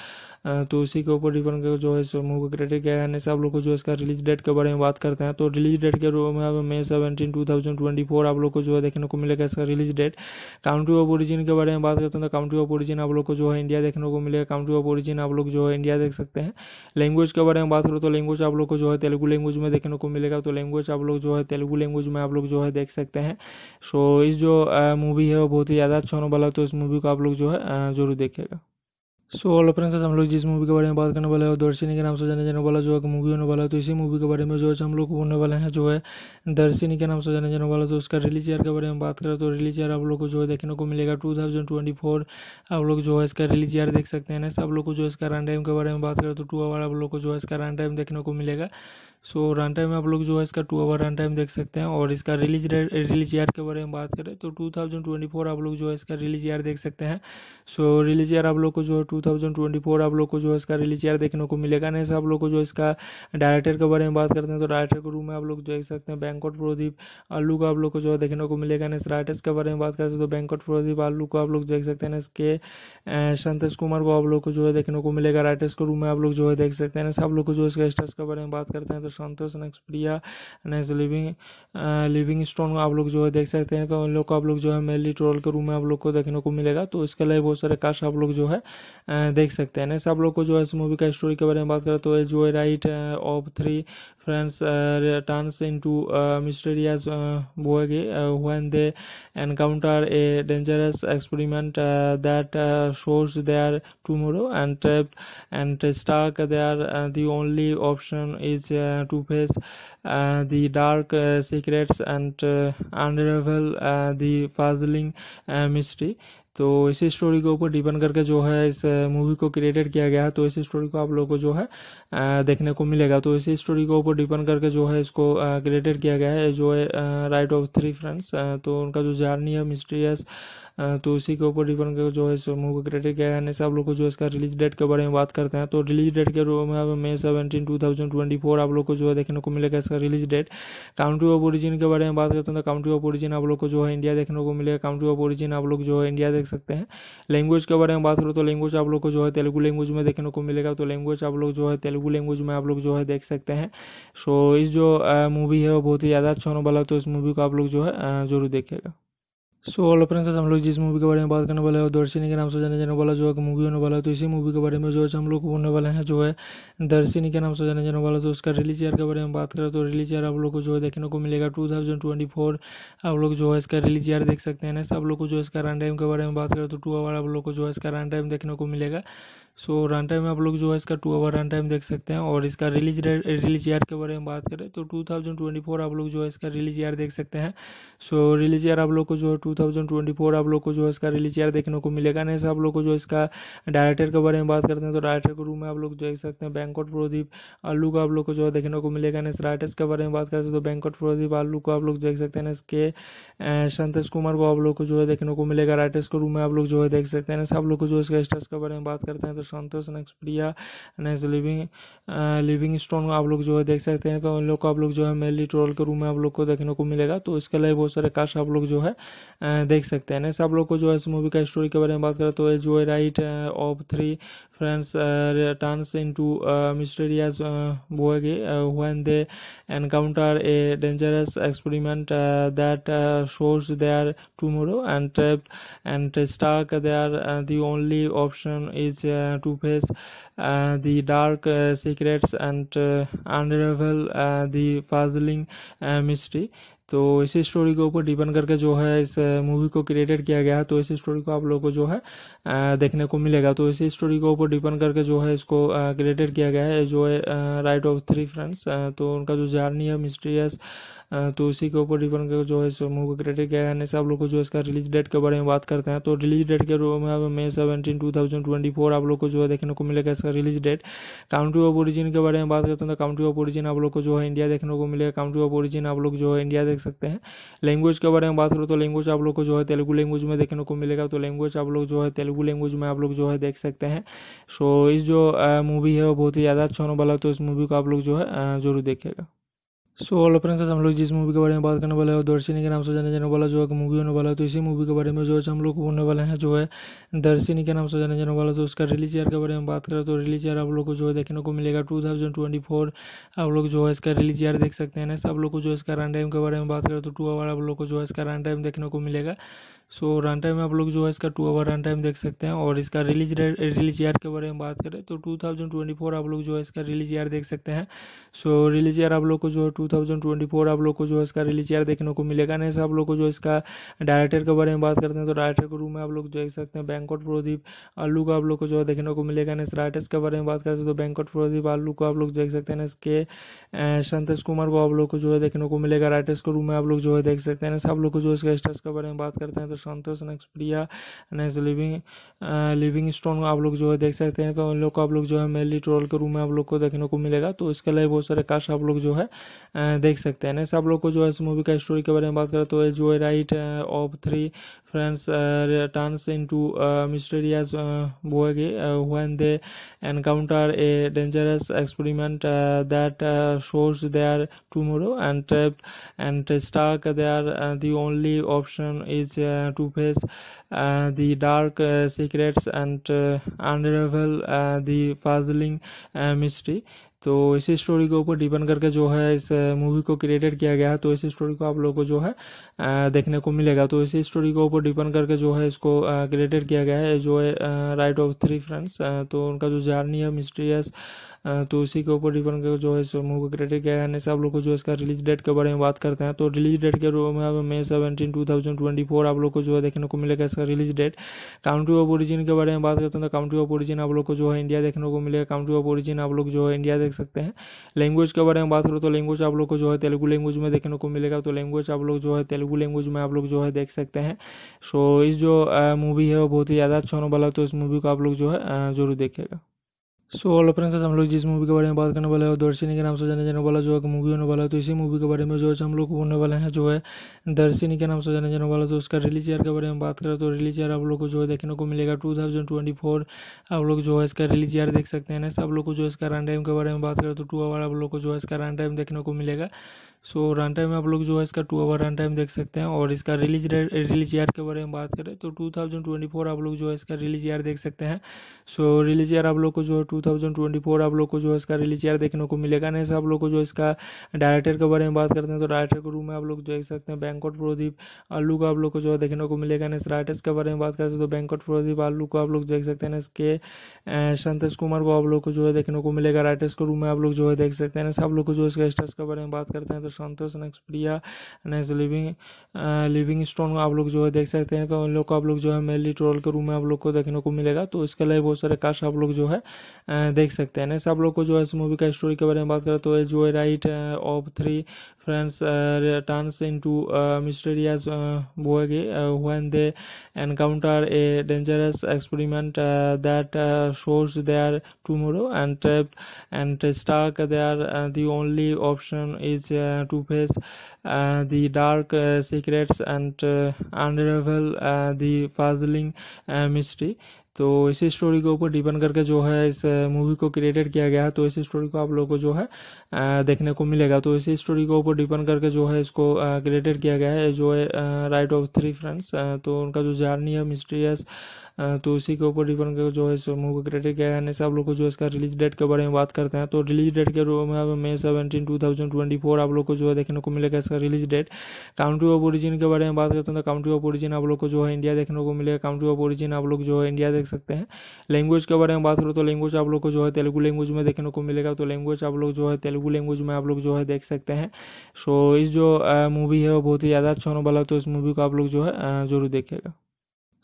तो उसी के ऊपर डिपेंड कर जो है मूव का क्राइटेरिया क्या है आप लोग को जो इसका रिलीज डेट के बारे में बात करते हैं तो रिलीज डेट के रूप में May seventeen two thousand twenty four आप लोग को जो है देखने को मिलेगा इसका release date country of origin के बारे में बात करते हैं तो काउंट्री ऑफ ओरिजिन आप लोग को जो है इंडिया देखने को मिलेगा काउंट्री ऑफ ओरिजिन आप लोग जो है इंडिया देख सकते हैं लैंग्वेज के बारे में बात करो तो लैंग्वेज आप लोग को जो है तेलुगु लैंग्वेज में देखने को मिलेगा तो लैंग्वेज आप लोग जो है तेलुगु लैंग्वेज में आप लोग जो है देख सकते हैं सो इस जो मूवी है वो बहुत ही ज़्यादा अच्छा होने वाला है तो इस मूवी को आप लोग जो है ज़रूर देखेगा सो ऑल अपने हम लोग जिस मूवी के बारे में बात करने वाले और दर्शनी के नाम से जाने जाने वाला जो है मूवी होने वाला है तो इसी मूवी के बारे में जो है हम लोग होने वाले हैं जो है दर्शनी के नाम से जाने जाने वाला तो उसका रिलीज ईयर के बारे में बात करें तो रिलीज ईयर आप लोग को जो है देखने को मिलेगा टू थाउजेंड ट्वेंटी फोर आप लोग जो है इसका रिलीज ईयर देख सकते हैं सब लोग को जो है इसका रन टाइम के बारे में बात करें तो टू आवर आप लोग को जो है इसका रन टाइम देखने को मिलेगा सो रन टाइम आप लोग जो है इसका टू आवर रन टाइम देख सकते हैं और इसका रिलीज रिलीज ईयर के बारे में बात करें तो 2024 आप लोग जो है इसका रिलीज ईयर देख सकते हैं सो रिलीज ईयर आप लोग को जो है फोर आप लोग को जो है इसका रिलीज ईयर देखने को मिलेगा नहीं आप लोग को जो इसका डायरेक्टर के बारे में बात करते हैं तो डायरेक्टर के रूम में आप लोग देख सकते हैं बैंकॉट प्रोदीप आलू को आप लोग को जो है देखने को मिलेगा नहीं राइटर्स के बारे में बात करते हैं तो बैंकॉट प्रोदीप आलू को आप लोग देख सकते हैं इसके संतोष कुमार को आप लोग को जो है देखने को मिलेगा राइटर्स के रूम में आप लोग जो है देख सकते हैं सब लोग को जो इसका स्टार्स के बारे में बात करते हैं तो Santosh next Priya next living living stone आप लोग जो है देख सकते हैं तो उन लोग को आप लोग जो है मेली ट्रोल के रूम में आप लोग को देखने को मिलेगा तो इसके लिए बहुत सारे कास्ट आप लोग जो है uh, देख सकते हैं नेक्स्ट आप लोग को जो है इस मूवी का स्टोरी के बारे में बात करें तो जो है right of three friends turns into mysterious boyage when they encounter a dangerous experiment that shows their tomorrow and trapped and stuck there the only option is to face uh, the dark uh, secrets and uh, unravel the puzzling mystery तो इसी story के ऊपर depend करके जो है इस movie को created किया गया है तो इसी स्टोरी को आप लोगों को जो है देखने को मिलेगा तो इसी स्टोरी के ऊपर डिपेंड करके जो है इसको क्रिएटेड किया गया है जो है राइट ऑफ थ्री फ्रेंड्स तो उनका जो जर्नी है मिस्ट्रियस तो उसी के ऊपर डिपेंड करके जो है इस मूवी को क्रिएटेड किया गया है सब लोग को जो इसका रिलीज डेट के बारे में बात करते हैं तो रिलीज डेट के रूप में May seventeen two thousand twenty four आप लोग को जो है देखने को मिलेगा इसका release date country of origin के बारे में बात करते हैं तो काउंट्री ऑफ ओरिजिन आप लोग को जो है इंडिया देखने को मिलेगा काउंट्री ऑफ ओरिजिन आप लोग जो है इंडिया देख सकते हैं लैंग्वेज के बारे में बात करो तो लैंग्वेज आप लोग को जो है तेलुगू लैंग्वेज में देखने को मिलेगा तो लैंग्वेज आप लोग जो है तेलुगु तेलुगु लैंग्वेज में आप लोग जो है देख सकते हैं सो इस जो मूवी है वो बहुत ही ज़्यादा अच्छा होने वाला तो इस मूवी को आप लोग जो है जरूर देखिएगा सो ऑल फ्रेंड्स हम लोग जिस मूवी के बारे में बात करने वाले हैं दर्शनी के नाम से जाने जाने वाला जो है मूवी होने वाला है तो इसी मूवी के बारे में जो है हम लोग बोलने वाले हैं जो है दर्शनी के नाम से जाने जाने वाला तो उसका रिलीज ईयर के बारे में बात करें तो रिलीज ईयर आप लोग को जो है देखने को मिलेगा टू थाउजेंड आप लोग जो है इसका रिलीज ईयर देख सकते हैं नेक्स्ट आप लोग को जो इसका रन टाइम के बारे में बात करें तो टू आवर आप लोग को जो है इसका रन टाइम देखने को मिलेगा सो रन टाइम में आप लोग जो है इसका टू आवर रन टाइम देख सकते हैं और इसका रिलीज रिलीज ईयर के बारे में बात करें तो 2024 आप लोग जो है इसका रिलीज ईयर देख सकते हैं सो रिलीज ईयर आप लोग को जो है फोर आप लोग को जो है इसका रिलीज ईयर देखने को मिलेगा नहीं आप लोग को जो इसका डायरेक्टर के बारे में बात करते हैं तो डायरेक्टर के रूम में आप लोग देख सकते हैं बैंकॉट प्रदीप आलू को आप लोग को जो है देखने को मिलेगा नहीं राइटर्स के बारे में बात करते हैं तो बैंकॉट प्रदीप आलू को आप लोग देख सकते हैं इसके संतोष कुमार को आप लोग को जो है देखने को मिलेगा राइटर्स के रूम में आप लोग जो है देख सकते हैं सब लोग को जो इसका स्टार्स के बारे में बात करते हैं तो Santosh next Priya next living living stone आप लोग जो है देख सकते हैं तो उन लोग को आप लोग जो है मेनली ट्रोल के रूम में आप लोग को देखने को मिलेगा तो इसके लिए बहुत सारे कास्ट आप लोग जो है देख सकते हैं नेक्स्ट आप लोग को जो है इस मूवी का स्टोरी के बारे में बात करें तो ये जो है right of three friends uh, returns into uh, mysterious uh, Boege uh, when they encounter a dangerous experiment uh, that uh, shows their tomorrow and trapped and stuck there. Uh, the only option is to face uh, the dark uh, secrets and uh, unravel the puzzling mystery तो इसी story के ऊपर depend करके जो है इस movie को created किया गया है तो इसी स्टोरी को आप लोगों को जो है देखने को मिलेगा तो इसी स्टोरी के ऊपर डिपेंड करके जो है इसको क्रिएटेड किया गया है जो है राइट ऑफ थ्री फ्रेंड्स तो उनका जो जर्नी है मिस्ट्रियस तो उसी के ऊपर डिपेंड कर जो है इस मूवी का क्रेडिट क्या है आप लोग को जो इसका रिलीज डेट के बारे में बात करते हैं तो रिलीज डेट के में May seventeen two thousand twenty four आप लोग को जो है देखने को मिलेगा इसका release date country of origin के बारे में बात करते हैं तो काउंट्री ऑफ ओरिजिन आप लोग को जो है इंडिया देखने को मिलेगा काउंट्री ऑफ ओरिजिन आप लोग जो है इंडिया देख सकते हैं लैंग्वेज के बारे में बात करो तो लैंग्वेज आप लोग को जो है तेलुगु लैंग्वेज में देखने को मिलेगा तो लैंग्वेज आप लोग जो है तेलुगु लैंग्वेज में आप लोग जो है देख सकते हैं सो इस जो मूवी है वो बहुत ही ज़्यादा अच्छा होने वाला है तो इस मूवी को आप लोग जो है जरूर देखेगा सो ऑल अपने हम लोग जिस मूवी के बारे में बात करने वाले हैं दर्शनी के नाम से जाने जाने वाला जो है मूवी होने वाला है तो इसी मूवी के बारे में जो है हम लोग होने वाले हैं जो है दर्शनी के नाम से जाने जाने वाला तो उसका रिलीज ईयर के बारे में बात करें तो रिलीज ईयर आप लोग को जो है देखने को मिलेगा टू थाउजेंड ट्वेंटी फोर आप लोग जो है इसका रिलीज ईयर देख सकते हैं सब लोग को जो है इसका रन टाइम के बारे में बात करें तो टू आवर आप लोग को जो है इसका रन टाइम देखने को मिलेगा सो रन टाइम में आप लोग जो है इसका टू आवर रन टाइम देख सकते हैं और इसका रिलीज रिलीज ईयर के बारे में बात करें तो 2024 आप लोग जो है इसका रिलीज ईयर देख सकते हैं सो रिलीज ईयर आप लोग को जो है टू आप लोग को जो है इसका रिलीज ईयर देखने को मिलेगा नहीं आप लोग को जो इसका डायरेक्टर के बारे में बात करते हैं तो डायरेक्टर के रूम में आप लोग देख सकते हैं बैंक प्रदीप आलू को आप लोग को जो है देखने को मिलेगा नहीं राइटर्स के बारे में बात करते हैं तो बैंक प्रदीप आलू को आप लोग देख सकते हैं इसके संतोष कुमार को आप लोग को जो है देखने को मिलेगा राइटर्स के रूम में आप लोग जो है देख सकते हैं सब लोग को जो इसका स्टर्स के बारे में बात करते हैं तो Santosh next Priya next living living stone आप लोग जो है देख सकते हैं तो उन लोग को आप लोग जो है मेनली ट्रोल के रूम में आप लोग को देखने को मिलेगा तो इसके लिए बहुत सारे कास्ट आप लोग जो है देख सकते हैं नेक्स्ट आप लोग को जो है इस मूवी का स्टोरी के बारे में बात करें तो जो है right of three friends uh, turns into uh, mysterious uh, Boege when they encounter a dangerous experiment that shows their tomorrow and trapped and stuck there. the only option is to face uh, the dark uh, secrets and uh, unravel the puzzling mystery. तो इसी story के ऊपर depend करके जो है इस movie को created किया गया है तो इसी स्टोरी को आप लोगों को जो है देखने को मिलेगा तो इसी स्टोरी के ऊपर डिपेंड करके जो है इसको क्रिएटेड किया गया है जो है राइट ऑफ थ्री फ्रेंड्स तो उनका जो जर्नी है मिस्ट्रियस तो उसी के ऊपर डिपेंड कर जो है मूवी का क्राइटेरिया क्या है सब आप लोग को जो इसका रिलीज डेट के बारे में बात करते हैं तो रिलीज डेट के रूप में May seventeen two thousand twenty four आप लोग को जो है देखने को मिलेगा इसका release date country of origin के बारे में बात करते हैं तो काउंट्री ऑफ ओरिजिन आप लोग को जो है इंडिया देखने को मिलेगा काउंट्री ऑफ ओरिजिन आप लोग जो है इंडिया देख सकते हैं लैंग्वेज के बारे में बात करो तो लैंग्वेज आप लोग को जो है तेलुगु लैंग्वेज में देखने को मिलेगा तो लैंग्वेज आप लोग जो है तेलुगु लैंग्वेज में आप लोग जो है देख सकते हैं सो इस जो मूवी है वो बहुत ही ज़्यादा अच्छा होने वाला है तो इस मूवी को आप लोग जो है ज़रूर देखेगा सो ऑल अपने हम लोग जिस मूवी के बारे में बात करने वाले हैं दर्शनी के नाम से जाने जाने वाला जो है मूवी होने वाला है तो इसी मूवी के बारे में जो है हम लोग होने वाले हैं जो है दर्शनी के नाम से जाने जाने वाला तो उसका रिलीज ईयर के बारे में बात करें तो रिलीज ईयर आप लोग को जो है देखने को मिलेगा टू थाउजेंड ट्वेंटी फोर आप लोग जो है इसका रिलीज ईयर देख सकते हैं नेक्स्ट आप लोग को जो है इसका रन टाइम के बारे में बात करें तो टू आवर आप लोग को जो है इसका रन टाइम देखने को मिलेगा सो रन टाइम आप लोग जो है इसका टू आवर रन टाइम देख सकते हैं और इसका रिलीज रिलीज ईयर के बारे में बात करें तो 2024 आप लोग जो है इसका रिलीज ईयर देख सकते हैं सो रिलीज ईयर आप लोग को जो है फोर आप लोग को जो है इसका रिलीज ईयर देखने को मिलेगा नहीं आप लोग को जो इसका डायरेक्टर के बारे में बात करते हैं तो डायरेक्टर के रूम में आप लोग देख सकते हैं बैंकॉट प्रोदीप आलू को आप लोग को जो है देखने को मिलेगा नहीं राइटर्स के बारे में बात करते हैं तो बैंकॉट प्रोदीप आलू को आप लोग देख सकते हैं इसके संतोष कुमार को आप लोग को जो है देखने को मिलेगा राइटर्स के रूम में आप लोग जो है देख सकते हैं सब लोग को जो इसका स्टर्स के बारे में बात करते हैं तो Santosh next Priya next living living stone आप लोग जो है देख सकते हैं तो उन लोग को आप लोग जो है मेली ट्रोल के रूम में आप लोग को देखने को मिलेगा तो इसके लिए बहुत सारे कास्ट आप लोग जो है uh, देख सकते हैं नेक्स्ट आप लोग को जो है इस मूवी का स्टोरी के बारे में बात करें तो जो है right of three friends uh, turns into a uh, mysterious uh, boy when they encounter a dangerous experiment that shows their tomorrow and trapped and stuck there the only option is to face uh, the dark uh, secrets and uh, unravel the puzzling mystery तो इसी story के ऊपर depend करके जो है इस movie को created किया गया है तो इसी स्टोरी को आप लोगों को जो है देखने को मिलेगा तो इसी स्टोरी के ऊपर डिपेंड करके जो है इसको क्रिएटेड किया गया है जो है राइट ऑफ थ्री फ्रेंड्स तो उनका जो जर्नी है मिस्ट्रियस तो उसी के ऊपर डिपेंड कर जो है मूवी क्रेडिट क्या है सब लोग को जो इसका रिलीज डेट के बारे में बात करते हैं तो रिलीज डेट के रूप में May seventeen two thousand twenty four आप लोग को जो है देखने को मिलेगा इसका release date country of origin के बारे में बात करते हैं तो काउंट्री ऑफ ओरिजिन आप लोग को जो है इंडिया देखने को मिलेगा काउंट्री ऑफ ओरिजिन आप लोग जो है इंडिया देख सकते हैं लैंग्वेज के बारे में बात करो तो लैंग्वेज आप लोग को जो है तेलुगु लैंग्वेज में देखने को मिलेगा तो लैंग्वेज आप लोग जो है तेलुगु लैंग्वेज में आप लोग जो है देख सकते हैं सो इस जो मूवी है वो बहुत ही ज़्यादा अच्छा होने वाला है तो इस मूवी को आप लोग जो है जरूर देखेगा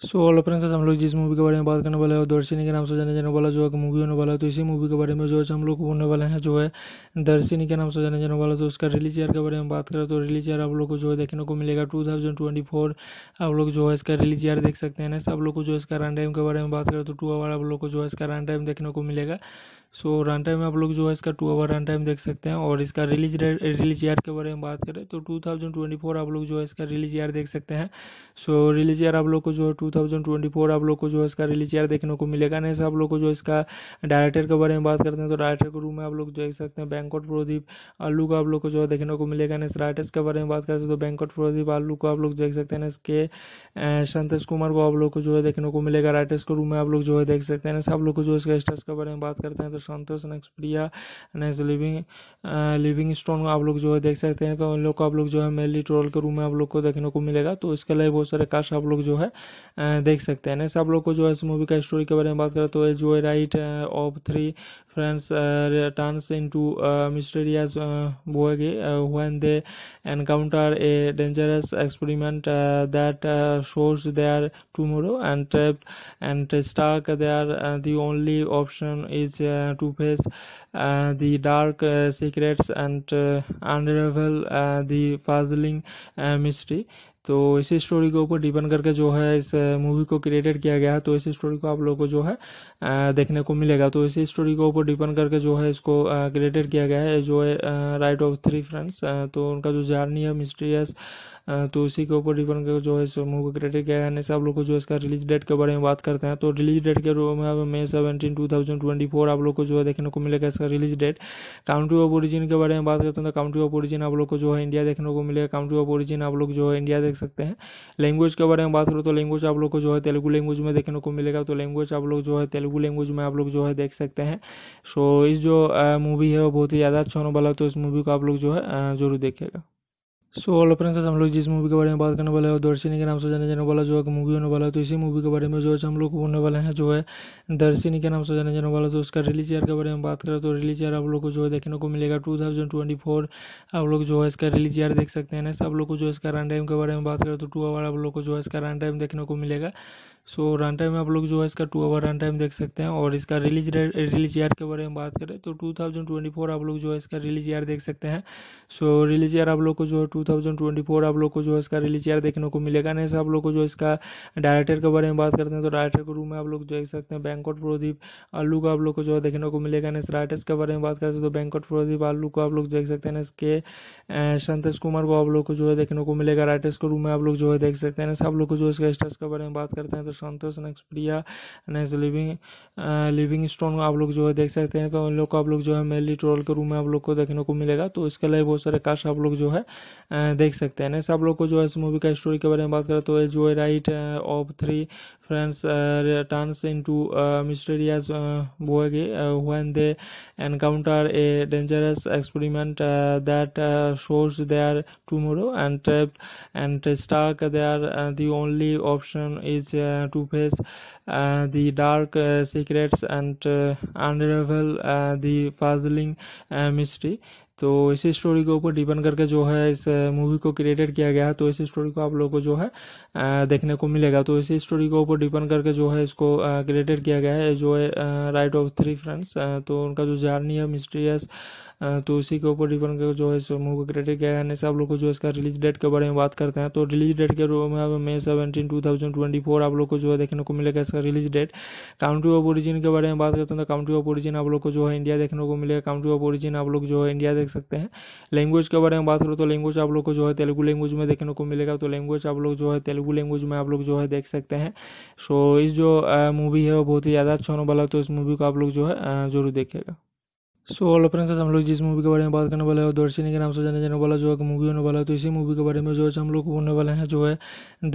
सो ऑल फ्रेंड्स हम लोग जिस मूवी के बारे में बात करने वाले हैं दर्शनी के नाम से जाने जाने वाला जो है मूवी होने वाला है तो इसी मूवी के बारे में जो है हम लोग होने वाले हैं जो है दर्शनी के नाम से जाने जाने वाला तो उसका रिलीज ईयर के बारे में बात करें तो रिलीज ईयर आप लोग को जो है देखने को मिलेगा टू थाउजेंड ट्वेंटी फोर आप लोग जो है इसका रिलीज ईयर देख सकते हैं सब लोग को जो इसका रन टाइम के बारे में बात करें तो टू आवर आप लोग को जो है इसका रन टाइम देखने को मिलेगा सो रन टाइम में आप लोग जो है इसका टू आवर रन टाइम देख सकते हैं और इसका रिलीज रिलीज ईयर के बारे में बात करें तो 2024 आप लोग जो है इसका रिलीज ईयर देख सकते हैं सो रिलीज ईयर आप लोग को जो है फोर आप लोग को जो है इसका रिलीज ईयर देखने को मिलेगा नहीं आप लोग को जो इसका डायरेक्टर के बारे में बात करते हैं तो डायरेक्टर के रूम में आप लोग देख सकते हैं बैंकॉट प्रदीप आलू का आप लोग को जो है देखने को मिलेगा नहीं राइटर्स के बारे में बात करते हैं तो बैंकॉट प्रदीप आलू को आप लोग देख सकते हैं इसके संतोष कुमार को आप लोग को जो है देखने को मिलेगा राइटर्स के रूम में आप लोग जो है देख सकते हैं सब लोग को जो इसका स्टार्स के बारे में बात करते हैं तो Santosh next Priya next living living stone आप लोग जो है देख सकते हैं तो उन लोग को आप लोग जो है मेनली ट्रोल के रूम में आप लोग को देखने को मिलेगा तो इसके लिए बहुत सारे कास्ट आप लोग जो है देख सकते हैं नेक्स्ट आप लोग को जो है इस मूवी का स्टोरी के बारे में बात करें तो जो है right of three friends uh, turns into uh, mysterious Boege uh, when they encounter a dangerous experiment that shows their tomorrow and trapped and stuck there. the only option is to face the dark secrets and unravel the puzzling mystery. तो इस story के ऊपर depend करके जो है इस movie को created किया गया है तो इस स्टोरी को आप लोगों को जो है देखने को मिलेगा तो इस स्टोरी के ऊपर डिपेंड करके जो है इसको क्रिएटेड किया गया है जो है राइट ऑफ थ्री फ्रेंड्स तो उनका जो जर्नी है मिस्ट्रियस तो उसी के ऊपर डिपेंड कर जो है मूवी का क्रेडिट क्या है सब लोग को जो इसका रिलीज डेट के बारे में बात करते हैं तो रिलीज डेट के में May seventeen two thousand twenty four आप लोग को जो है देखने को मिलेगा इसका release date country of origin के बारे में बात करते हैं तो काउंट्री ऑफ ओरिजिन आप लोग को जो है इंडिया देखने को मिलेगा काउंट्री ऑफ ओरिजिन आप लोग जो है इंडिया देख सकते हैं लैंग्वेज के बारे में बात करो तो लैंग्वेज आप लोग को जो है तेलुगु लैंग्वेज में देखने को मिलेगा तो लैंग्वेज आप लोग जो है तेलुगु लैंग्वेज में आप लोग जो है देख सकते हैं सो इस जो मूवी है वो बहुत ही ज़्यादा अच्छा होने वाला है तो इस मूवी को आप लोग जो है जरूर देखेगा सो ऑल अपने हम लोग जिस मूवी के बारे में बात करने वाले हैं दर्शनी के नाम से जाने जाने वाला जो है मूवी होने वाला है तो इसी मूवी के बारे में जो है हम लोग होने वाले हैं जो है दर्शनी के नाम से जाने जाने वाला तो उसका रिलीज ईयर के बारे में बात करें तो रिलीज ईयर आप लोग को जो है देखने को मिलेगा टू थाउजेंड ट्वेंटी फोर आप लोग जो है इसका रिलीज ईयर देख सकते हैं सब लोग को जो है इसका रन टाइम के बारे में बात करें तो टू आवर आप लोग को जो है इसका रन टाइम देखने को मिलेगा सो रन टाइम आप लोग जो है इसका टू आवर रन टाइम देख सकते हैं और इसका रिलीज रिलीज ईयर के बारे में बात करें तो 2024 आप लोग जो है इसका रिलीज ईयर देख सकते हैं सो रिलीज ईयर आप लोग को जो है टू आप लोग को जो है इसका रिलीज ईयर देखने को मिलेगा नहीं आप लोग को जो इसका डायरेक्टर के बारे में बात करते हैं तो डायरेक्टर के रूम में आप लोग देख सकते हैं बैंक प्रदीप आलू को आप लोग को जो है देखने को मिलेगा नहीं राइटर्स के बारे में बात करते हैं तो बैंक प्रदीप आलू को आप लोग देख सकते हैं इसके संतोष कुमार को आप लोग को जो है देखने को मिलेगा राइटर्स के रूम में आप लोग जो है देख सकते हैं सब लोग को जो इसका स्टर्स के बारे में बात करते हैं तो Santosh next Priya next living living stone आप लोग जो है देख सकते हैं तो उन लोग को आप लोग जो है मेनली ट्रोल के रूम में आप लोग को देखने को मिलेगा तो इसके लिए बहुत सारे कास्ट आप लोग जो है देख सकते हैं नेक्स्ट आप लोग को जो है इस मूवी का स्टोरी के बारे में बात करें तो जो है right of three friends uh, turns into uh, mysterious uh, bogie when they encounter a dangerous experiment that shows their tomorrow and trapped and stuck there the only option is to face uh, the dark uh, secrets and uh, unravel the puzzling mystery तो इसी story के ऊपर depend करके जो है इस movie को created किया गया है तो इसी स्टोरी को आप लोगों को जो है देखने को मिलेगा तो इसी स्टोरी के ऊपर डिपेंड करके जो है इसको क्रिएटेड किया गया है जो है राइट ऑफ थ्री फ्रेंड्स तो उनका जो जर्नी है मिस्ट्रियस तो उसी के ऊपर डिपेंड कर जो है मूवी का क्रेडिट क्या है सब लोग को जो इसका रिलीज डेट के बारे में बात करते हैं तो रिलीज डेट के रूप में May seventeen two thousand twenty four आप लोग को जो है देखने को मिलेगा इसका release date country of origin के बारे में बात करते हैं तो काउंट्री ऑफ ओरिजिन आप लोग को जो है इंडिया देखने को मिलेगा काउंट्री ऑफ ओरिजिन आप लोग जो है इंडिया देख सकते हैं लैंग्वेज के बारे में बात करो तो लैंग्वेज आप लोग को जो है तेलुगु लैंग्वेज में देखने को मिलेगा तो लैंग्वेज आप लोग जो है तेलुगु लैंग्वेज में आप लोग जो है देख सकते हैं सो इस जो मूवी है वो बहुत ही ज़्यादा अच्छा होने वाला है तो इस मूवी को आप लोग जो है ज़रूर देखेगा सो ऑल अपने हम लोग जिस मूवी के बारे में बात करने वाले हैं दर्शनी के नाम से जाने जाने वाला जो है मूवी होने वाला है तो इसी मूवी के बारे में जो है हम लोग होने वाले हैं जो है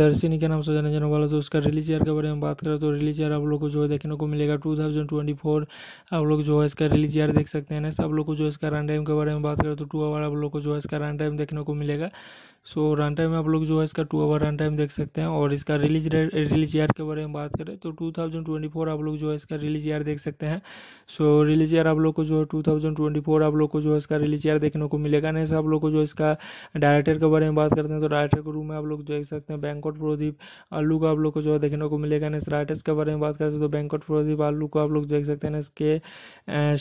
दर्शनी के नाम से जाने जाने वाला तो उसका रिलीज ईयर के बारे में बात करें तो रिलीज ईयर आप लोग को जो है देखने को मिलेगा टू थाउजेंड ट्वेंटी फोर आप लोग जो है इसका रिलीज ईयर देख सकते हैं सब लोग को जो है इसका रन टाइम के बारे में बात करें तो टू आवर आप लोग को जो है इसका रन टाइम देखने को मिलेगा सो रन टाइम आप लोग जो है इसका टू आवर रन टाइम देख सकते हैं और इसका रिलीज रिलीज ईयर के बारे में बात करें तो 2024 आप लोग जो है इसका रिलीज ईयर देख सकते हैं सो रिलीज ईयर आप लोग को जो है फोर आप लोग को जो है इसका रिलीज ईयर देखने को मिलेगा नहीं आप लोग को जो इसका डायरेक्टर के बारे में बात करते हैं तो डायरेक्टर के रूम में आप लोग देख सकते हैं बैंकॉट प्रोदीप आलू को आप लोग को जो है देखने को मिलेगा नहीं राइटर्स के बारे में बात करते हैं तो बैंकॉट प्रोदीप आलू को आप लोग देख सकते हैं इसके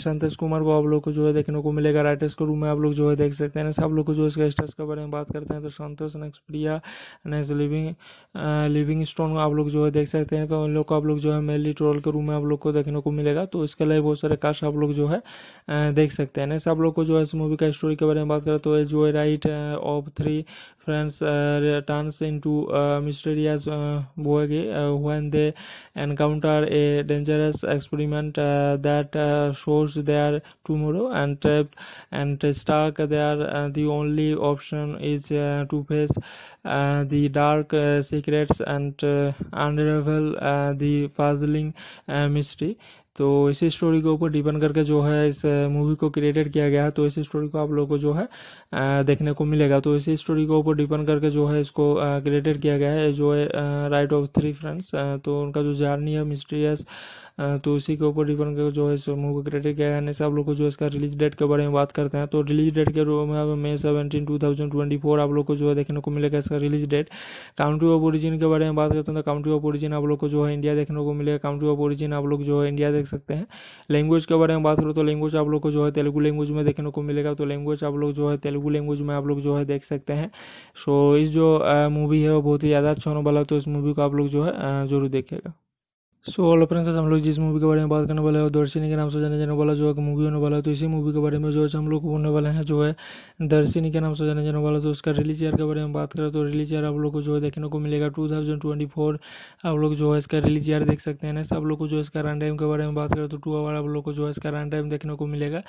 संतोष कुमार को आप लोग को जो है देखने को मिलेगा राइटर्स के रूम में आप लोग जो है देख सकते हैं सब लोग को जो इसका स्टर्स के बारे में बात करते हैं तो Santosh next Priya next living living stone आप लोग जो है देख सकते हैं तो उन लोग को आप लोग जो है मेली ट्रोल के रूम में आप लोग को देखने को मिलेगा तो इसके लिए बहुत सारे कास्ट आप लोग जो है uh, देख सकते हैं नेक्स्ट आप लोग को जो है इस मूवी का स्टोरी के बारे में बात करें तो जो है right of three friends uh, turns into a uh, mysterious uh, boy when they encounter a dangerous experiment that shows their tomorrow and trapped and stuck there the only option is to face uh, the dark uh, secrets and uh, unravel the puzzling mystery तो इसी story के ऊपर depend करके जो है इस movie को created किया गया है तो इसी स्टोरी को आप लोगों को जो है देखने को मिलेगा तो इसी स्टोरी के ऊपर डिपेंड करके जो है इसको क्रिएटेड किया गया है जो है राइट ऑफ थ्री फ्रेंड्स तो उनका जो जर्नी है मिस्ट्रियस तो उसी के ऊपर डिपेंड कर जो है मूवी का क्रेडिट क्या है सब लोग को जो इसका रिलीज डेट के बारे में बात करते हैं तो रिलीज डेट के रूप में May seventeen two thousand twenty four आप लोग को जो है देखने को मिलेगा इसका release date country of origin के बारे में बात करते हैं तो काउंट्री ऑफ ओरिजिन आप लोग को जो है इंडिया देखने को मिलेगा काउंट्री ऑफ ओरिजिन आप लोग जो है इंडिया देख सकते हैं लैंग्वेज के बारे में बात करो तो लैंग्वेज आप लोग को जो है तेलुगु लैंग्वेज में देखने को मिलेगा तो लैंग्वेज आप लोग जो है तेलुगु लैंग्वेज में आप लोग जो है देख सकते हैं सो इस जो मूवी है वो बहुत ही ज़्यादा अच्छा होने वाला है तो इस मूवी को आप लोग जो है जरूर देखेगा सो ऑल फ्रेंड्स हम लोग जिस मूवी के बारे में बात करने वाले हैं दर्शनी के नाम से जाने जाने वाला जो है मूवी होने वाला है तो इसी मूवी के बारे में जो है हम लोग होने वाले हैं जो है दर्शनी के नाम से जाने जाने वाला तो उसका रिलीज ईयर के बारे में बात करें तो रिलीज ईयर आप लोग को जो है देखने को मिलेगा टू थाउजेंड ट्वेंटी फोर आप लोग जो है इसका रिलीज ईयर देख सकते हैं सब लोग को जो इसका रन टाइम के बारे में बात करें तो टू आवर आप लोग को जो है इसका रन टाइम देखने को मिलेगा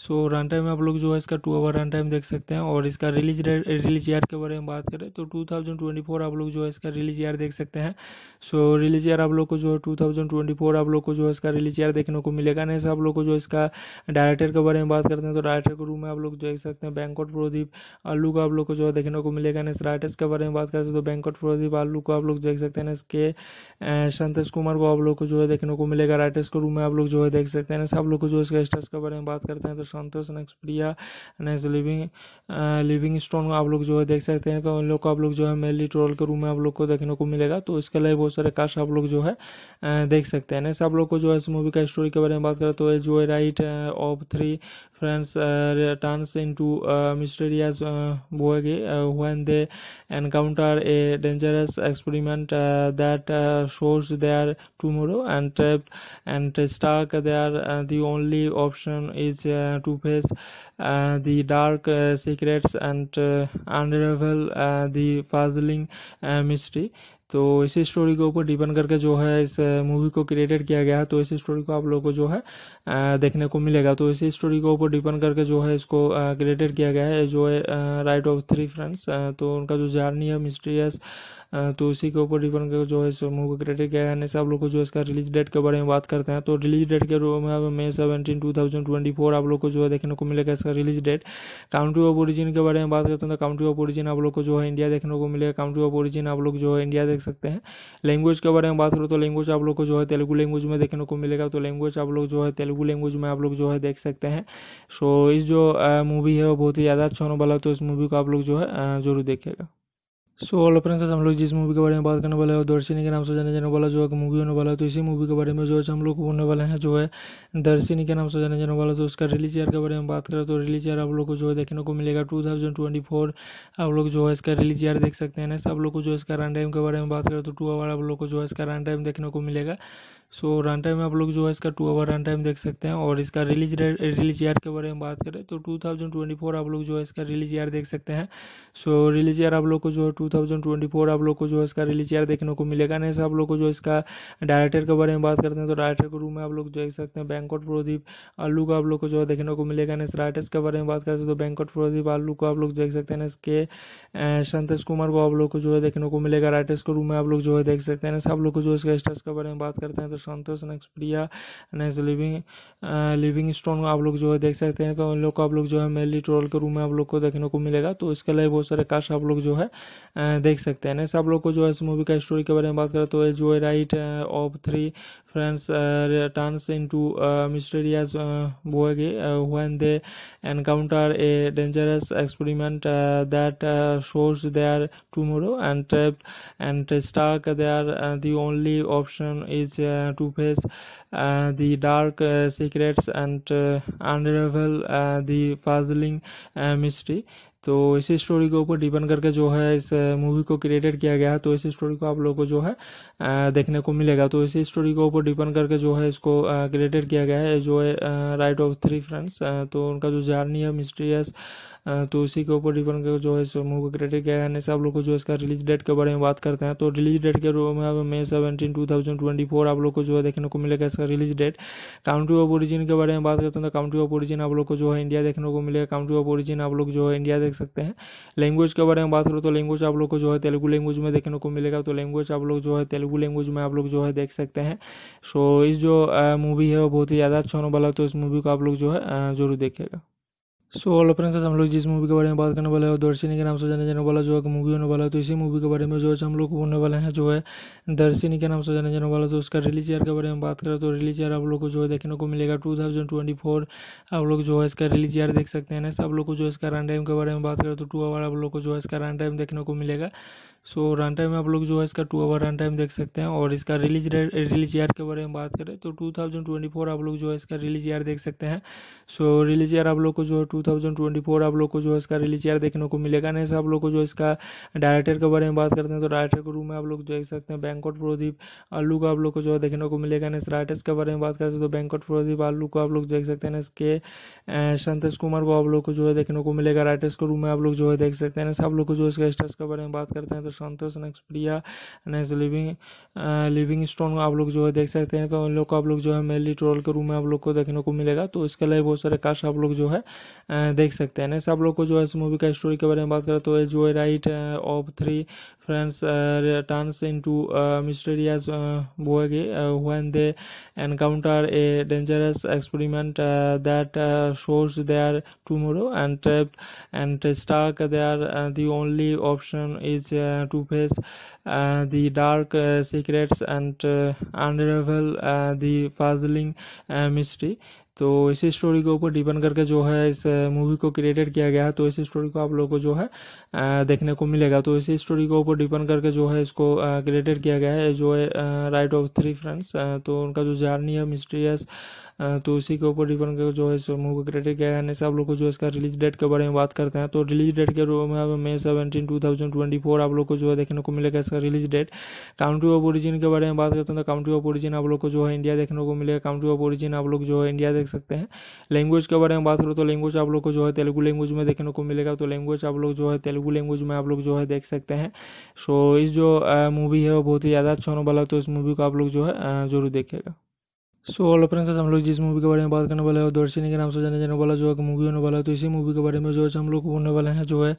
सो रन टाइम में आप लोग जो है इसका टू आवर रन टाइम देख सकते हैं और इसका रिलीज रिलीज ईयर के बारे में बात करें तो 2024 आप लोग जो है इसका रिलीज ईयर देख सकते हैं सो रिलीज ईयर आप लोग को जो है फोर आप लोग को जो है इसका रिलीज ईयर देखने को मिलेगा नहीं आप लोग को जो इसका डायरेक्टर के बारे में बात करते हैं तो डायरेक्टर के रूम में आप लोग देख सकते हैं बैंकॉट प्रदीप आलू का आप लोग को जो है देखने को मिलेगा नहीं राइटर्स के बारे में बात करते हैं तो बैंकॉट प्रदीप आलू को आप लोग देख सकते हैं इसके संतोष कुमार को आप लोग को जो है देखने को मिलेगा राइटर्स के रूम में आप लोग जो है देख सकते हैं सब लोग को जो इसका स्टार्स के बारे में बात करते हैं तो Santosh next Priya next living living stone आप लोग जो है देख सकते हैं तो उन लोग को आप लोग जो है मेनली ट्रोल के रूम में आप लोग को देखने को मिलेगा तो इसके लिए बहुत सारे कास्ट आप लोग जो है uh, देख सकते हैं नेक्स्ट आप लोग को जो है इस मूवी का स्टोरी के बारे में बात करें तो जो है right of three friends uh, turns into uh, mysterious Boege uh, when they encounter a dangerous experiment that shows their tomorrow and trapped and stuck there. the only option is to face the dark secrets and unravel the puzzling mystery. तो इस story के ऊपर depend करके जो है इस movie को created किया गया है तो इस स्टोरी को आप लोगों को जो है देखने को मिलेगा तो इस स्टोरी के ऊपर डिपेंड करके जो है इसको क्रिएटेड किया गया है जो है राइट ऑफ थ्री फ्रेंड्स तो उनका जो जर्नी है मिस्ट्रियस तो उसी के ऊपर डिपेंड कर जो है मूवी का क्रेडिट क्या है सब लोग को जो है इसका रिलीज डेट के बारे में बात करते हैं तो रिलीज डेट के रूप में May seventeen two thousand twenty four आप लोग को जो है देखने को मिलेगा इसका release date country of origin के बारे में बात करते हैं तो काउंट्री ऑफ ओरिजिन आप लोग को जो है इंडिया देखने को मिलेगा काउंट्री ऑफ ओरिजिन आप लोग जो है इंडिया देख सकते हैं लैंग्वेज के बारे में बात करो तो लैंग्वेज आप लोग को जो है तेलुगु लैंग्वेज में देखने को मिलेगा तो लैंग्वेज आप लोग जो है तेलुगु लैंग्वेज में आप लोग जो है देख सकते हैं सो इस जो मूवी है वो बहुत ही ज़्यादा अच्छा होने वाला है तो इस मूवी को आप लोग जो है जरूर देखेगा सो ऑल अपने हम लोग जिस मूवी के बारे में बात करने वाले हैं दर्शनी के नाम से जाने जाने वाला जो है मूवी होने वाला है तो इसी मूवी के बारे में जो है हम लोग होने वाले हैं जो है दर्शनी के नाम से जाने जाने वाला तो उसका रिलीज ईयर के बारे में बात करें तो रिलीज ईयर आप लोग को जो है देखने को मिलेगा टू थाउजेंड ट्वेंटी फोर आप लोग जो है इसका रिलीज ईयर देख सकते हैं सब लोग को जो है इसका रन टाइम के बारे में बात करें तो टू आवर आप लोग को जो है इसका रन टाइम देखने को मिलेगा सो रन टाइम में आप लोग जो है इसका टू आवर रन टाइम देख सकते हैं और इसका रिलीज रिलीज ईयर के बारे में बात करें तो 2024 आप लोग जो है इसका रिलीज ईयर देख सकते हैं सो रिलीज ईयर आप लोग को जो है फोर आप लोग को जो है इसका रिलीज ईयर देखने को मिलेगा नहीं आप लोग को जो इसका डायरेक्टर के बारे में बात करते हैं तो डायरेक्टर के रूम में आप लोग देख सकते हैं बैंकट प्रदीप आलू को आप लोग को जो है देखने को मिलेगा नहीं राइटर्स के बारे में बात करते हैं तो बैंकट प्रदीप आलू को आप लोग देख सकते हैं इसके संतोष कुमार को आप लोग को जो है देखने को मिलेगा राइटर्स के रूम में आप लोग जो है देख सकते हैं सब लोग को जो इसका स्टर्स के बारे में बात करते हैं तो Santosh next Priya next living living stone आप लोग जो है देख सकते हैं तो उन लोग को आप लोग जो है मेनली ट्रोल के रूम में आप लोग को देखने को मिलेगा तो इसके लिए बहुत सारे कास्ट आप लोग जो है देख सकते हैं नेक्स्ट आप लोग को जो है इस मूवी का स्टोरी के बारे में बात करें तो जो है right of three friends uh, turns into uh, mysterious uh, boy when they encounter a dangerous experiment that shows their tomorrow and trapped and stuck there the only option is to face uh, the dark uh, secrets and uh, unravel the puzzling mystery तो इसी story के ऊपर depend करके जो है इस movie को created किया गया है तो इसी स्टोरी को आप लोगों को जो है देखने को मिलेगा तो इसी स्टोरी के ऊपर डिपेंड करके जो है इसको क्रिएटेड किया गया है जो है राइट ऑफ थ्री फ्रेंड्स तो उनका जो जर्नी है मिस्ट्रियस तो उसी के ऊपर डिपेंड कर जो है मूवी का क्राइटेरिया क्या है सब आप लोग को जो इसका रिलीज डेट के बारे में बात करते हैं तो रिलीज डेट के रूप में May seventeen two thousand twenty four आप लोग को जो है देखने को मिलेगा इसका release date country of origin के बारे में बात करते हैं तो काउंट्री ऑफ ओरिजिन आप लोग को जो है इंडिया देखने को मिलेगा काउंट्री ऑफ ओरिजिन आप लोग जो है इंडिया देख सकते हैं लैंग्वेज के बारे में बात करो तो लैंग्वेज आप लोग को जो है तेलुगु लैंग्वेज में देखने को मिलेगा तो लैंग्वेज आप लोग जो है तेलुगु लैंग्वेज में आप लोग जो है देख सकते हैं सो इस जो मूवी है वो बहुत ही ज़्यादा अच्छा होने वाला है तो इस मूवी को आप लोग जो है ज़रूर देखेगा सो ऑल अपने हम लोग जिस मूवी के बारे में बात करने वाले हैं दर्शनी के नाम से जाने जाने वाला जो है मूवी होने वाला है तो इसी मूवी के बारे में जो है हम लोग होने वाले हैं जो है दर्शनी के नाम से जाने जाने वाला तो उसका रिलीज ईयर के बारे में बात करें तो रिलीज ईयर आप लोग को जो है देखने को मिलेगा टू थाउजेंड ट्वेंटी फोर आप लोग जो है इसका रिलीज ईयर देख सकते हैं सब आप लोग को जो है इसका रन टाइम के बारे में बात करें तो टू आवर आप लोग को जो है इसका रन टाइम देखने को मिलेगा सो रन टाइम आप लोग जो है इसका टू आवर रन टाइम देख सकते हैं और इसका रिलीज रिलीज ईयर के बारे में बात करें तो 2024 आप लोग जो है इसका रिलीज ईयर देख सकते हैं सो रिलीज ईयर आप लोग को जो है फोर आप लोग को जो है इसका रिलीज ईयर देखने को मिलेगा नहीं आप लोग को जो इसका डायरेक्टर के बारे में बात करते हैं तो डायरेक्टर के रूम में आप लोग देख सकते हैं बैंकॉट प्रोदीप आलू को आप लोग को जो है देखने को मिलेगा नहीं राइटर्स के बारे में बात करते हैं तो बैंकॉट प्रोदीप आलू को आप लोग देख सकते हैं इसके संतोष कुमार को आप लोग को जो है देखने को मिलेगा राइटर्स के रूम में आप लोग जो है देख सकते हैं सब लोग को जो इसका स्टर्स के बारे में बात करते हैं तो Santosh next Priya next living living stone आप लोग जो है देख सकते हैं तो उन लोग को आप लोग जो है मेली ट्रोल के रूम में आप लोग को देखने को मिलेगा तो इसके लिए बहुत सारे कास्ट आप लोग जो है uh, देख सकते हैं नेक्स्ट आप लोग को जो है इस मूवी का स्टोरी के बारे में बात करें तो जो है right of three friends uh, turns into a uh, mysterious uh, bogie when they encounter a dangerous experiment that shows their tomorrow and trapped and stuck there the only option is to face uh, the dark uh, secrets and uh, unravel the puzzling mystery तो इसी story के ऊपर depend करके जो है इस movie को created किया गया है तो इसी स्टोरी को आप लोगों को जो है देखने को मिलेगा तो इसी स्टोरी के ऊपर डिपेंड करके जो है इसको क्रिएटेड किया गया है जो है राइट ऑफ थ्री फ्रेंड्स तो उनका जो जर्नी है मिस्ट्रियस तो उसी के ऊपर डिपेंड कर जो है मूवी का क्रेडिट क्या है आप लोग को जो इसका रिलीज डेट के बारे में बात करते हैं तो रिलीज डेट के रूप में May seventeen two thousand twenty four आप लोग को जो है देखने को मिलेगा इसका release date country of origin के बारे में बात करते हैं तो काउंट्री ऑफ ओरिजिन आप लोग को जो है इंडिया देखने को मिलेगा काउंट्री ऑफ ओरिजिन आप लोग जो है इंडिया देख सकते हैं लैंग्वेज के बारे में बात करो तो लैंग्वेज आप लोग को जो है तेलुगु लैंग्वेज में देखने को मिलेगा तो लैंग्वेज आप लोग जो है तेलुगु लैंग्वेज में आप लोग जो है देख सकते हैं सो इस जो मूवी है वो बहुत ही ज़्यादा अच्छा होने वाला है तो इस मूवी को आप लोग जो है जरूर देखेगा सो ऑल फ्रेंड्स हम लोग जिस मूवी के बारे में बात करने वाले हैं दर्शनी के नाम से जाने जाने वाला जो है मूवी होने वाला है तो इसी मूवी के बारे में जो है हम लोग होने वाले हैं जो है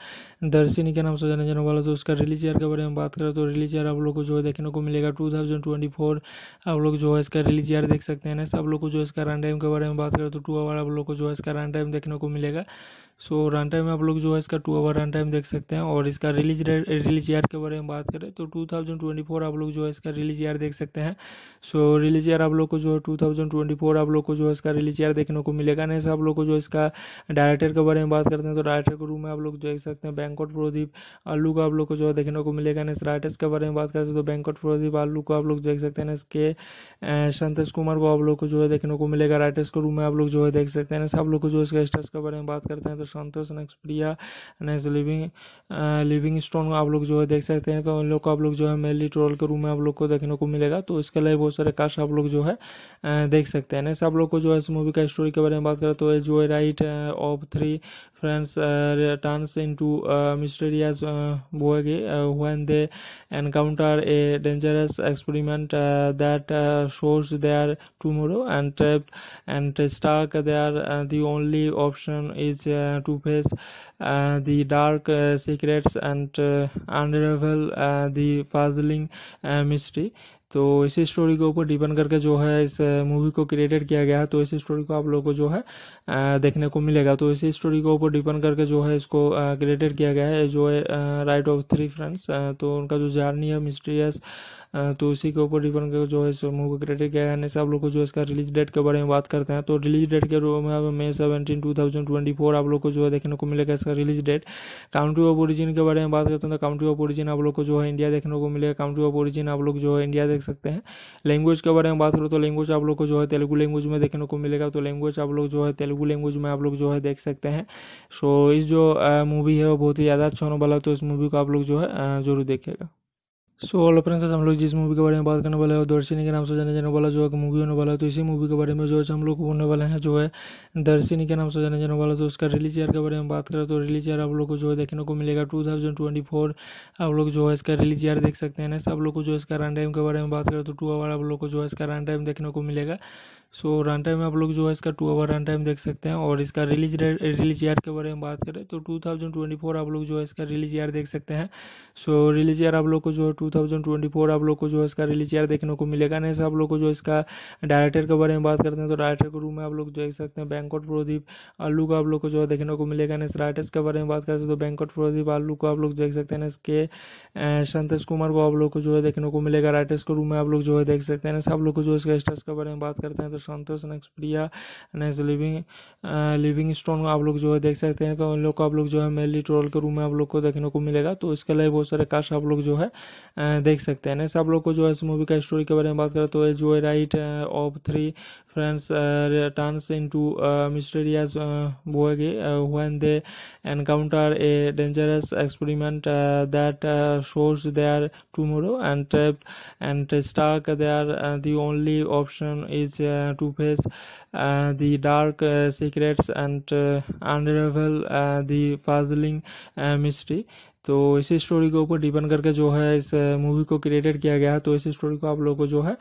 दर्शनी के नाम से जाने जाने वाला तो उसका रिलीज ईयर के बारे में बात करें तो रिलीज ईयर आप लोग को जो है देखने को मिलेगा टू थाउजेंड ट्वेंटी फोर आप लोग जो है इसका रिलीज ईयर देख सकते हैं सब लोग को जो इसका रन टाइम के बारे में बात करें तो टू आवर आप लोग को जो है इसका रन टाइम देखने को मिलेगा सो रन टाइम में आप लोग जो है इसका टू आवर रन टाइम देख सकते हैं और इसका रिलीज रिलीज ईयर के बारे में बात करें तो 2024 आप लोग जो है इसका रिलीज ईयर देख सकते हैं सो रिलीज ईयर आप लोग को जो है फोर आप लोग को जो है इसका रिलीज ईयर देखने को मिलेगा नहीं आप लोग को जो इसका डायरेक्टर के बारे में बात करते हैं तो डायरेक्टर के रूम में आप लोग देख सकते हैं बैंकॉट प्रदीप आलू का आप लोग को जो है देखने को मिलेगा नहीं राइटर्स के बारे में बात करते हैं तो बैंकॉट प्रदीप आलू को आप लोग देख सकते हैं इसके संतोष कुमार को आप लोग को जो है देखने को मिलेगा राइटर्स के रूम में आप लोग जो है देख सकते हैं सब लोग को जो इसका स्टार्स के बारे में बात करते हैं तो Santosh next Priya next living living stone आप लोग जो है देख सकते हैं तो उन लोग को आप लोग जो है मेनली ट्रोल के रूम में आप लोग को देखने को मिलेगा तो इसके लिए बहुत सारे कास्ट आप लोग जो है uh, देख सकते हैं नेक्स्ट आप लोग को जो है इस मूवी का स्टोरी के बारे में बात करें तो जो है right of three friends uh, turns into uh, mysterious uh, Boege when they encounter a dangerous experiment that shows their tomorrow and trapped and stuck there. the only option is to face the dark secrets and unravel the puzzling mystery. तो इस story के ऊपर depend करके जो है इस movie को created किया गया है तो इस स्टोरी को आप लोगों को जो है देखने को मिलेगा तो इस स्टोरी के ऊपर डिपेंड करके जो है इसको क्रिएटेड किया गया है जो है राइट ऑफ थ्री फ्रेंड्स तो उनका जो जर्नी है मिस्ट्रियस तो उसी के ऊपर डिपेंड कर जो है मूवी का क्रेडिट क्या है सब लोग को जो है इसका रिलीज डेट के बारे में बात करते हैं तो रिलीज डेट के रूप में May seventeen two thousand twenty four आप लोग को जो है देखने को मिलेगा इसका release date country of origin के बारे में बात करते हैं तो काउंट्री ऑफ ओरिजिन आप लोग को जो है इंडिया देखने को मिलेगा काउंट्री ऑफ ओरिजिन आप लोग जो है इंडिया देख सकते हैं लैंग्वेज के बारे में बात करो तो लैंग्वेज आप लोग को जो है तेलुगु लैंग्वेज में देखने को मिलेगा तो लैंग्वेज आप लोग जो है तेलुगु लैंग्वेज में आप लोग जो है देख सकते हैं सो इस जो मूवी है वो बहुत ही ज़्यादा अच्छा होने वाला है तो इस मूवी को आप लोग जो है जरूर देखेगा सो ऑल फ्रेंड्स हम लोग जिस मूवी के बारे में बात करने वाले हैं दर्शनी के नाम से जाने जाने वाला जो है मूवी होने वाला है तो इसी मूवी के बारे में जो है हम लोग होने वाले हैं जो है दर्शनी के नाम से जाने जाने वाला तो उसका रिलीज ईयर के बारे में बात करें तो रिलीज ईयर आप लोग को जो है देखने को मिलेगा टू थाउजेंड ट्वेंटी फोर आप लोग जो है इसका रिलीज ईयर देख सकते हैं सब लोग को जो है इसका रन टाइम के बारे में बात करें तो टू आवर आप लोग को जो है इसका रन टाइम देखने को मिलेगा सो रन टाइम आप लोग जो है इसका टू आवर रन टाइम देख सकते हैं और इसका रिलीज रिलीज ईयर के बारे में बात करें तो 2024 आप लोग जो है इसका रिलीज ईयर देख सकते हैं सो रिलीज ईयर आप लोग को जो है फोर आप लोग को जो है इसका रिलीज ईयर देखने को मिलेगा नहीं आप लोग को जो इसका डायरेक्टर के बारे में बात करते हैं तो डायरेक्टर के रूम में आप लोग देख सकते हैं बैंकट प्रदीप आलू को आप लोग को जो है देखने को मिलेगा नहीं राइटर्स के बारे में बात करते हैं तो बैंकट प्रदीप आलू को आप लोग देख सकते हैं इसके संतोष कुमार को आप लोग को जो है देखने को मिलेगा राइटर्स के रूम में आप लोग जो है देख सकते हैं सब लोग को जो इसका स्टर्स के बारे में बात करते हैं तो Santosh next Priya next living living stone आप लोग जो है देख सकते हैं तो उन लोग को आप लोग जो है मेनली ट्रोल के रूम में आप लोग को देखने को मिलेगा तो इसके अलावा बहुत सारे कास्ट आप लोग जो है देख सकते हैं नेक्स्ट आप लोग को जो है इस मूवी का स्टोरी के बारे में बात करें तो ये जो है right of three friends uh, returns into uh, mysterious uh, voyage uh, when they encounter a dangerous experiment uh, that uh, shows their tomorrow and trapped and stuck there uh, the only option is uh, to face the dark secrets and unravel uh, the puzzling uh, तो इसी story के ऊपर depend करके जो है इस movie uh, को created किया गया है तो इसी स्टोरी को आप लोगों को जो है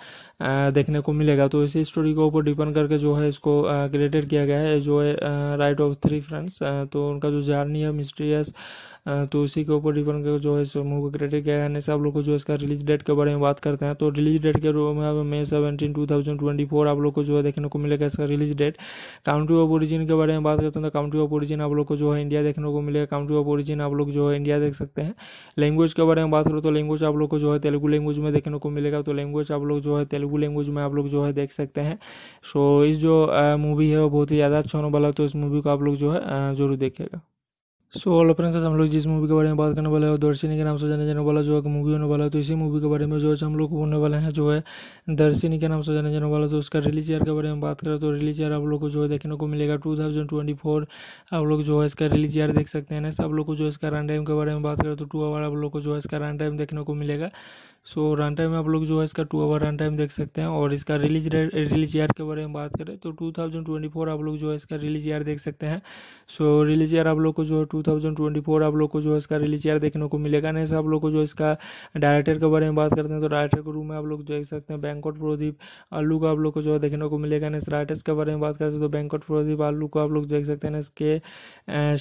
देखने को मिलेगा तो इसी स्टोरी के ऊपर डिपेंड करके जो है इसको क्रिएटेड किया गया है जो है राइट ऑफ थ्री फ्रेंड्स तो उनका जो जर्नी है मिस्ट्रियस तो उसी के ऊपर डिपेंड कर जो है मूवी का क्रेडिट क्या है आप लोग को जो इसका रिलीज डेट के बारे में बात करते हैं तो रिलीज डेट के रूप में May seventeen two thousand twenty four आप लोग को जो है देखने को मिलेगा इसका release date country of origin के बारे में बात करते हैं तो काउंट्री ऑफ ओरिजिन आप लोग को जो है इंडिया देखने को मिलेगा काउंट्री ऑफ ओरिजिन आप लोग जो है इंडिया देख सकते हैं लैंग्वेज के बारे में बात करो तो लैंग्वेज आप लोग को जो है तेलुगु लैंग्वेज में देखने को मिलेगा तो लैंग्वेज आप लोग जो है तेलुगु लैंग्वेज में आप लोग जो है देख सकते हैं सो इस जो मूवी है वो बहुत ही ज़्यादा अच्छा होने वाला है तो इस मूवी को आप लोग जो है जरूर देखेगा सो ऑल अपने हम लोग जिस मूवी के बारे में बात करने वाले हैं दर्शनी के नाम से जाने जाने वाला जो है मूवी होने वाला है तो इसी मूवी के बारे में जो है हम लोग बोलने वाले हैं जो है दर्शनी के नाम से जाने जाने वाला तो उसका रिलीज ईयर के बारे में बात करें तो रिलीज ईयर आप लोग को जो है देखने को मिलेगा टू थाउजेंड ट्वेंटी फोर आप लोग जो है इसका रिलीज ईयर देख सकते हैं सब आप लोग को जो है इसका रन टाइम के बारे में बात करें तो टू आवर आप लोग को जो है इसका रन टाइम देखने को मिलेगा सो रन टाइम आप लोग जो है इसका टू आवर रन टाइम देख सकते हैं और इसका रिलीज रिलीज ईयर के बारे में बात करें तो 2024 आप लोग जो है इसका रिलीज ईयर देख सकते हैं सो रिलीज ईयर आप लोग को जो है फोर आप लोग को जो है इसका रिलीज ईयर देखने को मिलेगा नहीं आप लोग को जो इसका डायरेक्टर के बारे में बात करते हैं तो डायरेक्टर के रूम में आप लोग देख सकते हैं बैंकॉट प्रोदीप आलू को आप लोग को जो है देखने को मिलेगा नहीं राइटर्स के बारे में बात करते हैं तो बैंकॉट प्रोदीप आलू को आप लोग देख सकते हैं इसके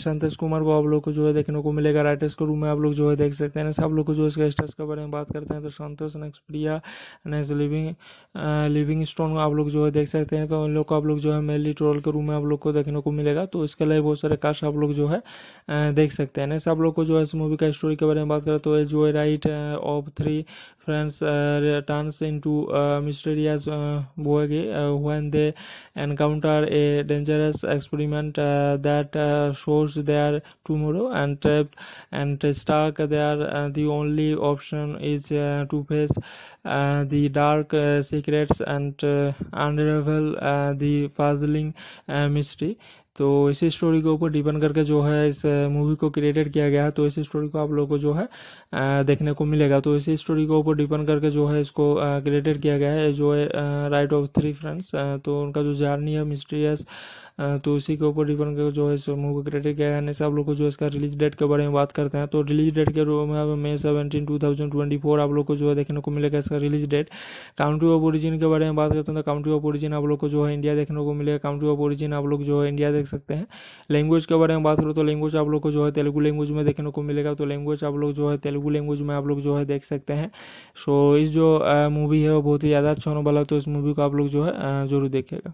संतोष कुमार को आप लोग को जो है देखने को मिलेगा राइटर्स के रूम में आप लोग जो है देख सकते हैं आप लोग को जो इसका स्टेटस के बारे में बात करते हैं तो Santosh next Priya next living living stone आप लोग जो है देख सकते हैं तो उन लोग को आप लोग जो है मेनली ट्रोल के रूम में आप लोग को देखने को मिलेगा तो इसके लिए बहुत सारे कास्ट आप लोग जो है देख सकते हैं नेक्स्ट आप लोग को जो है इस मूवी का स्टोरी के बारे में बात करें तो ये जो है right of three friends uh, returns into uh, mysterious uh, Boegi uh, when they encounter a dangerous experiment uh, that uh, shows their tomorrow and trapped and stuck there. Uh, the only option is uh, to face the dark uh, secrets and uh, unravel uh, the puzzling mystery तो इसी story के ऊपर depend करके जो है इस movie को created किया गया है तो इसी स्टोरी को आप लोगों को जो है देखने को मिलेगा तो इसी स्टोरी के ऊपर डिपेंड करके जो है इसको क्रिएटेड किया गया है जो है राइट ऑफ थ्री फ्रेंड्स तो उनका जो जर्नी है मिस्ट्रियस तो उसी के ऊपर डिपेंड कर जो है मूवी का क्रिएट किया गया सब लोग को जो है इसका रिलीज डेट के बारे में बात करते हैं तो रिलीज डेट के रूप में May seventeen two thousand twenty four आप लोग को जो है देखने को मिलेगा इसका release date country of origin के बारे में बात करते हैं तो काउंट्री ऑफ ओरिजिन आप लोग को जो है इंडिया देखने को मिलेगा काउंट्री ऑफ ओरिजिन आप लोग जो है इंडिया देख सकते हैं लैंग्वेज के बारे में बात करो तो लैंग्वेज आप लोग को जो है तेलुगु लैंग्वेज में देखने को मिलेगा तो लैंग्वेज आप लोग जो है तेलुगु लैंग्वेज में आप लोग जो है देख सकते हैं सो इस जो मूवी है वो बहुत ही ज़्यादा अच्छा होने वाला है तो इस मूवी को आप लोग जो है जरूर देखेगा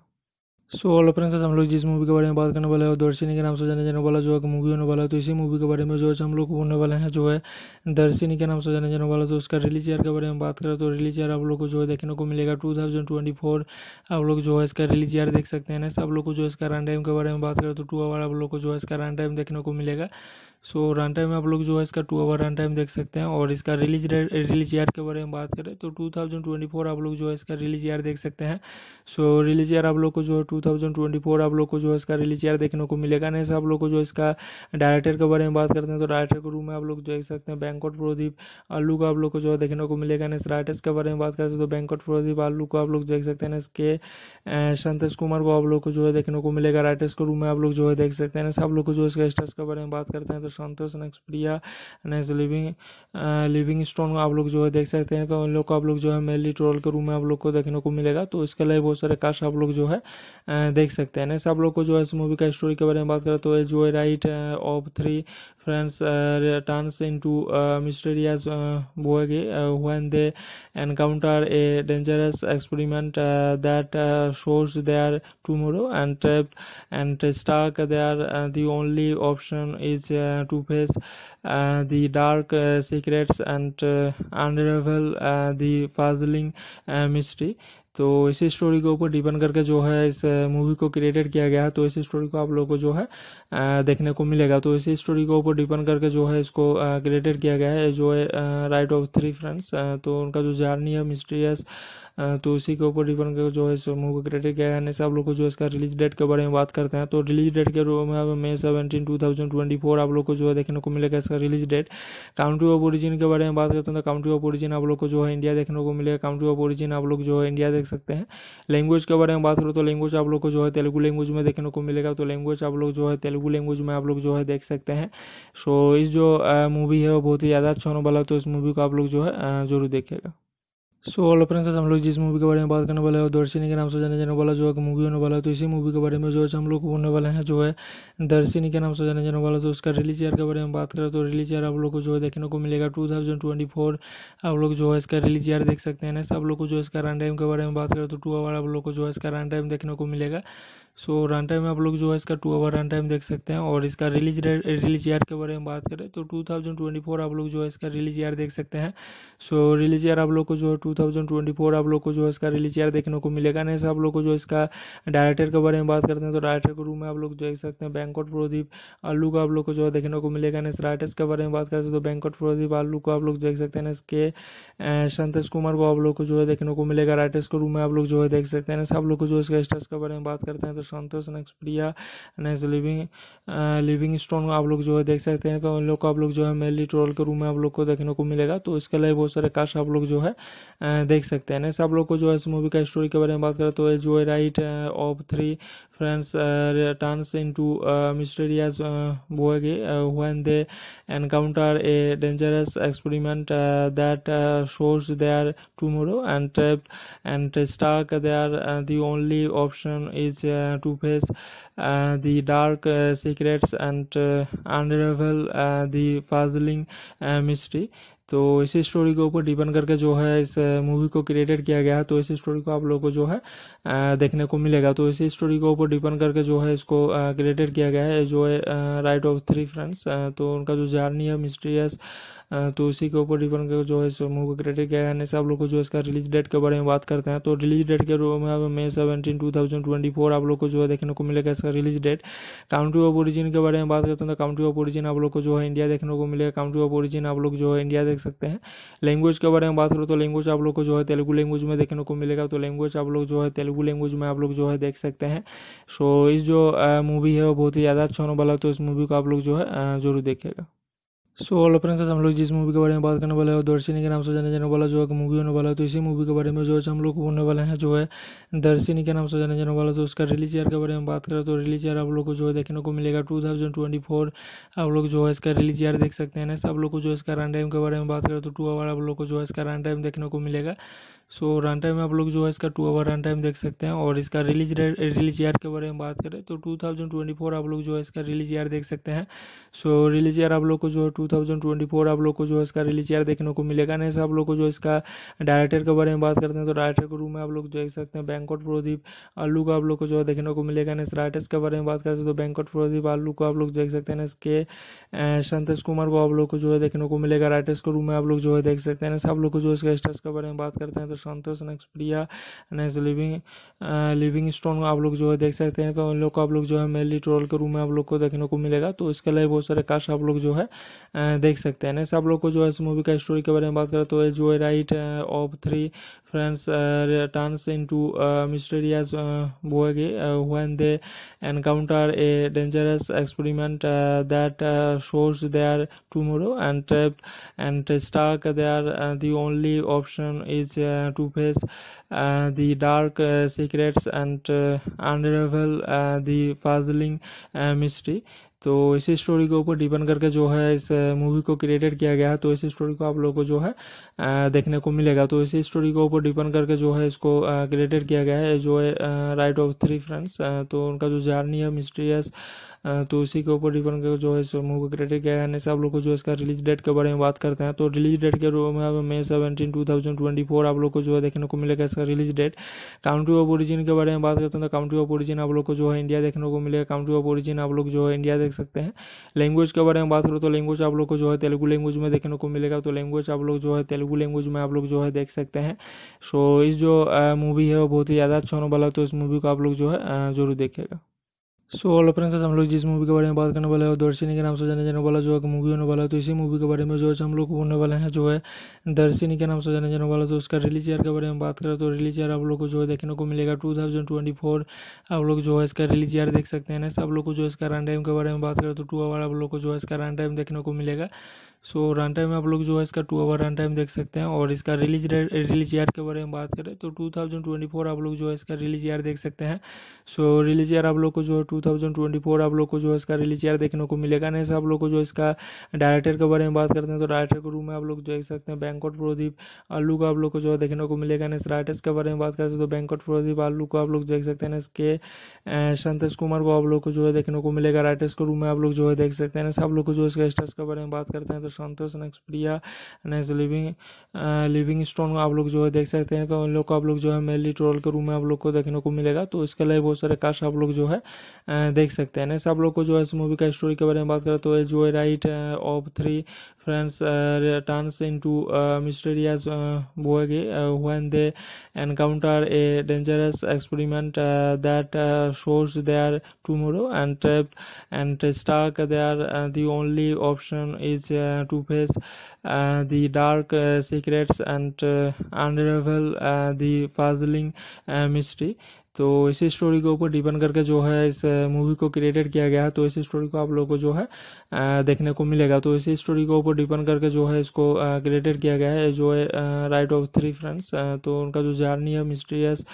सो ऑल फ्रेंड्स हम लोग जिस मूवी के बारे में बात करने वाले हैं दर्शनी के नाम से जाने जाने वाला जो है मूवी होने वाला है तो इसी मूवी के बारे में जो है हम लोग होने वाले हैं जो है दर्शनी के नाम से जाने जाने वाला तो उसका रिलीज ईयर के बारे में बात करें तो रिलीज ईयर आप लोग को जो है देखने को मिलेगा टू थाउजेंड ट्वेंटी फोर आप लोग जो है इसका रिलीज ईयर देख सकते हैं सब लोग को जो इसका रन टाइम के बारे में बात करें तो टू आवर आप लोग को जो है इसका रन टाइम देखने को मिलेगा सो रन टाइम में आप लोग जो है इसका टू आवर रन टाइम देख सकते हैं और इसका रिलीज रिलीज ईयर के बारे में बात करें तो 2024 आप लोग जो है इसका रिलीज ईयर देख सकते हैं सो रिलीज ईयर आप लोग को जो है फोर आप लोग को जो है इसका रिलीज ईयर देखने को मिलेगा नहीं आप लोग को जो इसका डायरेक्टर के बारे में बात करते हैं तो डायरेक्टर के रूम में आप लोग देख सकते हैं बैंकॉट प्रदीप आलू का आप लोग को जो है देखने को मिलेगा नहीं राइटर्स के बारे में बात करते हैं तो बैंकॉट प्रदीप आलू को आप लोग देख सकते हैं इसके संतोष कुमार को आप लोग को जो है देखने को मिलेगा राइटर्स के रूम में आप लोग जो है देख सकते हैं सब लोग को जो इसका स्टर्स के बारे में बात करते हैं तो Santosh next Priya next living living stone आप लोग जो है देख सकते हैं तो उन लोग को आप लोग जो है मेनली ट्रोल के रूम में आप लोग को देखने को मिलेगा तो इसके लिए बहुत सारे कास्ट आप लोग जो है uh, देख सकते हैं नेक्स्ट आप लोग को जो है इस मूवी का स्टोरी के बारे में बात करें तो जो है right of three friends uh, turns into uh, mysterious uh, Boege when they encounter a dangerous experiment that shows their tomorrow and trapped and stuck there. the only option is to face the dark secrets and unravel the puzzling mystery. तो इस story के ऊपर depend करके जो है इस movie को created किया गया है तो इस स्टोरी को आप लोगों को जो है देखने को मिलेगा तो इस स्टोरी के ऊपर डिपेंड करके जो है इसको क्रिएटेड किया गया है जो है राइट ऑफ थ्री फ्रेंड्स तो उनका जो जर्नी है मिस्ट्रियस तो उसी के ऊपर डिपेंड कर जो है मूवी क्रेडिट क्या है सब लोग को जो है इसका रिलीज डेट के बारे में बात करते हैं तो रिलीज डेट के रूप में May seventeen two thousand twenty four आप लोग को जो है देखने को मिलेगा इसका release date country of origin के बारे में बात करते हैं तो काउंट्री ऑफ ओरिजिन आप लोग को जो है इंडिया देखने को मिलेगा काउंट्री ऑफ ओरिजिन आप लोग जो है इंडिया देख सकते हैं लैंग्वेज के बारे में बात करो तो लैंग्वेज आप लोग को जो है तेलुगु लैंग्वेज में देखने को मिलेगा तो लैंग्वेज आप लोग जो है तेलुगु लैंग्वेज में आप लोग जो है देख सकते हैं सो इस जो मूवी है वो बहुत ही ज़्यादा अच्छा होने वाला है तो इस मूवी को आप लोग जो है ज़रूर देखेगा सो ऑल फ्रेंड्स हम लोग जिस मूवी के बारे में बात करने वाले हैं दर्शनी के नाम से जाने जाने वाला जो है मूवी होने वाला है तो इसी मूवी के बारे में जो है हम लोग होने वाले हैं जो है दर्शनी के नाम से जाने जाने वाला तो उसका रिलीज ईयर के बारे में बात करें तो रिलीज ईयर आप लोग को जो है देखने को मिलेगा टू थाउजेंड ट्वेंटी फोर आप लोग जो है इसका रिलीज ईयर देख सकते हैं सब लोग को जो है इसका रन टाइम के बारे में बात करें तो टू आवर आप लोग को जो है इसका रन टाइम देखने को मिलेगा सो रन टाइम आप लोग जो है इसका टू आवर रन टाइम देख सकते हैं और इसका रिलीज रिलीज ईयर के बारे में बात करें तो 2024 आप लोग जो है इसका रिलीज ईयर देख सकते हैं सो रिलीज ईयर आप लोग को जो है फोर आप लोग को जो है इसका रिलीज ईयर देखने को मिलेगा नहीं आप लोग को जो इसका डायरेक्टर के बारे में बात करते हैं तो डायरेक्टर के रूम में आप लोग देख सकते हैं बैंकट प्रोदीप आलू को आप लोग को जो है देखने को मिलेगा नहीं राइटर्स के बारे में बात करते हैं तो बैंकट प्रोदीप आलू को आप लोग देख सकते हैं इसके संतोष कुमार को आप लोग को जो है देखने को मिलेगा राइटर्स के रूम में आप लोग जो है देख सकते हैं सब लोग को जो इसका स्टर्स के बारे में बात करते हैं तो Santosh next Priya next living living stone आप लोग जो है देख सकते हैं तो उन लोग को आप लोग जो है मेनली ट्रोल के रूम में आप लोग को देखने को मिलेगा तो इसके लिए बहुत सारे कास्ट आप लोग जो है देख सकते हैं नेक्स्ट आप लोग को जो है इस मूवी का स्टोरी के बारे में बात करें तो जो है right of three friends turns into mysterious bogie when they encounter a dangerous experiment that shows their tomorrow and trapped and stuck there the only option is to face uh, the dark uh, secrets and uh, unravel the puzzling mystery तो इसी story के ऊपर depend करके जो है इस movie को created किया गया है तो इसी स्टोरी को आप लोगों को जो है देखने को मिलेगा तो इसी स्टोरी के ऊपर डिपेंड करके जो है इसको क्रिएटेड किया गया है जो है राइट ऑफ थ्री फ्रेंड्स तो उनका जो जर्नी है मिस्ट्रियस तो उसी के ऊपर डिपेंड करके जो है इस मूवी को क्रिएटेड किया गया है सब लोग को जो इसका रिलीज डेट के बारे में बात करते हैं तो रिलीज डेट के रूप में May seventeen two thousand twenty four आप लोग को जो है देखने को मिलेगा इसका release date country of origin के बारे में बात करते हैं तो काउंट्री ऑफ ओरिजिन आप लोग को जो है इंडिया देखने को मिलेगा काउंट्री ऑफ ओरिजिन आप लोग जो है इंडिया देख सकते हैं लैंग्वेज के बारे में बात करो तो लैंग्वेज आप लोग को जो है तेलुगू लैंग्वेज में देखने को मिलेगा तो लैंग्वेज आप लोग जो है तेलुगू तेलुगु लैंग्वेज में आप लोग जो है देख सकते हैं सो इस जो मूवी है वो बहुत ही ज़्यादा अच्छा होने वाला तो इस मूवी को आप लोग जो है ज़रूर देखिएगा सो ऑल अपने हम लोग जिस मूवी के बारे में बात करने वाले हैं दर्शनी के नाम से जाने जाने वाला जो है मूवी होने वाला है तो इसी मूवी के बारे में जो है हम लोग बोलने वाले हैं जो है दर्शनी के नाम से जाने जाने वाला तो उसका रिलीज ईयर के बारे में बात करें तो रिलीज ईयर आप लोग को जो है देखने को मिलेगा टू आप लोग जो है इसका रिलीज ईयर देख सकते हैं सब लोग को जो है इसका रन टाइम के बारे में बात करें तो टू आवर आप लोग को जो है इसका रन टाइम देखने को मिलेगा सो रन टाइम आप लोग जो है इसका टू आवर रन टाइम देख सकते हैं और इसका रिलीज रिलीज ईयर के बारे में बात करें तो 2024 आप लोग जो है इसका रिलीज ईयर देख सकते हैं सो रिलीज ईयर आप लोग को जो है फोर आप लोग को जो है इसका रिलीज ईयर देखने को मिलेगा नहीं आप लोग को जो इसका डायरेक्टर के बारे में बात करते हैं तो डायरेक्टर के रूम में आप लोग देख सकते हैं बैंकॉट प्रोदीप आलू को आप लोग को जो है देखने को मिलेगा नहीं राइटर्स के बारे में बात करते हैं तो बैंकॉट प्रोदीप आलू को आप लोग देख सकते हैं इसके संतोष कुमार को आप लोग को जो है देखने को मिलेगा राइटर्स के रूम में आप लोग जो है देख सकते हैं आप लोग को जो इसका स्टर्स के बारे में बात करते हैं तो Santosh next Priya next living living stone आप लोग जो है देख सकते हैं तो उन लोग को आप लोग जो है मेली ट्रोल के रूम में आप लोग को देखने को मिलेगा तो इसके लिए बहुत सारे कास्ट आप लोग जो है uh, देख सकते हैं नेक्स्ट आप लोग को जो है इस मूवी का स्टोरी के बारे में बात करें तो जो है right of three friends uh, turns into uh, mysterious uh, Boege when they encounter a dangerous experiment that shows their tomorrow and trapped and stuck there. the only option is to face uh, the dark uh, secrets and uh, unravel the puzzling mystery. तो इसी story के ऊपर depend करके जो है इस movie को created किया गया है तो इसी स्टोरी को आप लोगों को जो है देखने को मिलेगा तो इसी स्टोरी के ऊपर डिपेंड करके जो है इसको क्रिएटेड किया गया है जो है राइट ऑफ थ्री फ्रेंड्स तो उनका जो जर्नी है मिस्ट्रियस तो उसी के ऊपर डिपेंड कर जो है समूह का क्रेडिट क्या है आप लोग को जो इसका रिलीज डेट के बारे में बात करते हैं तो रिलीज डेट के रूप में May seventeen two thousand twenty four आप लोग को जो है देखने को मिलेगा इसका release date country of origin के बारे में बात करते हैं तो काउंट्री ऑफ ओरिजिन आप लोग को जो है इंडिया देखने को मिलेगा काउंट्री ऑफ ओरिजिन आप लोग जो है इंडिया देख सकते हैं लैंग्वेज के बारे में बात करो तो लैंग्वेज आप लोग को जो है तेलुगु लैंग्वेज में देखने को मिलेगा तो लैंग्वेज आप लोग जो है तेलुगु लैंग्वेज में आप लोग जो है देख सकते हैं सो इस जो मूवी है वो बहुत ही ज़्यादा अच्छा होने वाला है तो इस मूवी को आप लोग जो है जरूर देखेगा सो ऑल फ्रेंड्स हम लोग जिस मूवी के बारे में बात करने वाले हैं दर्शनी के नाम से जाने जाने वाला जो है मूवी होने वाला है तो इसी मूवी के बारे में जो है हम लोग होने वाले हैं जो है दर्शनी के नाम से जाने जाने वाला तो उसका रिलीज ईयर के बारे में बात करें तो रिलीज ईयर आप लोग को जो है देखने को मिलेगा टू थाउजेंड ट्वेंटी फोर आप लोग जो है इसका रिलीज ईयर देख सकते हैं नेक्स्ट आप लोग को जो इसका रन टाइम के बारे में बात करें तो टू आवर आप लोग को जो है इसका रन टाइम देखने को मिलेगा सो रन टाइम में आप लोग जो है इसका टू आवर रन टाइम देख सकते हैं और इसका रिलीज रिलीज ईयर के बारे में बात करें तो 2024 आप लोग जो है इसका रिलीज ईयर देख सकते हैं सो रिलीज ईयर आप लोग को जो है 2024 आप लोग को जो है इसका रिलीज ईयर देखने को मिलेगा नहीं आप लोग को जो इसका डायरेक्टर के बारे में बात करते हैं तो डायरेक्टर के रूम में आप लोग देख सकते हैं बैंकॉट प्रदीप आलू का आप लोग को जो है देखने को मिलेगा नहीं राइटर्स के बारे में बात करते हैं तो बैंकॉट प्रदीप आलू को आप लोग देख सकते हैं इसके संतोष कुमार को आप लोग को जो है देखने को मिलेगा राइटर्स के रूम में आप लोग जो है देख सकते हैं सब लोग को जो इसका स्टर्स के बारे में बात करते हैं तो Santosh next Priya next living living stone आप लोग जो है देख सकते हैं तो उन लोग को आप लोग जो है मेनली ट्रोल के रूम में आप लोग को देखने को मिलेगा तो इसके लिए बहुत सारे कास्ट आप लोग जो है uh, देख सकते हैं नेक्स्ट आप लोग को जो है इस मूवी का स्टोरी के बारे में बात करें तो जो है right of three friends uh, turns into uh, mysterious uh, bogie when they encounter a dangerous experiment that shows their tomorrow and trapped and stuck there the only option is to face uh, the dark uh, secrets and uh, unravel the puzzling mystery तो इस story के ऊपर depend करके जो है इस movie को created किया गया है तो इस स्टोरी को आप लोगों को जो है देखने को मिलेगा तो इस स्टोरी के ऊपर डिपेंड करके जो है इसको क्रिएटेड किया गया है जो है राइट ऑफ थ्री फ्रेंड्स तो उनका जो जर्नी है मिस्ट्रियस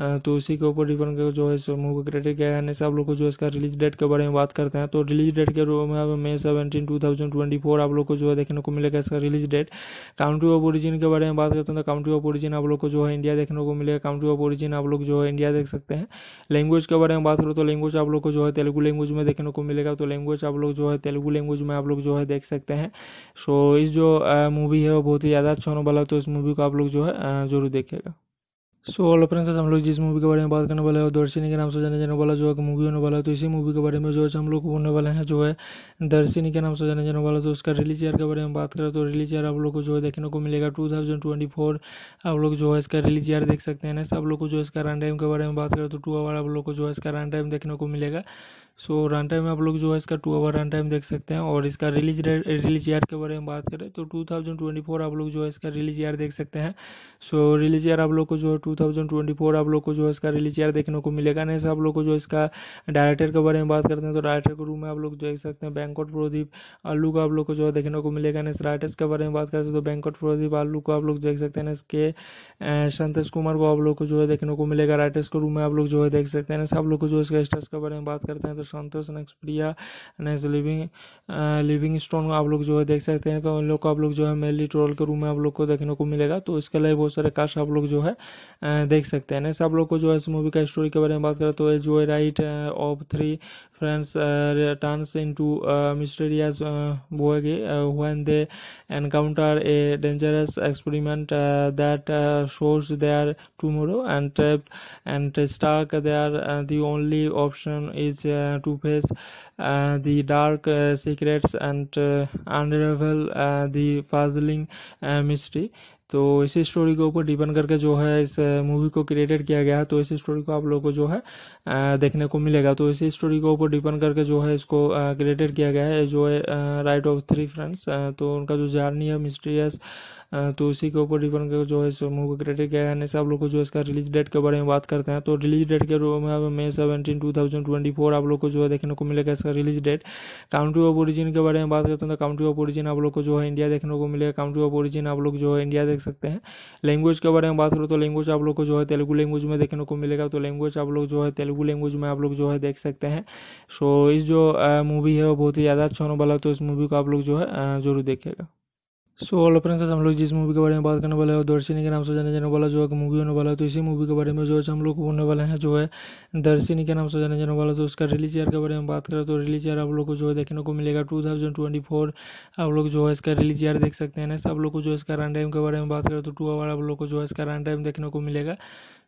तो उसी के ऊपर डिपेंड कर जो है मूवी क्रेडिट क्या है सब लोग को जो है इसका रिलीज डेट के बारे में बात करते हैं तो रिलीज डेट के रूप में May seventeen two thousand twenty four आप लोग को जो है देखने को मिलेगा इसका release date country of origin के बारे में बात करते हैं तो काउंट्री ऑफ ओरिजिन आप लोग को जो है इंडिया देखने को मिलेगा काउंट्री ऑफ ओरिजिन आप लोग जो है इंडिया देख सकते हैं लैंग्वेज के बारे में बात करो तो लैंग्वेज आप लोग को जो है तेलुगु लैंग्वेज में देखने को मिलेगा तो लैंग्वेज आप लोग जो है तेलुगु लैंग्वेज में आप लोग जो है देख सकते हैं सो इस जो मूवी है वो बहुत ही ज़्यादा अच्छा होने वाला है तो इस मूवी को आप लोग जो है ज़रूर देखेगा सो ऑल अपने हम लोग जिस मूवी के बारे में बात करने वाले हैं दर्शनी के नाम से जाने जाने वाला जो है मूवी होने वाला है तो इसी मूवी के बारे में जो है हम लोग होने वाले हैं जो है दर्शनी के नाम से जाने जाने वाला तो उसका रिलीज ईयर के बारे में बात करें तो रिलीज ईयर आप लोग को जो है देखने को मिलेगा टू थाउजेंड ट्वेंटी फोर आप लोग जो है इसका रिलीज ईयर देख सकते हैं सब लोग को जो है इसका रन टाइम के बारे में बात करें तो टू आवर आप लोग को जो है इसका रन टाइम देखने को मिलेगा सो रन टाइम आप लोग जो है इसका टू आवर रन टाइम देख सकते हैं और इसका रिलीज रिलीज ईयर के बारे में बात करें तो 2024 आप लोग जो है इसका रिलीज ईयर देख सकते हैं सो रिलीज ईयर आप लोग को जो है फोर आप लोग को जो है इसका रिलीज ईयर देखने को मिलेगा नहीं आप लोग को जो इसका डायरेक्टर के बारे में बात करते हैं तो डायरेक्टर के रूम में आप लोग देख सकते हैं बैंकॉट प्रदीप आलू को आप लोग को जो है देखने को मिलेगा नहीं राइटर्स के बारे में बात करते हैं तो बैंकॉट प्रदीप आलू को आप लोग देख सकते हैं इसके संतोष कुमार को आप लोग को जो है देखने को मिलेगा राइटर्स के रूम में आप लोग जो है देख सकते हैं सब लोग को जो इसका स्टर्स के बारे में बात करते हैं तो Santosh next Priya next living living stone आप लोग जो है देख सकते हैं तो उन लोग को आप लोग जो है मेनली ट्रोल के रूम में आप लोग को देखने को मिलेगा तो इसके लिए बहुत सारे कास्ट आप लोग जो है देख सकते हैं नेक्स्ट आप लोग को जो है इस मूवी का स्टोरी के बारे में बात करें तो जो है right of three friends uh, turns into uh, mysterious uh, boy when they encounter a dangerous experiment that shows their tomorrow and trapped and stuck there the only option is to face uh, the dark uh, secrets and uh, unravel the puzzling mystery तो इसी story के ऊपर depend करके जो है इस movie को created किया गया है तो इसी स्टोरी को आप लोगों को जो है देखने को मिलेगा तो इसी स्टोरी के ऊपर डिपेंड करके जो है इसको क्रिएटेड किया गया है जो है राइट ऑफ थ्री फ्रेंड्स तो उनका जो जर्नी है मिस्ट्रियस तो उसी के ऊपर डिपेंड कर जो है समूह का क्रेडिट क्या है सब लोग को जो इसका रिलीज डेट के बारे में बात करते हैं तो रिलीज डेट के रूप में May seventeen two thousand twenty four आप लोग को जो है देखने को मिलेगा इसका release date country of origin के बारे में बात करते हैं तो काउंट्री ऑफ ओरिजिन आप लोग को जो है इंडिया देखने को मिलेगा काउंट्री ऑफ ओरिजिन आप लोग जो है इंडिया देख सकते हैं लैंग्वेज के बारे में बात करो तो लैंग्वेज आप लोग को जो है तेलुगु लैंग्वेज में देखने को मिलेगा तो लैंग्वेज आप लोग जो है तेलुगु लैंग्वेज में आप लोग जो है देख सकते हैं सो इस जो मूवी है वो बहुत ही ज़्यादा अच्छा होने वाला है तो इस मूवी को आप लोग जो है ज़रूर देखेगा सो ऑल अपने हम लोग जिस मूवी के बारे में बात करने वाले हैं दर्शनी के नाम से जाने जाने वाला जो है मूवी होने वाला है तो इसी मूवी के बारे में जो है हम लोग बोलने वाले हैं जो है दर्शनी के नाम से जाने जाने वाला तो उसका रिलीज ईयर के बारे में बात करें तो रिलीज ईयर आप लोग को जो है देखने को मिलेगा टू थाउजेंड ट्वेंटी फोर आप लोग जो है इसका रिलीज ईयर देख सकते हैं ना सब लोग को जो है इसका रन टाइम के बारे में बात करें तो टू आवर आप लोग को जो है इसका रन टाइम देखने को मिलेगा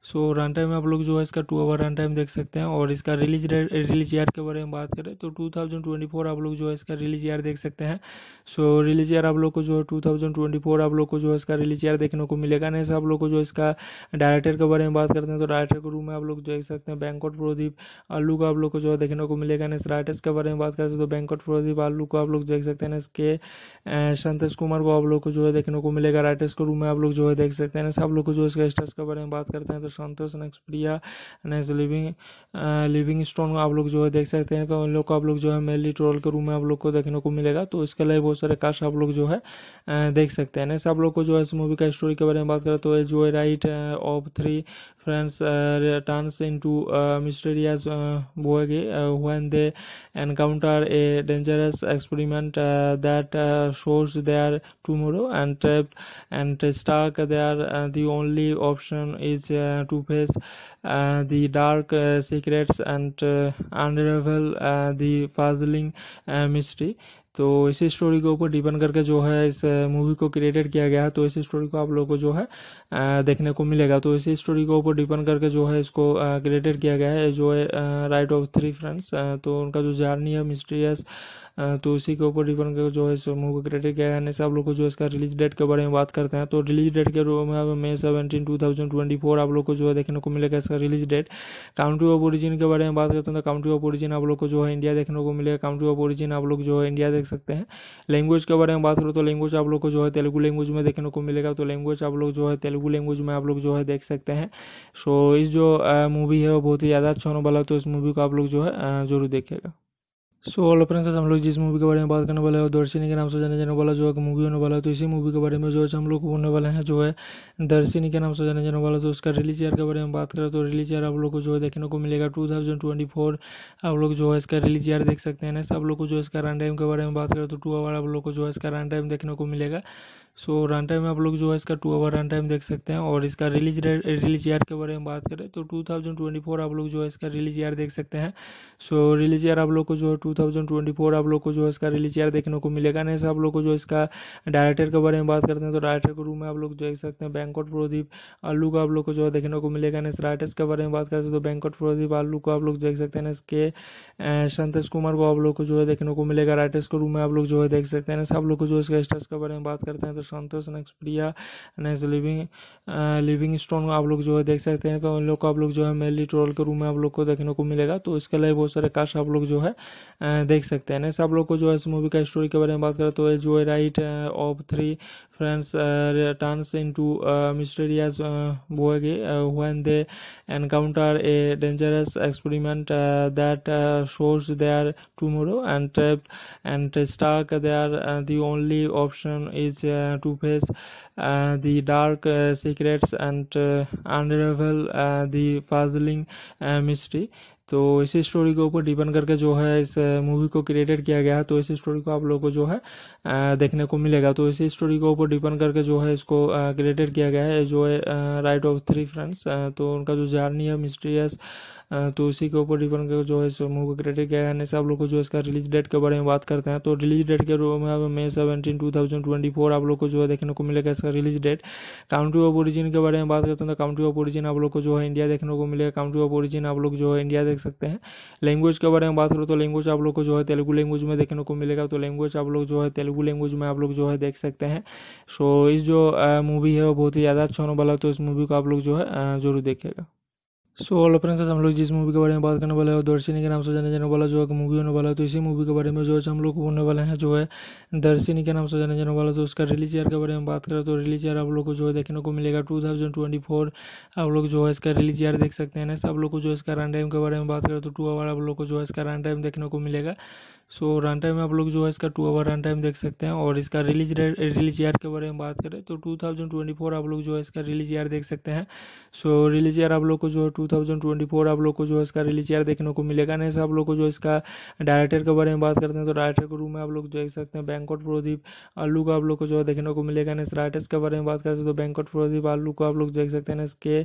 सो रन टाइम आप लोग जो है इसका टू आवर रन टाइम देख सकते हैं और इसका रिलीज रिलीज ईयर के बारे में बात करें तो 2024 आप लोग जो है इसका रिलीज ईयर देख सकते हैं सो रिलीज ईयर आप लोग को जो है फोर आप लोग को जो है इसका रिलीज ईयर देखने को मिलेगा नहीं आप लोग को जो इसका डायरेक्टर के बारे में बात करते हैं तो डायरेक्टर के रूम में आप लोग देख सकते हैं बैंकॉट प्रोदीप आलू को आप लोग को जो है देखने को मिलेगा नहीं राइटर्स के बारे में बात करते हैं तो बैंकॉट प्रोदीप आलू को आप लोग देख सकते हैं इसके संतोष कुमार को आप लोग को जो है देखने को मिलेगा राइटर्स के रूम में आप लोग जो है देख सकते हैं आप लोग को जो इसका स्टर्स के बारे में बात करते हैं तो Santosh next Priya next living living stone आप लोग जो है देख सकते हैं तो उन लोग को आप लोग जो है मेनली ट्रोल के रूम में आप लोग को देखने को मिलेगा तो इसके लिए बहुत सारे कास्ट आप लोग जो है uh, देख सकते हैं नेक्स्ट आप लोग को जो है इस मूवी का स्टोरी के बारे में बात करें तो जो है right of three friends uh, turns into uh, mysterious uh, Boege when they encounter a dangerous experiment that shows their tomorrow and trapped and stuck there. the only option is to face uh, the dark uh, secrets and uh, unravel the puzzling mystery. तो इसी story के ऊपर depend करके जो है इस movie uh, को created किया गया है तो इसी स्टोरी को आप लोगों को जो है uh, देखने को मिलेगा तो इसी स्टोरी के ऊपर डिपेंड करके जो है इसको क्रिएटेड uh, किया गया है जो है राइट ऑफ थ्री फ्रेंड्स तो उनका जो जर्नी है मिस्ट्रियस तो उसी के ऊपर डिपेंड कर जो है मूव का क्रेडिट क्या है आप लोग को जो इसका रिलीज डेट के बारे में बात करते हैं तो रिलीज डेट के रूप में May seventeen two thousand twenty four आप लोग को जो है देखने को मिलेगा इसका release date country of origin के बारे में बात करते हैं तो काउंट्री ऑफ ओरिजिन आप लोग को जो है इंडिया देखने को मिलेगा काउंट्री ऑफ ओरिजिन आप लोग जो है इंडिया देख सकते हैं लैंग्वेज के बारे में बात करो तो लैंग्वेज आप लोग को जो है तेलुगु लैंग्वेज में देखने को मिलेगा तो लैंग्वेज आप लोग जो है तेलुगु लैंग्वेज में आप लोग जो है देख सकते हैं सो इस जो मूवी है वो बहुत ही ज़्यादा अच्छा होने वाला है तो इस मूवी को आप लोग जो है जरूर देखेगा सो ऑल फ्रेंड्स हम लोग जिस मूवी के बारे में बात करने वाले हैं दर्शनी के नाम से जाने जाने वाला जो है मूवी होने वाला है तो इसी मूवी के बारे में जो है हम लोग होने वाले हैं जो है दर्शनी के नाम से जाने जाने वाला तो उसका रिलीज ईयर के बारे में बात करें तो रिलीज ईयर आप लोग को जो है देखने को मिलेगा टू थाउजेंड ट्वेंटी फोर आप लोग जो है इसका रिलीज ईयर देख सकते हैं नेक्स्ट आप लोग को जो इसका रन टाइम के बारे में बात करें तो टू आवर आप लोग को जो है इसका रन टाइम देखने को मिलेगा सो रन टाइम आप लोग जो है इसका टू आवर रन टाइम देख सकते हैं और इसका रिलीज रिलीज ईयर के बारे में बात करें तो 2024 आप लोग जो है इसका रिलीज ईयर देख सकते हैं सो रिलीज ईयर आप लोग को जो है 2024 आप लोग को जो है इसका रिलीज ईयर देखने को मिलेगा नहीं आप लोग को जो इसका डायरेक्टर के बारे में बात करते हैं तो डायरेक्टर के रूम में आप लोग देख सकते हैं बैंकॉट प्रदीप आलू का आप लोग को जो है देखने को मिलेगा नहीं राइटर्स के बारे में बात करते हैं तो बैंकॉट प्रदीप आलू को आप लोग देख सकते हैं इसके संतोष कुमार को आप लोग को जो है देखने को मिलेगा राइटर्स के रूम में आप लोग जो है देख सकते हैं सब लोग को जो इसका स्टर्स के बारे में बात करते हैं तो Santosh next Priya next living living stone आप लोग जो है देख सकते हैं तो उन लोग को आप लोग जो है मेनली ट्रोल के रूम में आप लोग को देखने को मिलेगा तो इसके लिए बहुत सारे कास्ट आप लोग जो है uh, देख सकते हैं नेक्स्ट आप लोग को जो है इस मूवी का स्टोरी के बारे में बात करें तो जो है right of three friends uh, turns into uh, mysterious uh, bogie when they encounter a dangerous experiment that shows their tomorrow and trapped and stuck there the only option is to face uh, the dark uh, secrets and uh, unravel the puzzling mystery तो इस story के ऊपर depend करके जो है इस movie को created किया गया है तो इस स्टोरी को आप लोगों को जो है देखने को मिलेगा तो इस स्टोरी के ऊपर डिपेंड करके जो है इसको क्रिएटेड किया गया है जो है राइट ऑफ थ्री फ्रेंड्स तो उनका जो जर्नी है मिस्ट्रियस तो उसी के ऊपर डिपेंड कर जो है मूवी क्रेडिट क्या है सब लोग को जो है इसका रिलीज डेट के बारे में बात करते हैं तो रिलीज डेट के रूप में May seventeen two thousand twenty four आप लोग को जो है देखने को मिलेगा इसका release date country of origin के बारे में बात करते हैं तो काउंट्री ऑफ ओरिजिन आप लोग को जो है इंडिया देखने को मिलेगा काउंट्री ऑफ ओरिजिन आप लोग जो है इंडिया देख सकते हैं लैंग्वेज के बारे में बात करो तो लैंग्वेज आप लोग को जो है तेलुगु लैंग्वेज में देखने को मिलेगा तो लैंग्वेज आप लोग जो है तेलुगु लैंग्वेज में आप लोग जो है देख सकते हैं सो इस जो मूवी है वो बहुत ही ज़्यादा अच्छा होने वाला है तो इस मूवी को आप लोग जो है ज़रूर देखेगा सो ऑल अपने हम लोग जिस मूवी के बारे में बात करने वाले हैं दर्शनी के नाम से जाने जाने वाला जो है मूवी होने वाला है तो इसी मूवी के बारे में जो है हम लोग होने वाले हैं जो है दर्शनी के नाम से जाने जाने वाला तो उसका रिलीज ईयर के बारे में बात करें तो रिलीज ईयर आप लोग को जो है देखने को मिलेगा टू थाउजेंड ट्वेंटी फोर आप लोग जो है इसका रिलीज ईयर देख सकते हैं सब लोग को जो इसका रन टाइम के बारे में बात करें तो टू आवर आप लोग को जो है इसका रन टाइम देखने को मिलेगा सो रन टाइम आप लोग जो है इसका टू आवर रन टाइम देख सकते हैं और इसका रिलीज रिलीज ईयर के बारे में बात करें तो 2024 आप लोग जो है इसका रिलीज ईयर देख सकते हैं सो रिलीज ईयर आप लोग को जो है फोर आप लोग को जो है इसका रिलीज ईयर देखने को मिलेगा नहीं आप लोग को जो इसका डायरेक्टर के बारे में बात करते हैं तो डायरेक्टर के रूम में आप लोग देख सकते हैं बैंकॉट प्रोदीप आलू को आप लोग को जो है देखने को मिलेगा नहीं राइटर्स के बारे में बात करते हैं तो बैंकॉट प्रोदीप आलू को आप लोग देख सकते हैं इसके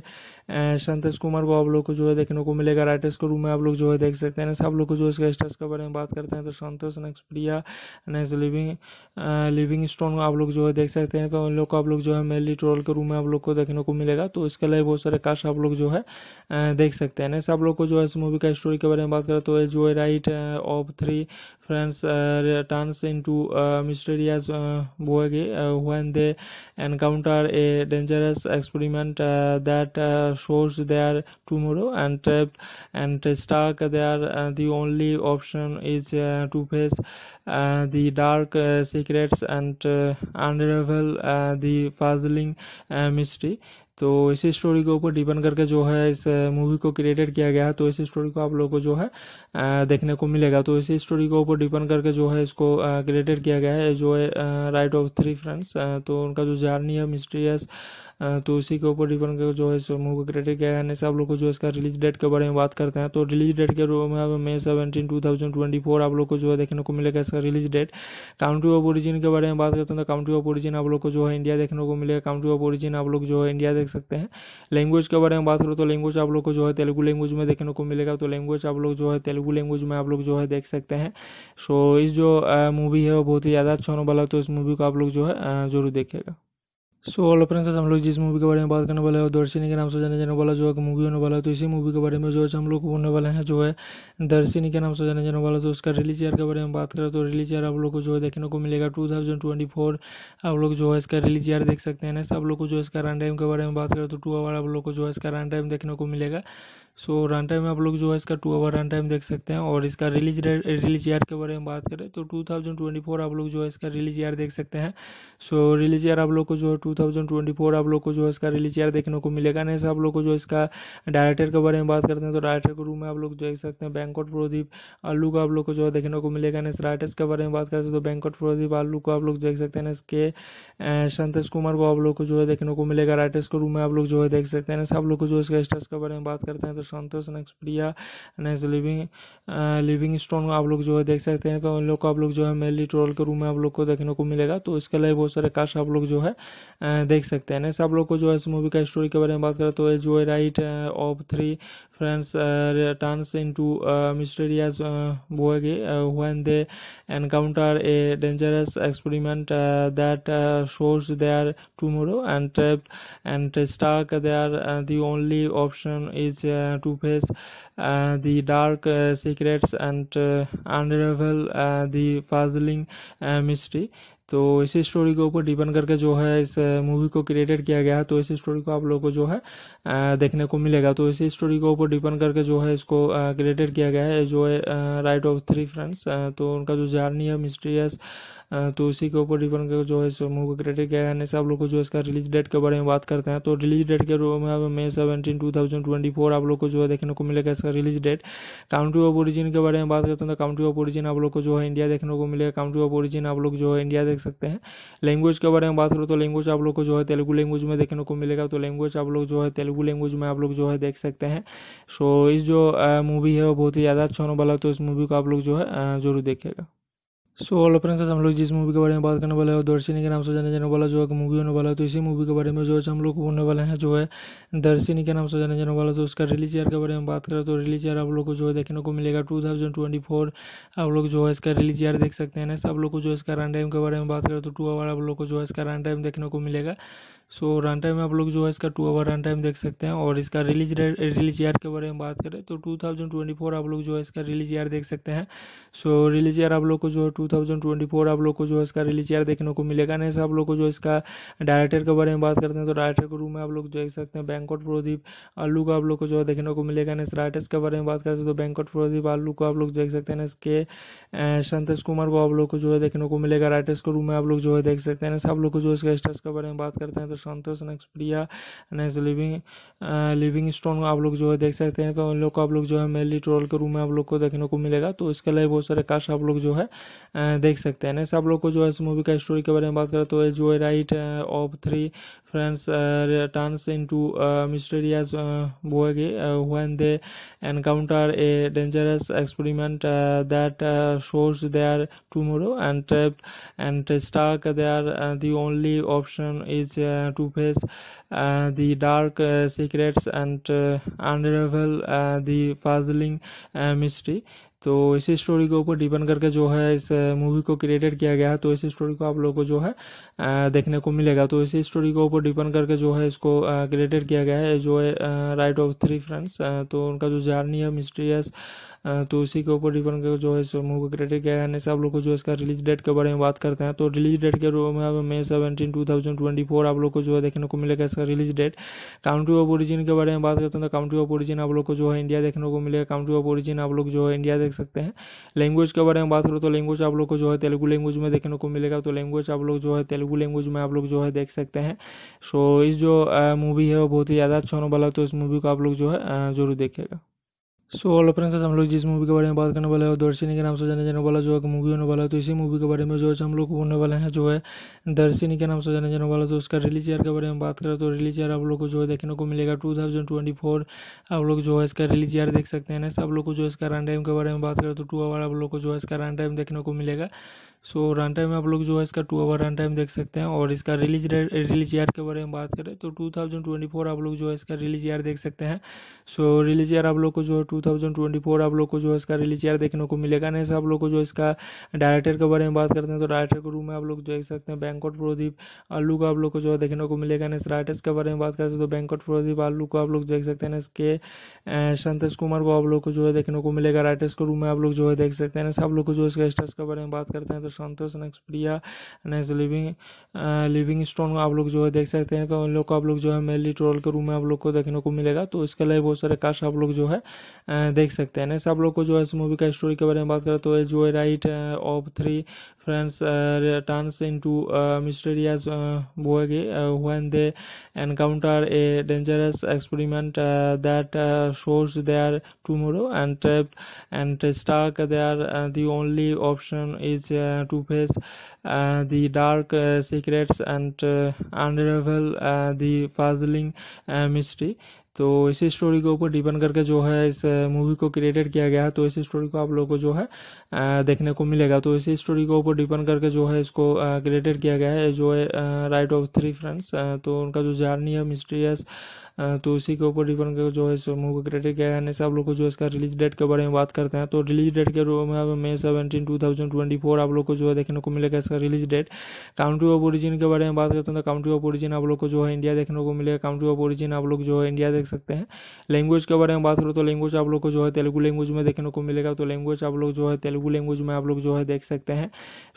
संतोष कुमार को आप लोग को जो है देखने को मिलेगा राइटर्स के रूम में आप लोग जो है देख सकते हैं सब लोग को जो इसका स्टर्स के बारे में बात करते हैं तो Santosh next Priya next living living stone आप लोग जो है देख सकते हैं तो उन लोग को आप लोग जो है मेनली ट्रोल के रूम में आप लोग को देखने को मिलेगा तो इसके लिए बहुत सारे कास्ट आप लोग जो है uh, देख सकते हैं नेक्स्ट आप लोग को जो है इस मूवी का स्टोरी के बारे में बात करें तो जो है right of three friends uh, turns into uh, mysterious uh, boy when they encounter a dangerous experiment that shows their tomorrow and trapped and stuck there the only option is to face uh, the dark uh, secrets and uh, unravel the puzzling mystery तो इसी story के ऊपर depend करके जो है इस movie को created किया गया है तो इसी स्टोरी को आप लोगों को जो है देखने को मिलेगा तो इसी स्टोरी के ऊपर डिपेंड करके जो है इसको क्रिएटेड किया गया है जो है राइट ऑफ थ्री फ्रेंड्स तो उनका जो जर्नी है मिस्ट्रियस तो उसी के ऊपर डिपेंड कर जो है मूवी का क्राइटेरिया क्या है सब लोग को जो इसका रिलीज डेट के बारे में बात करते हैं तो रिलीज डेट के रूप में May seventeen two thousand twenty four आप लोग को जो है देखने को मिलेगा इसका release date country of origin के बारे में बात करते हैं तो काउंट्री ऑफ ओरिजिन आप लोग को जो है इंडिया देखने को मिलेगा काउंट्री ऑफ ओरिजिन आप लोग जो है इंडिया देख सकते हैं लैंग्वेज के बारे में बात करो तो लैंग्वेज आप लोग को जो है तेलुगु लैंग्वेज में देखने को मिलेगा तो लैंग्वेज आप लोग जो है तेलुगु लैंग्वेज में आप लोग जो है देख सकते हैं सो इस जो मूवी है वो बहुत ही ज़्यादा अच्छा होने वाला है तो इस मूवी को आप लोग जो है ज़रूर देखेगा सो ऑल फ्रेंड्स हम लोग जिस मूवी के बारे में बात करने वाले हैं दर्शनी के नाम से जाने जाने वाला जो है मूवी होने वाला है तो इसी मूवी के बारे में जो है हम लोग होने वाले हैं जो है दर्शनी के नाम से जाने जाने वाला तो उसका रिलीज ईयर के बारे में बात करें तो रिलीज ईयर आप लोग को जो है देखने को मिलेगा टू थाउजेंड ट्वेंटी फोर आप लोग जो है इसका रिलीज ईयर देख सकते हैं सब लोग को जो है इसका रन टाइम के बारे में बात करें तो टू आवर आप लोग को जो है इसका रन टाइम देखने को मिलेगा सो रन टाइम आप लोग जो है इसका टू आवर रन टाइम देख सकते हैं और इसका रिलीज रिलीज ईयर के बारे में बात करें तो 2024 आप लोग जो है इसका रिलीज ईयर देख सकते हैं सो रिलीज ईयर आप लोग को जो है फोर आप लोग को जो है इसका रिलीज ईयर देखने को मिलेगा नहीं आप लोग को जो इसका डायरेक्टर के बारे में बात करते हैं तो डायरेक्टर के रूम में आप लोग देख सकते हैं बैंकॉट प्रोदीप आलू को आप लोग को जो है देखने को मिलेगा नहीं राइटर्स के बारे में बात करते हैं तो बैंकॉट प्रोदीप आलू को आप लोग देख सकते हैं इसके संतोष कुमार को आप लोग को जो है देखने को मिलेगा राइटर्स के रूम में आप लोग जो है देख सकते हैं आप लोग को जो इसका स्टर्स के बारे में बात करते हैं तो Santosh next Priya next living living stone आप लोग जो है देख सकते हैं तो उन लोग को आप लोग जो है मेनली ट्रोल के रूम में आप लोग को देखने को मिलेगा तो इसके लिए बहुत सारे कास्ट आप लोग जो है uh, देख सकते हैं नेक्स्ट आप लोग को जो है इस मूवी का स्टोरी के बारे में बात करें तो जो है right of three Friends uh, turns into a uh, mysterious uh, bogey uh, when they encounter a dangerous experiment uh, that shows their tomorrow and trapped and stuck there. the only option is to face the dark secrets and unravel the puzzling mystery. तो इसी story के ऊपर depend करके जो है इस movie को created किया गया है तो इसी स्टोरी को आप लोगों को जो है देखने को मिलेगा तो इसी स्टोरी के ऊपर डिपेंड करके जो है इसको क्रिएटेड किया गया है जो है राइट ऑफ थ्री फ्रेंड्स तो उनका जो जर्नी है मिस्ट्रियस तो उसी के ऊपर डिपेंड कर जो है मूवी क्रेडिट क्राइटेरिया क्या है सब लोग को जो इसका रिलीज डेट के बारे में बात करते हैं तो रिलीज डेट के रूप में May seventeen two thousand twenty four आप लोग को जो है देखने को मिलेगा इसका release date country of origin के बारे में बात करते हैं तो काउंट्री ऑफ ओरिजिन आप लोग को जो है इंडिया देखने को मिलेगा काउंट्री ऑफ ओरिजिन आप लोग जो है इंडिया देख सकते हैं लैंग्वेज के बारे में बात करो तो लैंग्वेज आप लोग को जो है तेलुगु लैंग्वेज में देखने को मिलेगा तो लैंग्वेज आप लोग जो है तेलुगु लैंग्वेज में आप लोग जो है देख सकते हैं सो इस जो मूवी है वो बहुत ही ज़्यादा अच्छा होने वाला है तो इस मूवी को आप लोग जो है जरूर देखेगा सो ऑल अपने हम लोग जिस मूवी के बारे में बात करने वाले हैं दर्शनी के नाम से जाने जाने वाला जो है मूवी होने वाला है तो इसी मूवी के बारे में जो है हम लोग होने वाले हैं जो है दर्शनी के नाम से जाने जाने वाला तो उसका रिलीज ईयर के बारे में बात करें तो रिलीज ईयर आप लोग को जो है देखने को मिलेगा टू थाउजेंड ट्वेंटी फोर आप लोग जो है इसका रिलीज ईयर देख सकते हैं सब लोग को जो इसका रन टाइम के बारे में बात करें तो टू आवर आप लोग को जो है इसका रन टाइम देखने को मिलेगा सो रन टाइम आप लोग जो है इसका टू आवर रन टाइम देख सकते हैं और इसका रिलीज रिलीज ईयर के बारे में बात करें तो 2024 आप लोग जो है इसका रिलीज ईयर देख सकते हैं सो रिलीज ईयर आप लोग को जो है फोर आप लोग को जो है इसका रिलीज ईयर देखने को मिलेगा नहीं आप लोग को जो इसका डायरेक्टर के बारे में बात करते हैं तो डायरेक्टर के रूम में आप लोग देख सकते हैं बैंकॉट प्रदीप आलू का आप लोग को जो है देखने को मिलेगा नहीं राइटर्स के बारे में बात करते हैं तो बैंकॉट प्रदीप आलू को आप लोग देख सकते हैं इसके संतोष कुमार को आप लोग को जो है देखने को मिलेगा राइटर्स के रूम में आप लोग जो है देख सकते हैं सब लोग को जो इसका स्टर्स के बारे में बात करते हैं के Santosh next Priya next living living stone आप लोग जो है देख सकते हैं तो उन लोग को आप लोग जो है मेली ट्रोल के रूम में आप लोग को देखने को मिलेगा तो इसके लिए बहुत सारे कास्ट आप लोग जो है uh, देख सकते हैं नेक्स्ट आप लोग को जो है इस मूवी का स्टोरी के बारे में बात करें तो जो है right of three friends uh, turns into uh, mysterious Boege uh, when they encounter a dangerous experiment that shows their tomorrow and trapped and stuck there. the only option is to face uh, the dark uh, secrets and uh, unravel the puzzling mystery. तो इसी story के ऊपर depend करके जो है इस movie को created किया गया है तो इसी स्टोरी को आप लोगों को जो है देखने को मिलेगा तो इसी स्टोरी के ऊपर डिपेंड करके जो है इसको क्रिएटेड किया गया है जो है राइट ऑफ थ्री फ्रेंड्स तो उनका जो जर्नी है मिस्ट्रियस तो उसी के ऊपर डिपेंड कर जो है मूव का क्रेडिट क्या है आप लोग को जो है इसका रिलीज डेट के बारे में बात करते हैं तो रिलीज डेट के रूप में May seventeen two thousand twenty four आप लोग को जो है देखने को मिलेगा इसका release date country of origin के बारे में बात करते हैं तो काउंट्री ऑफ ओरिजिन आप लोग को जो है इंडिया देखने को मिलेगा काउंट्री ऑफ ओरिजिन आप लोग जो है इंडिया देख सकते हैं लैंग्वेज के बारे में बात करो तो लैंग्वेज आप लोग को जो है तेलुगु लैंग्वेज में देखने को मिलेगा तो लैंग्वेज आप लोग जो है तेलुगु लैंग्वेज में आप लोग जो है देख सकते हैं सो इस जो मूवी है वो बहुत ही ज़्यादा अच्छा होने वाला है तो इस मूवी को आप लोग जो है जरूर देखेगा सो ऑल फ्रेंड्स हम लोग जिस मूवी के बारे में बात करने वाले हैं दर्शनी के नाम से जाने जाने वाला जो है मूवी होने वाला है तो इसी मूवी के बारे में जो है हम लोग होने वाले हैं जो है दर्शनी के नाम से जाने जाने वाला तो उसका रिलीज ईयर के बारे में बात करें तो रिलीज ईयर आप लोग को जो है देखने को मिलेगा टू थाउजेंड ट्वेंटी फोर आप लोग जो है इसका रिलीज ईयर देख सकते हैं सब लोग को जो इसका रन टाइम के बारे में बात करें तो टू आवर आप लोग को जो है इसका रन टाइम देखने को मिलेगा सो रन टाइम में आप लोग जो है इसका टू आवर रन टाइम देख सकते हैं और इसका रिलीज रिलीज ईयर के बारे में बात करें तो 2024 आप लोग जो है इसका रिलीज ईयर देख सकते हैं सो रिलीज ईयर आप लोग को जो है फोर आप लोग को जो है इसका रिलीज ईयर देखने को मिलेगा नहीं आप लोग को जो इसका डायरेक्टर के बारे में बात करते हैं तो डायरेक्टर के रूम में आप लोग देख सकते हैं बैंकॉट प्रदीप आलू का आप लोग को जो है देखने को मिलेगा नहीं राइटर्स के बारे में बात करते हैं तो बैंकॉट प्रदीप आलू को आप लोग देख सकते हैं इसके संतोष कुमार को आप लोग को जो है देखने को मिलेगा राइटर्स के रूम में आप लोग जो है देख सकते हैं सब लोग को जो इसका स्टार्स के बारे में बात करते हैं तो Santosh next Priya next living living stone आप लोग जो है देख सकते हैं तो उन लोग को आप लोग जो है मेनली ट्रोल के रूम में आप लोग को देखने को मिलेगा तो इसके लिए बहुत सारे कास्ट आप लोग जो है uh, देख सकते हैं नेक्स्ट आप लोग को जो है इस मूवी का स्टोरी के बारे में बात करें तो जो है right of three friends uh, turns into uh, mysterious uh, bogie when they encounter a dangerous experiment that shows their tomorrow and trapped and stuck there the only option is to face uh, the dark uh, secrets and uh, unravel the puzzling mystery तो इस story के ऊपर depend करके जो है इस movie को created किया गया है तो इस स्टोरी को आप लोगों को जो है देखने को मिलेगा तो इस स्टोरी के ऊपर डिपेंड करके जो है इसको क्रिएटेड किया गया है जो है राइट ऑफ थ्री फ्रेंड्स तो उनका जो जर्नी है मिस्ट्रियस तो उसी के ऊपर डिपेंड कर जो है मूवी का क्रेडिट क्या है सब लोग को जो इसका रिलीज डेट के बारे में बात करते हैं तो रिलीज डेट के रूप में May seventeen two thousand twenty four आप लोग को जो है देखने को मिलेगा इसका release date country of origin के बारे में बात करते हैं तो काउंट्री ऑफ ओरिजिन आप लोग को जो है इंडिया देखने को मिलेगा काउंट्री ऑफ ओरिजिन आप लोग जो है इंडिया देख सकते हैं लैंग्वेज के बारे में बात करो तो लैंग्वेज आप लोग को जो है तेलुगु लैंग्वेज में देखने को मिलेगा तो लैंग्वेज आप लोग जो है तेलुगु लैंग्वेज में आप लोग जो है देख सकते हैं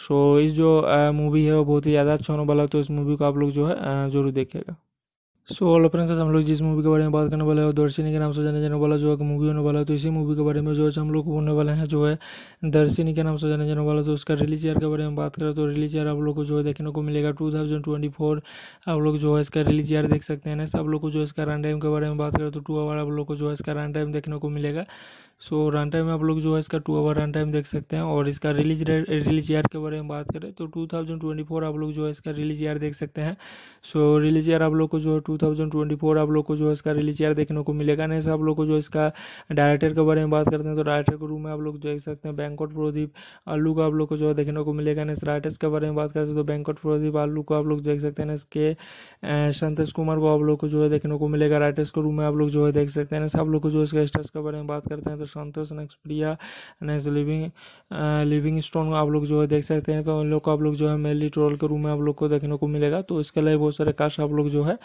सो इस जो मूवी है वो बहुत ही ज़्यादा अच्छा होने वाला है तो इस मूवी को आप लोग जो है ज़रूर देखेगा सो ऑल फ्रेंड्स हम लोग जिस मूवी के बारे में बात करने वाले हैं दर्शनी के नाम से जाने जाने वाला जो है मूवी होने वाला है तो इसी मूवी के बारे में जो है हम लोग होने वाले हैं जो है दर्शनी के नाम से जाने जाने वाला तो उसका रिलीज ईयर के बारे में बात करें तो रिलीज ईयर आप लोग को जो है देखने को मिलेगा टू थाउजेंड ट्वेंटी फोर आप लोग जो है इसका रिलीज ईयर देख सकते हैं सब लोग को जो है इसका रन टाइम के बारे में बात करें तो टू आवर आप लोग को जो है इसका रन टाइम देखने को मिलेगा सो रन टाइम आप लोग जो है इसका टू आवर रन टाइम देख सकते हैं और इसका रिलीज रिलीज ईयर के बारे में बात करें तो 2024 आप लोग जो है इसका रिलीज ईयर देख सकते हैं सो रिलीज ईयर आप लोग को जो है फोर आप लोग को जो है इसका रिलीज ईयर देखने को मिलेगा नहीं आप लोग को जो इसका डायरेक्टर के बारे में बात करते हैं तो डायरेक्टर के रूम में आप लोग देख सकते हैं बैंकॉट प्रोदीप आलू को आप लोग को जो है देखने को मिलेगा नहीं राइटर्स के बारे में बात करते हैं तो बैंकॉट प्रोदीप आलू को आप लोग देख सकते हैं इसके संतोष कुमार को आप लोग को जो है देखने को मिलेगा राइटर्स के रूम में आप लोग जो है देख सकते हैं आप लोग को जो इसका स्टर्स के बारे में बात करते हैं तो Santosh next Priya next living living stone आप लोग जो है देख सकते हैं तो उन लोग को आप लोग जो है मेनली ट्रोल के रूम में आप लोग को देखने को मिलेगा तो इसके लिए बहुत सारे कास्ट आप लोग जो है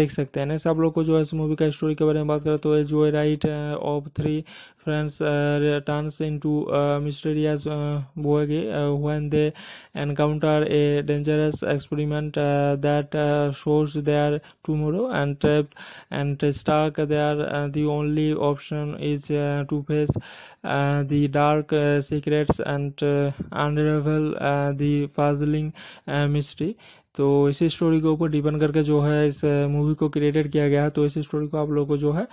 देख सकते हैं नेक्स्ट आप लोग को जो है इस मूवी का स्टोरी के बारे में बात करें तो जो है right of three Friends uh, turns into a uh, mysterious uh, bogey uh, when they encounter a dangerous experiment uh, that shows their tomorrow and trapped and stuck there. the only option is to face the dark secrets and unravel the puzzling mystery. तो इसी story के ऊपर depend करके जो है इस movie को created किया गया है तो इसी स्टोरी को आप लोगों को जो है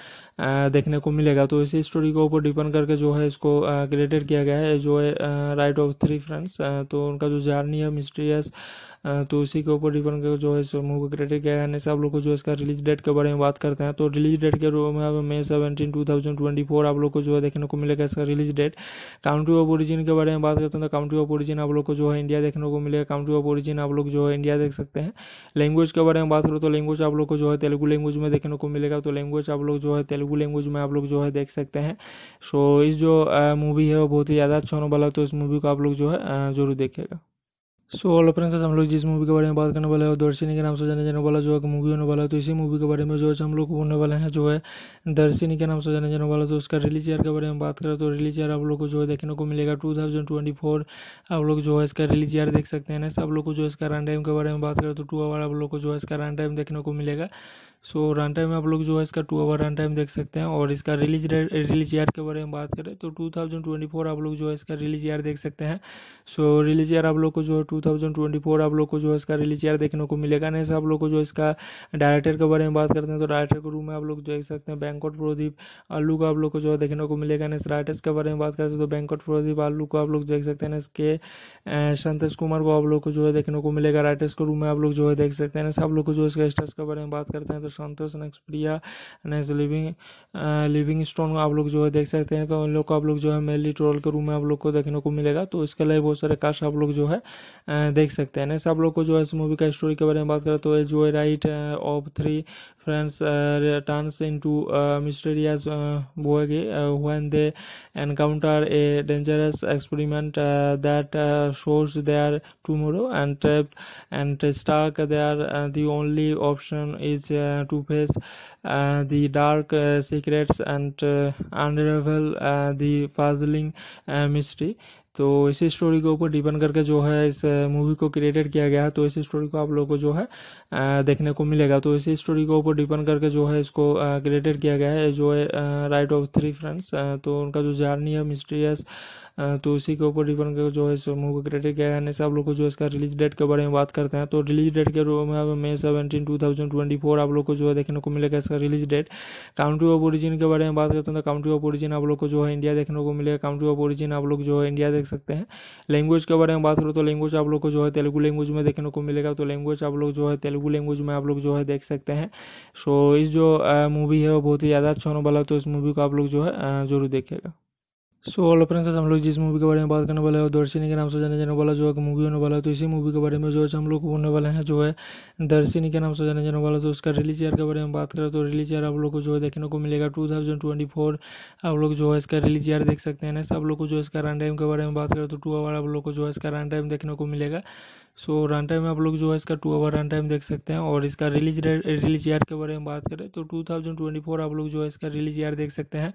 देखने को मिलेगा तो इसी स्टोरी के ऊपर डिपेंड करके जो है इसको क्रिएटेड किया गया है जो है राइट ऑफ थ्री फ्रेंड्स तो उनका जो जर्नी है मिस्ट्रियस तो उसी के ऊपर डिपेंड कर जो है मूवी का क्राइटेरिया क्या है सब लोग को जो इसका रिलीज डेट के बारे में बात करते हैं तो रिलीज डेट के रूप में May seventeen two thousand twenty four आप लोग को जो है देखने को मिलेगा इसका release date country of origin के बारे में बात करते हैं तो काउंट्री ऑफ ओरिजिन आप लोग को जो है इंडिया देखने को मिलेगा काउंट्री ऑफ ओरिजिन आप लोग जो है इंडिया देख सकते हैं लैंग्वेज के बारे में बात करो तो लैंग्वेज आप लोग को जो है तेलुगु लैंग्वेज में देखने को मिलेगा तो लैंग्वेज आप लोग जो है तेलुगु लैंग्वेज में आप लोग जो है देख सकते हैं सो इस जो मूवी है वो बहुत ही ज़्यादा अच्छा होने वाला तो इस मूवी को आप लोग जो है जरूर देखेगा सो ऑल अपने हम लोग जिस मूवी के बारे में बात करने वाले हैं दर्शनी के नाम से जाने जाने वाला जो है मूवी होने वाला है तो इसी मूवी के बारे में जो है हम लोग होने वाले हैं जो है दर्शनी के नाम से जाने जाने वाला तो उसका रिलीज ईयर के बारे में बात करें तो रिलीज ईयर आप लोग को जो है देखने को मिलेगा टू थाउजेंड ट्वेंटी फोर आप लोग जो है इसका रिलीज ईयर देख सकते हैं सब लोग को जो इसका रन टाइम के बारे में बात करें तो टू आवर आप लोग को जो है इसका रन टाइम देखने को मिलेगा सो रन टाइम आप लोग जो है इसका टू आवर रन टाइम देख सकते हैं और इसका रिलीज रिलीज ईयर के बारे में बात करें तो 2024 आप लोग जो है इसका रिलीज ईयर देख सकते हैं सो रिलीज ईयर आप लोग को जो है फोर आप लोग को जो है इसका रिलीज ईयर देखने को मिलेगा नहीं आप लोग को जो इसका डायरेक्टर के बारे में बात करते हैं तो डायरेक्टर के रूम में आप लोग देख सकते हैं बैंकॉट प्रदीप आलू का आप लोग को जो है देखने को मिलेगा नहीं राइटर्स के बारे में बात करते हैं तो बैंकॉट प्रदीप आलू को आप लोग देख सकते हैं इसके संतोष कुमार को आप लोग को जो है देखने को मिलेगा राइटर्स के रूम में आप लोग जो है देख सकते हैं सब लोग को जो इसका स्टर्स के बारे में बात करते हैं तो संतोष नक्सप्रिया नेक्स्ट लिविंग लिविंग स्टोन आप लोग जो है देख सकते हैं तो उन लोग को आप लोग जो है मेनली ट्रोल के रूम में आप लोग को देखने को मिलेगा तो इसके लिए बहुत सारे कास्ट आप लोग जो है uh, देख सकते हैं नेक्स्ट आप लोग को जो है इस मूवी का स्टोरी के बारे में बात करें तो जो है right of three friends uh, turns into uh, mysterious Boege uh, when they encounter a dangerous experiment that shows their tomorrow and trapped and stuck there. the only option is to face uh, the dark uh, secrets and uh, unravel the puzzling mystery. तो इसी story के ऊपर depend करके जो है इस movie को created किया गया है तो इसी स्टोरी को आप लोगों को जो है देखने को मिलेगा तो इसी स्टोरी के ऊपर डिपेंड करके जो है इसको क्रिएटेड किया गया है जो है राइट ऑफ थ्री फ्रेंड्स तो उनका जो जर्नी है मिस्ट्रियस तो उसी के ऊपर डिपेंड कर जो है मूवी का क्रेडिट क्या है सब लोग को जो है इसका रिलीज डेट के बारे में बात करते हैं तो रिलीज डेट के रूप में May seventeen two thousand twenty four आप लोग को जो है देखने को मिलेगा इसका release date country of origin के बारे में बात करते हैं तो काउंट्री ऑफ ओरिजिन आप लोग को जो है इंडिया देखने को मिलेगा काउंट्री ऑफ ओरिजिन आप लोग जो है इंडिया देख सकते हैं लैंग्वेज के बारे में बात करो तो लैंग्वेज आप लोग को जो है तेलुगु लैंग्वेज में देखने को मिलेगा तो लैंग्वेज आप लोग जो है तेलुगु लैंग्वेज में आप लोग जो है देख सकते हैं सो इस जो मूवी है वो बहुत ही ज़्यादा अच्छा होने वाला है तो इस मूवी को आप लोग जो है जरूर देखेगा सो ऑल फ्रेंड्स हम लोग जिस मूवी के बारे में बात करने वाले हैं दर्शनी के नाम से जाने जाने वाला जो है मूवी होने वाला है तो इसी मूवी के बारे में जो है हम लोग होने वाले हैं जो है दर्शनी के नाम से जाने जाने वाला तो उसका रिलीज ईयर के बारे में बात करें तो रिलीज ईयर आप लोग को जो है देखने को मिलेगा टू थाउजेंड ट्वेंटी फोर आप लोग जो है इसका रिलीज ईयर देख सकते हैं सब लोग को जो इसका रन टाइम के बारे में बात करें तो टू आवर आप लोग को जो है इसका रन टाइम देखने को मिलेगा सो रन टाइम में आप लोग जो है इसका टू आवर रन टाइम देख सकते हैं और इसका रिलीज रिलीज ईयर के बारे में बात करें तो 2024 आप लोग जो है इसका रिलीज ईयर देख सकते हैं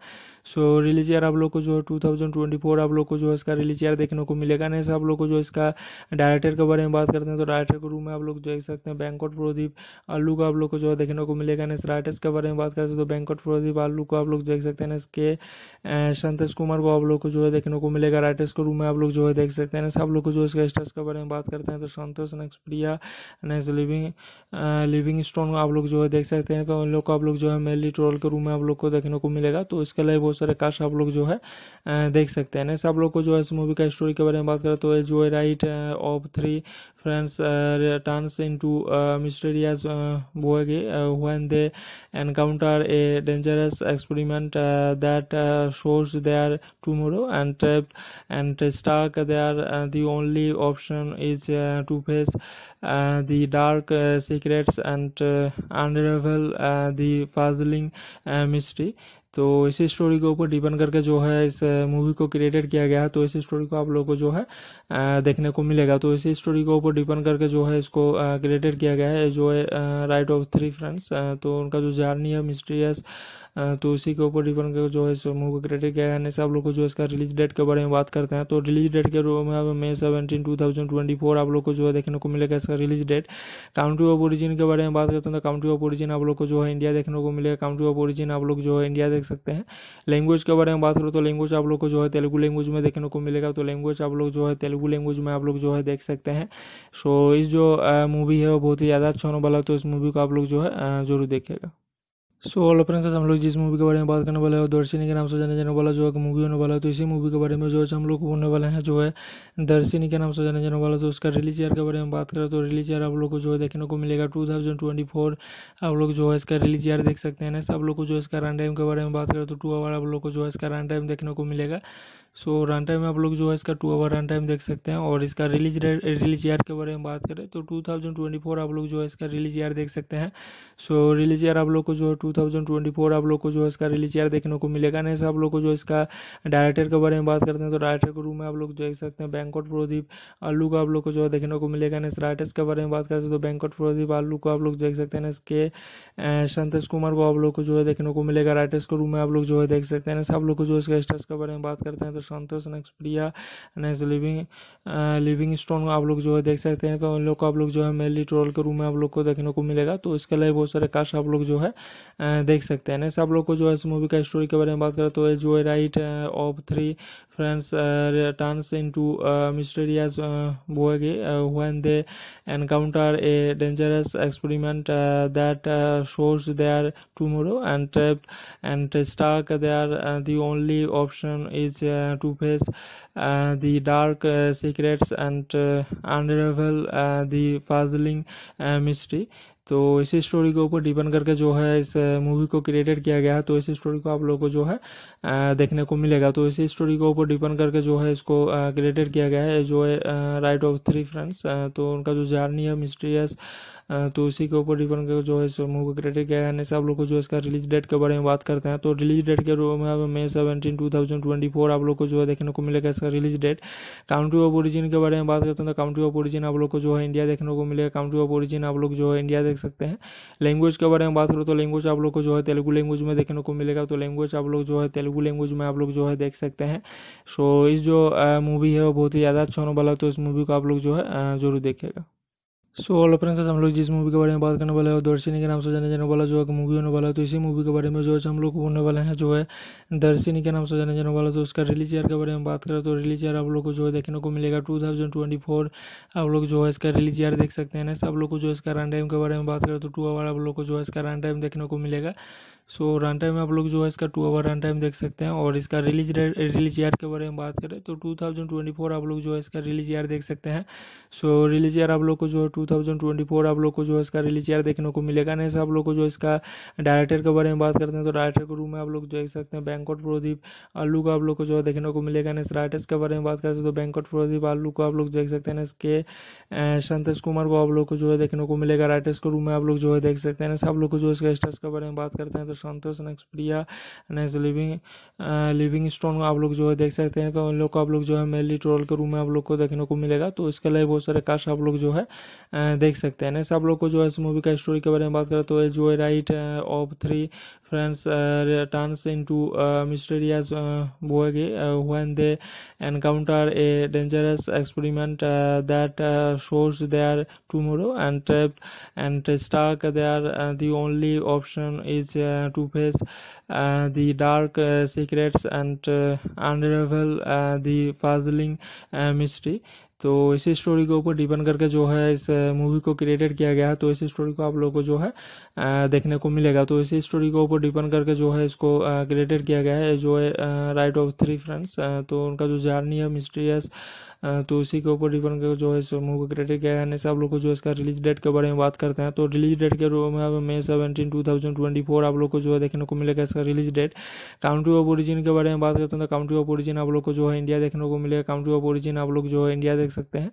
सो रिलीज ईयर आप लोग को जो है फोर आप लोग को जो है इसका रिलीज ईयर देखने को मिलेगा नहीं आप लोग को जो इसका डायरेक्टर के बारे में बात करते हैं तो डायरेक्टर के रूम में आप लोग देख सकते हैं बैंकॉट प्रदीप आलू का आप लोग को जो है देखने को मिलेगा नहीं राइटर्स के बारे में बात करते हैं तो बैंकॉट प्रदीप आलू को आप लोग देख सकते हैं इसके संतोष कुमार को आप लोग को जो है देखने को मिलेगा राइटर्स के रूम में आप लोग जो है देख सकते हैं आप लोग को जो इसका स्टर्स के बारे में बात करते हैं तो Santosh next Priya next living living stone आप लोग जो है देख सकते हैं तो उन लोग को आप लोग जो है मेनली ट्रोल के रूम में आप लोग को देखने को मिलेगा तो इसके लिए बहुत सारे कास्ट आप लोग जो है uh, देख सकते हैं नेक्स्ट आप लोग को जो है इस मूवी का स्टोरी के बारे में बात करें तो जो है right of three friends uh, turns into uh, mysterious uh, bogie when they encounter a dangerous experiment that shows their tomorrow and trapped and stuck there the only option is to face uh, the dark uh, secrets and uh, unravel the puzzling mystery तो इस story के ऊपर depend करके जो है इस movie को created किया गया है तो इस स्टोरी को आप लोगों को जो है देखने को मिलेगा तो इस स्टोरी के ऊपर डिपेंड करके जो है इसको क्रिएटेड किया गया है जो है राइट ऑफ थ्री फ्रेंड्स तो उनका जो जर्नी है मिस्ट्रियस तो उसी के ऊपर डिपेंड कर जो है मूवी का क्राइटेरिया क्या है सब लोग को जो इसका रिलीज डेट के बारे में बात करते हैं तो रिलीज डेट के रूप में May seventeen two thousand twenty four आप लोग को जो है देखने को मिलेगा इसका release date country of origin के बारे में बात करते हैं तो काउंट्री ऑफ ओरिजिन आप लोग को जो है इंडिया देखने को मिलेगा काउंट्री ऑफ ओरिजिन आप लोग जो है इंडिया देख सकते हैं लैंग्वेज के बारे में बात करो तो लैंग्वेज आप लोग को जो है तेलुगु लैंग्वेज में देखने को मिलेगा तो लैंग्वेज आप लोग जो है तेलुगु लैंग्वेज में आप लोग जो है देख सकते हैं सो इस जो मूवी है वो बहुत ही ज़्यादा अच्छा होने वाला है तो इस मूवी को आप लोग जो है ज़रूर देखेगा सो ऑल फ्रेंड्स हम लोग जिस मूवी के बारे में बात करने वाले हैं दर्शनी के नाम से जाने जाने वाला जो है मूवी होने वाला है तो इसी मूवी के बारे में जो है हम लोग होने वाले हैं जो है दर्शनी के नाम से जाने जाने वाला तो उसका रिलीज ईयर के बारे में बात करें तो रिलीज ईयर आप लोग को जो है देखने को मिलेगा टू थाउजेंड ट्वेंटी फोर आप लोग जो है इसका रिलीज ईयर देख सकते हैं सब लोग को जो है इसका रन टाइम के बारे में बात करें तो टू आवर आप लोग को जो है इसका रन टाइम देखने को मिलेगा सो रन टाइम आप लोग जो है इसका टू आवर रन टाइम देख सकते हैं और इसका रिलीज रिलीज ईयर के बारे में बात करें तो 2024 आप लोग जो है इसका रिलीज ईयर देख सकते हैं सो रिलीज ईयर आप लोग को जो है टू आप लोग को जो है इसका रिलीज ईयर देखने को मिलेगा नहीं आप लोग को जो इसका डायरेक्टर के बारे में बात करते हैं तो डायरेक्टर के रूम में आप लोग देख सकते हैं बैंकॉट प्रोदीप आलू को आप लोग को जो है देखने को मिलेगा नहीं राइटर्स के बारे में बात करते हैं तो बैंकॉट प्रोदीप आलू को आप लोग देख सकते हैं इसके संतोष कुमार को आप लोग को जो है देखने को मिलेगा राइटर्स के रूम में आप लोग जो है देख सकते हैं आप लोग को जो इसका स्टार्स के बारे में बात करते हैं तो Santosh next Priya next living living stone आप लोग जो है देख सकते हैं तो उन लोग को आप लोग जो है मेनली ट्रोल के रूम में आप लोग को देखने को मिलेगा तो इसके लिए बहुत सारे कास्ट आप लोग जो है देख सकते हैं नेक्स्ट आप लोग को जो है इस मूवी का स्टोरी के बारे में बात करें तो जो है right of three friends uh, turns into uh, mysterious uh, boy uh, when they encounter a dangerous experiment that shows their tomorrow and trapped and stuck there the only option is to face uh, the dark uh, secrets and uh, unravel the puzzling mystery तो इसी story के ऊपर depend करके जो है इस movie को created किया गया है तो इसी स्टोरी को आप लोगों को जो है देखने को मिलेगा तो इसी स्टोरी के ऊपर डिपेंड करके जो है इसको क्रिएटेड किया गया है जो है राइट ऑफ थ्री फ्रेंड्स तो उनका जो जर्नी है मिस्ट्रियस तो उसी के ऊपर डिपेंड कर जो है मूवी का क्राइटेरिया क्या है सब आप लोग को जो इसका रिलीज डेट के बारे में बात करते हैं तो रिलीज डेट के रूप में May seventeen two thousand twenty four आप लोग को जो है देखने को मिलेगा इसका release date country of origin के बारे में बात करते हैं तो काउंट्री ऑफ ओरिजिन आप लोग को जो है इंडिया देखने को मिलेगा काउंट्री ऑफ ओरिजिन आप लोग जो है इंडिया देख सकते हैं लैंग्वेज के बारे में बात करो तो लैंग्वेज आप लोग को जो है तेलुगु लैंग्वेज में देखने को मिलेगा तो लैंग्वेज आप लोग जो है तेलुगु लैंग्वेज में आप लोग जो है देख सकते हैं सो इस जो मूवी है वो बहुत ही ज़्यादा अच्छा होने वाला तो इस मूवी को आप लोग जो है जरूर देखेगा सो ऑल फ्रेंड्स हम लोग जिस मूवी के बारे में बात करने वाले हैं दर्शनी के नाम से जाने जाने वाला जो है मूवी होने वाला है तो इसी मूवी के बारे में जो है हम लोग होने वाले हैं जो है दर्शनी के नाम से जाने जाने वाला तो उसका रिलीज ईयर के बारे में बात करें तो रिलीज ईयर आप लोग को जो है देखने को मिलेगा टू थाउजेंड ट्वेंटी फोर आप लोग जो है इसका रिलीज ईयर देख सकते हैं सब लोग को जो इसका रन टाइम के बारे में बात करें तो टू आवर आप लोग को जो है इसका रन टाइम देखने को मिलेगा सो रन टाइम आप लोग जो है इसका टू आवर रन टाइम देख सकते हैं और इसका रिलीज रिलीज ईयर के बारे में बात करें तो 2024 आप लोग जो है इसका रिलीज ईयर देख सकते हैं सो रिलीज ईयर आप लोग को जो है फोर आप लोग को जो है इसका रिलीज ईयर देखने को मिलेगा नहीं आप लोग को जो इसका डायरेक्टर के बारे में बात करते हैं तो डायरेक्टर के रूम में आप लोग देख सकते हैं बैंकॉट प्रोदीप आलू का आप लोग को जो है देखने को मिलेगा नहीं राइटर्स के बारे में बात करते हैं तो बैंकॉट प्रोदीप आलू को आप लोग देख सकते हैं इसके संतोष कुमार को आप लोग को जो है देखने को मिलेगा राइटर्स के रूम में आप लोग जो है देख सकते हैं सब लोग को जो इसका स्टर्स के बारे में बात करते हैं तो संतोष नक्सप्रिया नेक्स्ट लिविंग लिविंग स्टोन आप लोग जो है देख सकते हैं तो उन लोग को आप लोग जो है मेली ट्रोल के रूम में आप लोग को देखने को मिलेगा तो इसके लिए बहुत सारे कास्ट आप लोग जो है uh, देख सकते हैं नेक्स्ट आप लोग को जो है इस मूवी का स्टोरी के बारे में बात करें तो जो है right of three friends uh, turns into uh, mysterious Boege uh, when they encounter a dangerous experiment that shows their tomorrow and trapped and stuck there. the only option is to face uh, the dark uh, secrets and uh, unravel the puzzling mystery. तो इसी story के ऊपर depend करके जो है इस movie को created किया गया है तो इसी स्टोरी को आप लोगों को जो है देखने को मिलेगा तो इसी स्टोरी के ऊपर डिपेंड करके जो है इसको क्रिएटेड किया गया है जो है राइट ऑफ थ्री फ्रेंड्स तो उनका जो जर्नी है मिस्ट्रियस तो उसी के ऊपर डिपेंड कर जो है मूवी का क्रेडिट क्या है सब लोग को जो है इसका रिलीज डेट के बारे में बात करते हैं तो रिलीज डेट के रूप में May seventeen two thousand twenty four आप लोग को जो है देखने को मिलेगा इसका release date country of origin के बारे में बात करते हैं तो काउंट्री ऑफ ओरिजिन आप लोग को जो है इंडिया देखने को मिलेगा काउंट्री ऑफ ओरिजिन आप लोग जो है इंडिया देख सकते हैं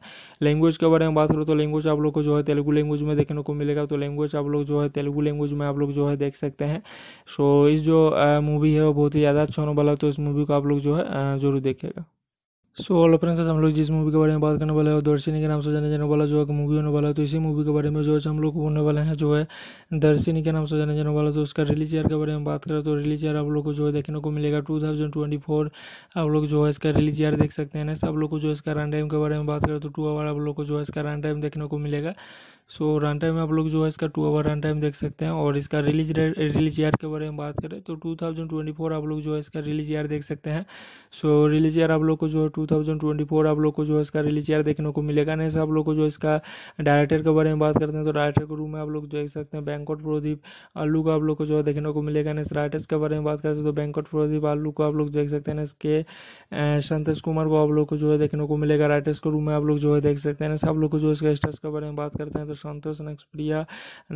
लैंग्वेज के बारे में बात करो तो लैंग्वेज आप लोग को जो है तेलुगु लैंग्वेज में देखने को मिलेगा तो लैंग्वेज आप लोग जो है तेलुगु लैंग्वेज में आप लोग जो है देख सकते हैं सो इस जो मूवी है वो बहुत ही ज़्यादा अच्छा होने वाला है तो इस मूवी को आप लोग जो है जरूर देखेगा सो ऑल फ्रेंड्स हम लोग जिस मूवी के बारे में बात करने वाले हैं दर्शनी के नाम से जाने जाने वाला जो है मूवी होने वाला है तो इसी मूवी के बारे में जो है हम लोग होने वाले हैं जो है दर्शनी के नाम से जाने जाने वाला तो उसका रिलीज ईयर के बारे में बात करें तो रिलीज ईयर आप लोग को जो है देखने को मिलेगा टू थाउजेंड ट्वेंटी फोर आप लोग जो है इसका रिलीज ईयर देख सकते हैं सब लोग को जो इसका रन टाइम के बारे में बात करें तो टू आवर आप लोग को जो है इसका रन टाइम देखने को मिलेगा सो रन टाइम में आप लोग जो है इसका टू आवर रन टाइम देख सकते हैं और इसका रिलीज रिलीज ईयर के बारे में बात करें तो 2024 आप लोग जो है इसका रिलीज ईयर देख सकते हैं सो रिलीज ईयर आप लोग को जो है फोर आप लोग को जो है इसका रिलीज ईयर देखने को मिलेगा नहीं आप लोग को जो इसका डायरेक्टर के बारे में बात करते हैं तो डायरेक्टर के रूम में आप लोग देख सकते हैं बैंकॉट प्रदीप आलू का आप लोग को जो है देखने को मिलेगा नहीं राइटर्स के बारे में बात करते हैं तो बैंकॉट प्रोदीप आलू को आप लोग देख सकते हैं इसके संतोष कुमार को आप लोग को जो है देखने को मिलेगा राइटर्स के रूम में आप लोग जो है देख सकते हैं आप लोग को जो इसका स्टार्स के बारे में बात करते हैं तो Santosh next Priya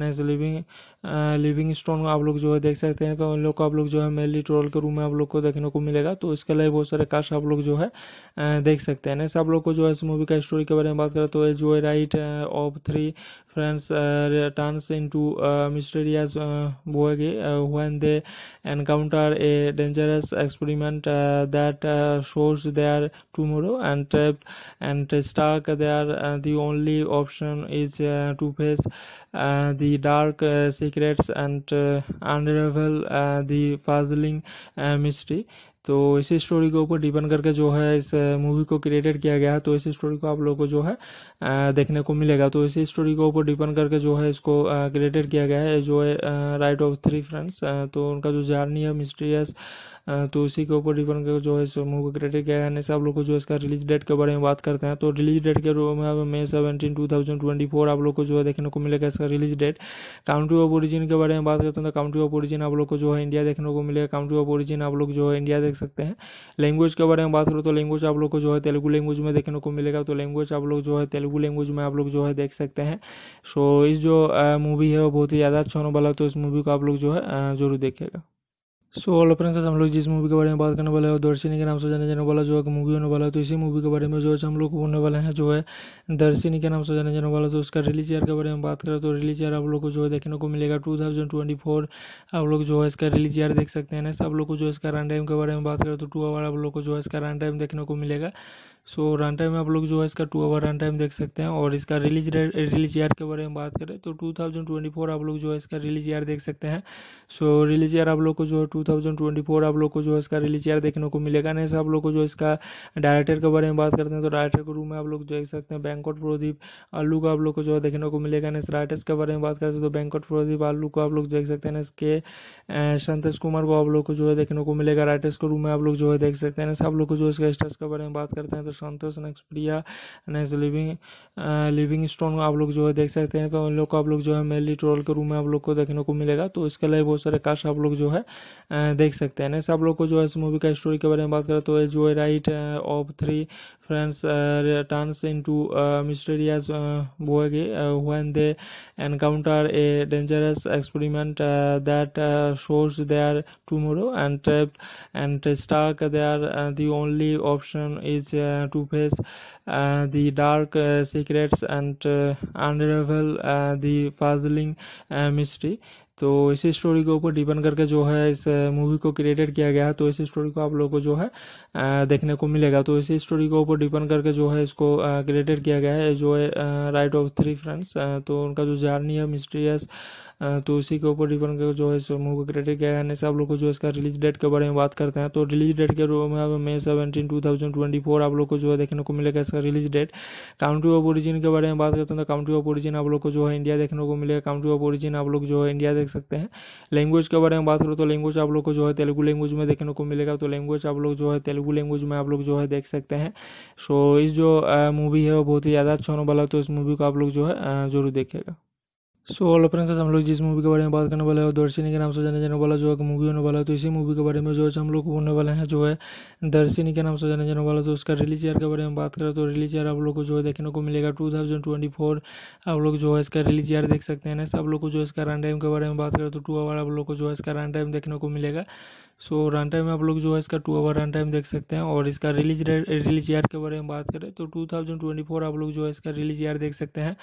next living living stone आप लोग जो है देख सकते हैं तो उन लोग को आप लोग जो है मेनली ट्रोल के रूम में आप लोग को देखने को मिलेगा तो इसके अलावा बहुत सारे कास्ट आप लोग जो है देख सकते हैं नेक्स्ट आप लोग को जो है इस मूवी का स्टोरी के बारे में बात करें तो जो है right of three friends uh, turns into uh, mysterious uh, bogie when they encounter a dangerous experiment that shows their tomorrow and trapped and stuck there the only option is to face uh, the dark uh, secrets and uh, unravel the puzzling mystery तो इस story के ऊपर depend करके जो है इस movie को created किया गया है तो इस स्टोरी को आप लोगों को जो है देखने को मिलेगा तो इस स्टोरी के ऊपर डिपेंड करके जो है इसको क्रिएटेड किया गया है जो है राइट ऑफ थ्री फ्रेंड्स तो उनका जो जर्नी है मिस्ट्रियस तो उसी के ऊपर डिपेंड कर जो है मूवी का क्या है सब लोग को जो इसका रिलीज डेट के बारे में बात करते हैं तो रिलीज डेट के रूप में May seventeen two thousand twenty four आप लोग को जो है देखने को मिलेगा इसका release date country of origin के बारे में बात करते हैं तो काउंट्री ऑफ ओरिजिन आप लोग को जो है इंडिया देखने को मिलेगा काउंट्री ऑफ ओरिजिन आप लोग जो है इंडिया देख सकते हैं लैंग्वेज के बारे में बात करो तो लैंग्वेज आप लोग को जो है तेलुगु लैंग्वेज में देखने को मिलेगा तो लैंग्वेज आप लोग जो है तेलुगु लैंग्वेज में आप लोग जो है देख सकते हैं सो इस जो मूवी है वो बहुत ही ज़्यादा अच्छा होने वाला है तो इस मूवी को आप लोग जो है ज़रूर देखेगा सो ऑल फ्रेंड्स हम लोग जिस मूवी के बारे में बात करने वाले हैं दर्शनी के नाम से जाने जाने वाला जो है मूवी होने वाला है तो इसी मूवी के बारे में जो है हम लोग होने वाले हैं जो है दर्शनी के नाम से जाने जाने वाला तो उसका रिलीज ईयर के बारे में बात करें तो रिलीज ईयर आप लोग को जो है देखने को मिलेगा टू थाउजेंड ट्वेंटी फोर आप लोग जो है इसका रिलीज ईयर देख सकते हैं नेक्स्ट लोग को जो है इसका रन टाइम के बारे में बात करें तो टू आवर आप लोग को जो है इसका रन टाइम देखने को मिलेगा सो रन टाइम आप लोग जो है इसका टू आवर रन टाइम देख सकते हैं और इसका रिलीज रिलीज ईयर के बारे में बात करें तो 2024 आप लोग जो है इसका रिलीज ईयर देख सकते हैं सो रिलीज ईयर आप लोग को जो है फोर आप लोग को जो है इसका रिलीज ईयर देखने को मिलेगा नहीं आप लोग को जो इसका डायरेक्टर के बारे में बात करते हैं तो डायरेक्टर के रूम में आप लोग देख सकते हैं बैंकॉट प्रोदीप आलू को आप लोग को जो है देखने को मिलेगा नहीं राइटर्स के बारे में बात करते हैं तो बैंकॉट प्रोदीप आलू को आप लोग देख सकते हैं इसके संतोष कुमार को आप लोग को जो है देखने को मिलेगा राइटर्स के रूम में आप लोग जो है देख सकते हैं आप लोग को जो इसका स्टार्स के बारे में बात करते हैं तो Santosh next Priya next living living stone आप लोग जो है देख सकते हैं तो उन लोग को आप लोग जो है मेनली ट्रोल के रूम में आप लोग को देखने को मिलेगा तो इसके लिए बहुत सारे कास्ट आप लोग जो है uh, देख सकते हैं नेक्स्ट आप लोग को जो है इस मूवी का स्टोरी के बारे में बात करें तो जो है right of three Friends uh, turns into a uh, mysterious uh, bogey uh, when they encounter a dangerous experiment uh, that shows their tomorrow and trapped and stuck there. the only option is to face the dark secrets and unravel the puzzling mystery. तो इसी story के ऊपर depend करके जो है इस movie को created किया गया है तो इसी स्टोरी को आप लोगों को जो है देखने को मिलेगा तो इसी स्टोरी के ऊपर डिपेंड करके जो है इसको क्रिएटेड किया गया है जो है राइट ऑफ थ्री फ्रेंड्स तो उनका जो जर्नी है मिस्ट्रियस तो उसी के ऊपर डिपेंड कर जो है मूव का क्राइटेरिया क्या है सब लोग को जो इसका रिलीज डेट के बारे में बात करते हैं तो रिलीज डेट के रूप में May seventeen two thousand twenty four आप लोग को जो है देखने को मिलेगा इसका release date country of origin के बारे में बात करते हैं तो काउंट्री ऑफ ओरिजिन आप लोग को जो है इंडिया देखने को मिलेगा काउंट्री ऑफ ओरिजिन आप लोग जो है इंडिया देख सकते हैं लैंग्वेज के बारे में बात करो तो लैंग्वेज आप लोग को जो है तेलुगु लैंग्वेज में देखने को मिलेगा तो लैंग्वेज आप लोग जो है तेलुगु लैंग्वेज में आप लोग जो है देख सकते हैं सो इस जो मूवी है वो बहुत ही ज़्यादा अच्छा होने वाला है तो इस मूवी को आप लोग जो है जरूर देखेगा सो ऑल फ्रेंड्स हम लोग जिस मूवी के बारे में बात करने वाले हैं दर्शनी के नाम से जाने जाने वाला जो है मूवी होने वाला है तो इसी मूवी के बारे में जो है हम लोग होने वाले हैं जो है दर्शनी के नाम से जाने जाने वाला तो उसका रिलीज ईयर के बारे में बात करें तो रिलीज ईयर आप लोग को जो है देखने को मिलेगा टू थाउजेंड ट्वेंटी फोर आप लोग जो है इसका रिलीज ईयर देख सकते हैं सब लोग को जो इसका रन टाइम के बारे में बात करें तो टू आवर आप लोग को जो है इसका रन टाइम देखने को मिलेगा सो रन टाइम आप लोग जो है इसका टू आवर रन टाइम देख सकते हैं और इसका रिलीज रिलीज ईयर के बारे में बात करें तो 2024 आप लोग जो है इसका रिलीज ईयर देख सकते हैं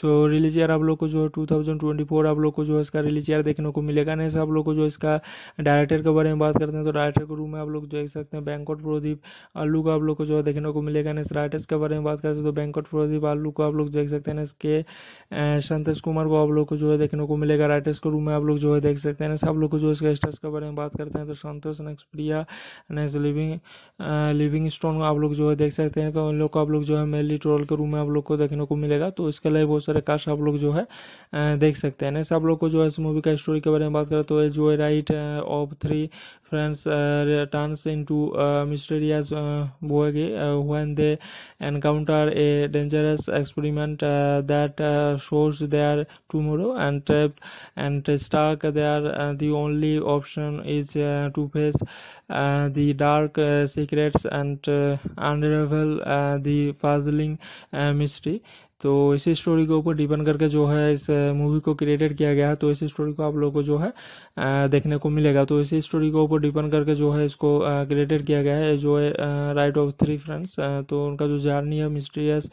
सो रिलीज ईयर आप लोग को जो है फोर आप लोग को जो है इसका रिलीज ईयर देखने को मिलेगा नहीं आप लोग को जो इसका डायरेक्टर के बारे में बात करते हैं तो डायरेक्टर के रूम में आप लोग देख सकते हैं बैंकॉट प्रदीप आलू का आप लोग को जो है देखने को मिलेगा नहीं राइटर्स के बारे में बात करते हैं तो बैंकॉट प्रदीप आलू को आप लोग देख सकते हैं इसके संतोष कुमार को आप लोग को जो है देखने को मिलेगा राइटर्स के रूम में आप लोग जो है देख सकते हैं आप लोग को जो इसका स्टर्स के बारे में बात करते हैं के Santosh next Priya next living living stone आप लोग जो है देख सकते हैं तो उन लोग को आप लोग जो है मेली ट्रोल के रूम में आप लोग को देखने को मिलेगा तो इसके लिए बहुत सारे कास्ट आप लोग जो है uh, देख सकते हैं नेक्स्ट आप लोग को जो है इस मूवी का स्टोरी के बारे में बात करें तो जो है right of three friends uh, turns into uh, mysterious Boege uh, when they encounter a dangerous experiment that shows their tomorrow and trapped and stuck there. the only option is to face uh, the dark uh, secrets and uh, unravel the puzzling mystery. तो इसी story के ऊपर depend करके जो है इस movie को created किया गया है तो इसी स्टोरी को आप लोगों को जो है देखने को मिलेगा तो इसी स्टोरी के ऊपर डिपेंड करके जो है इसको क्रिएटेड किया गया है जो है राइट ऑफ थ्री फ्रेंड्स तो उनका जो जर्नी है मिस्ट्रियस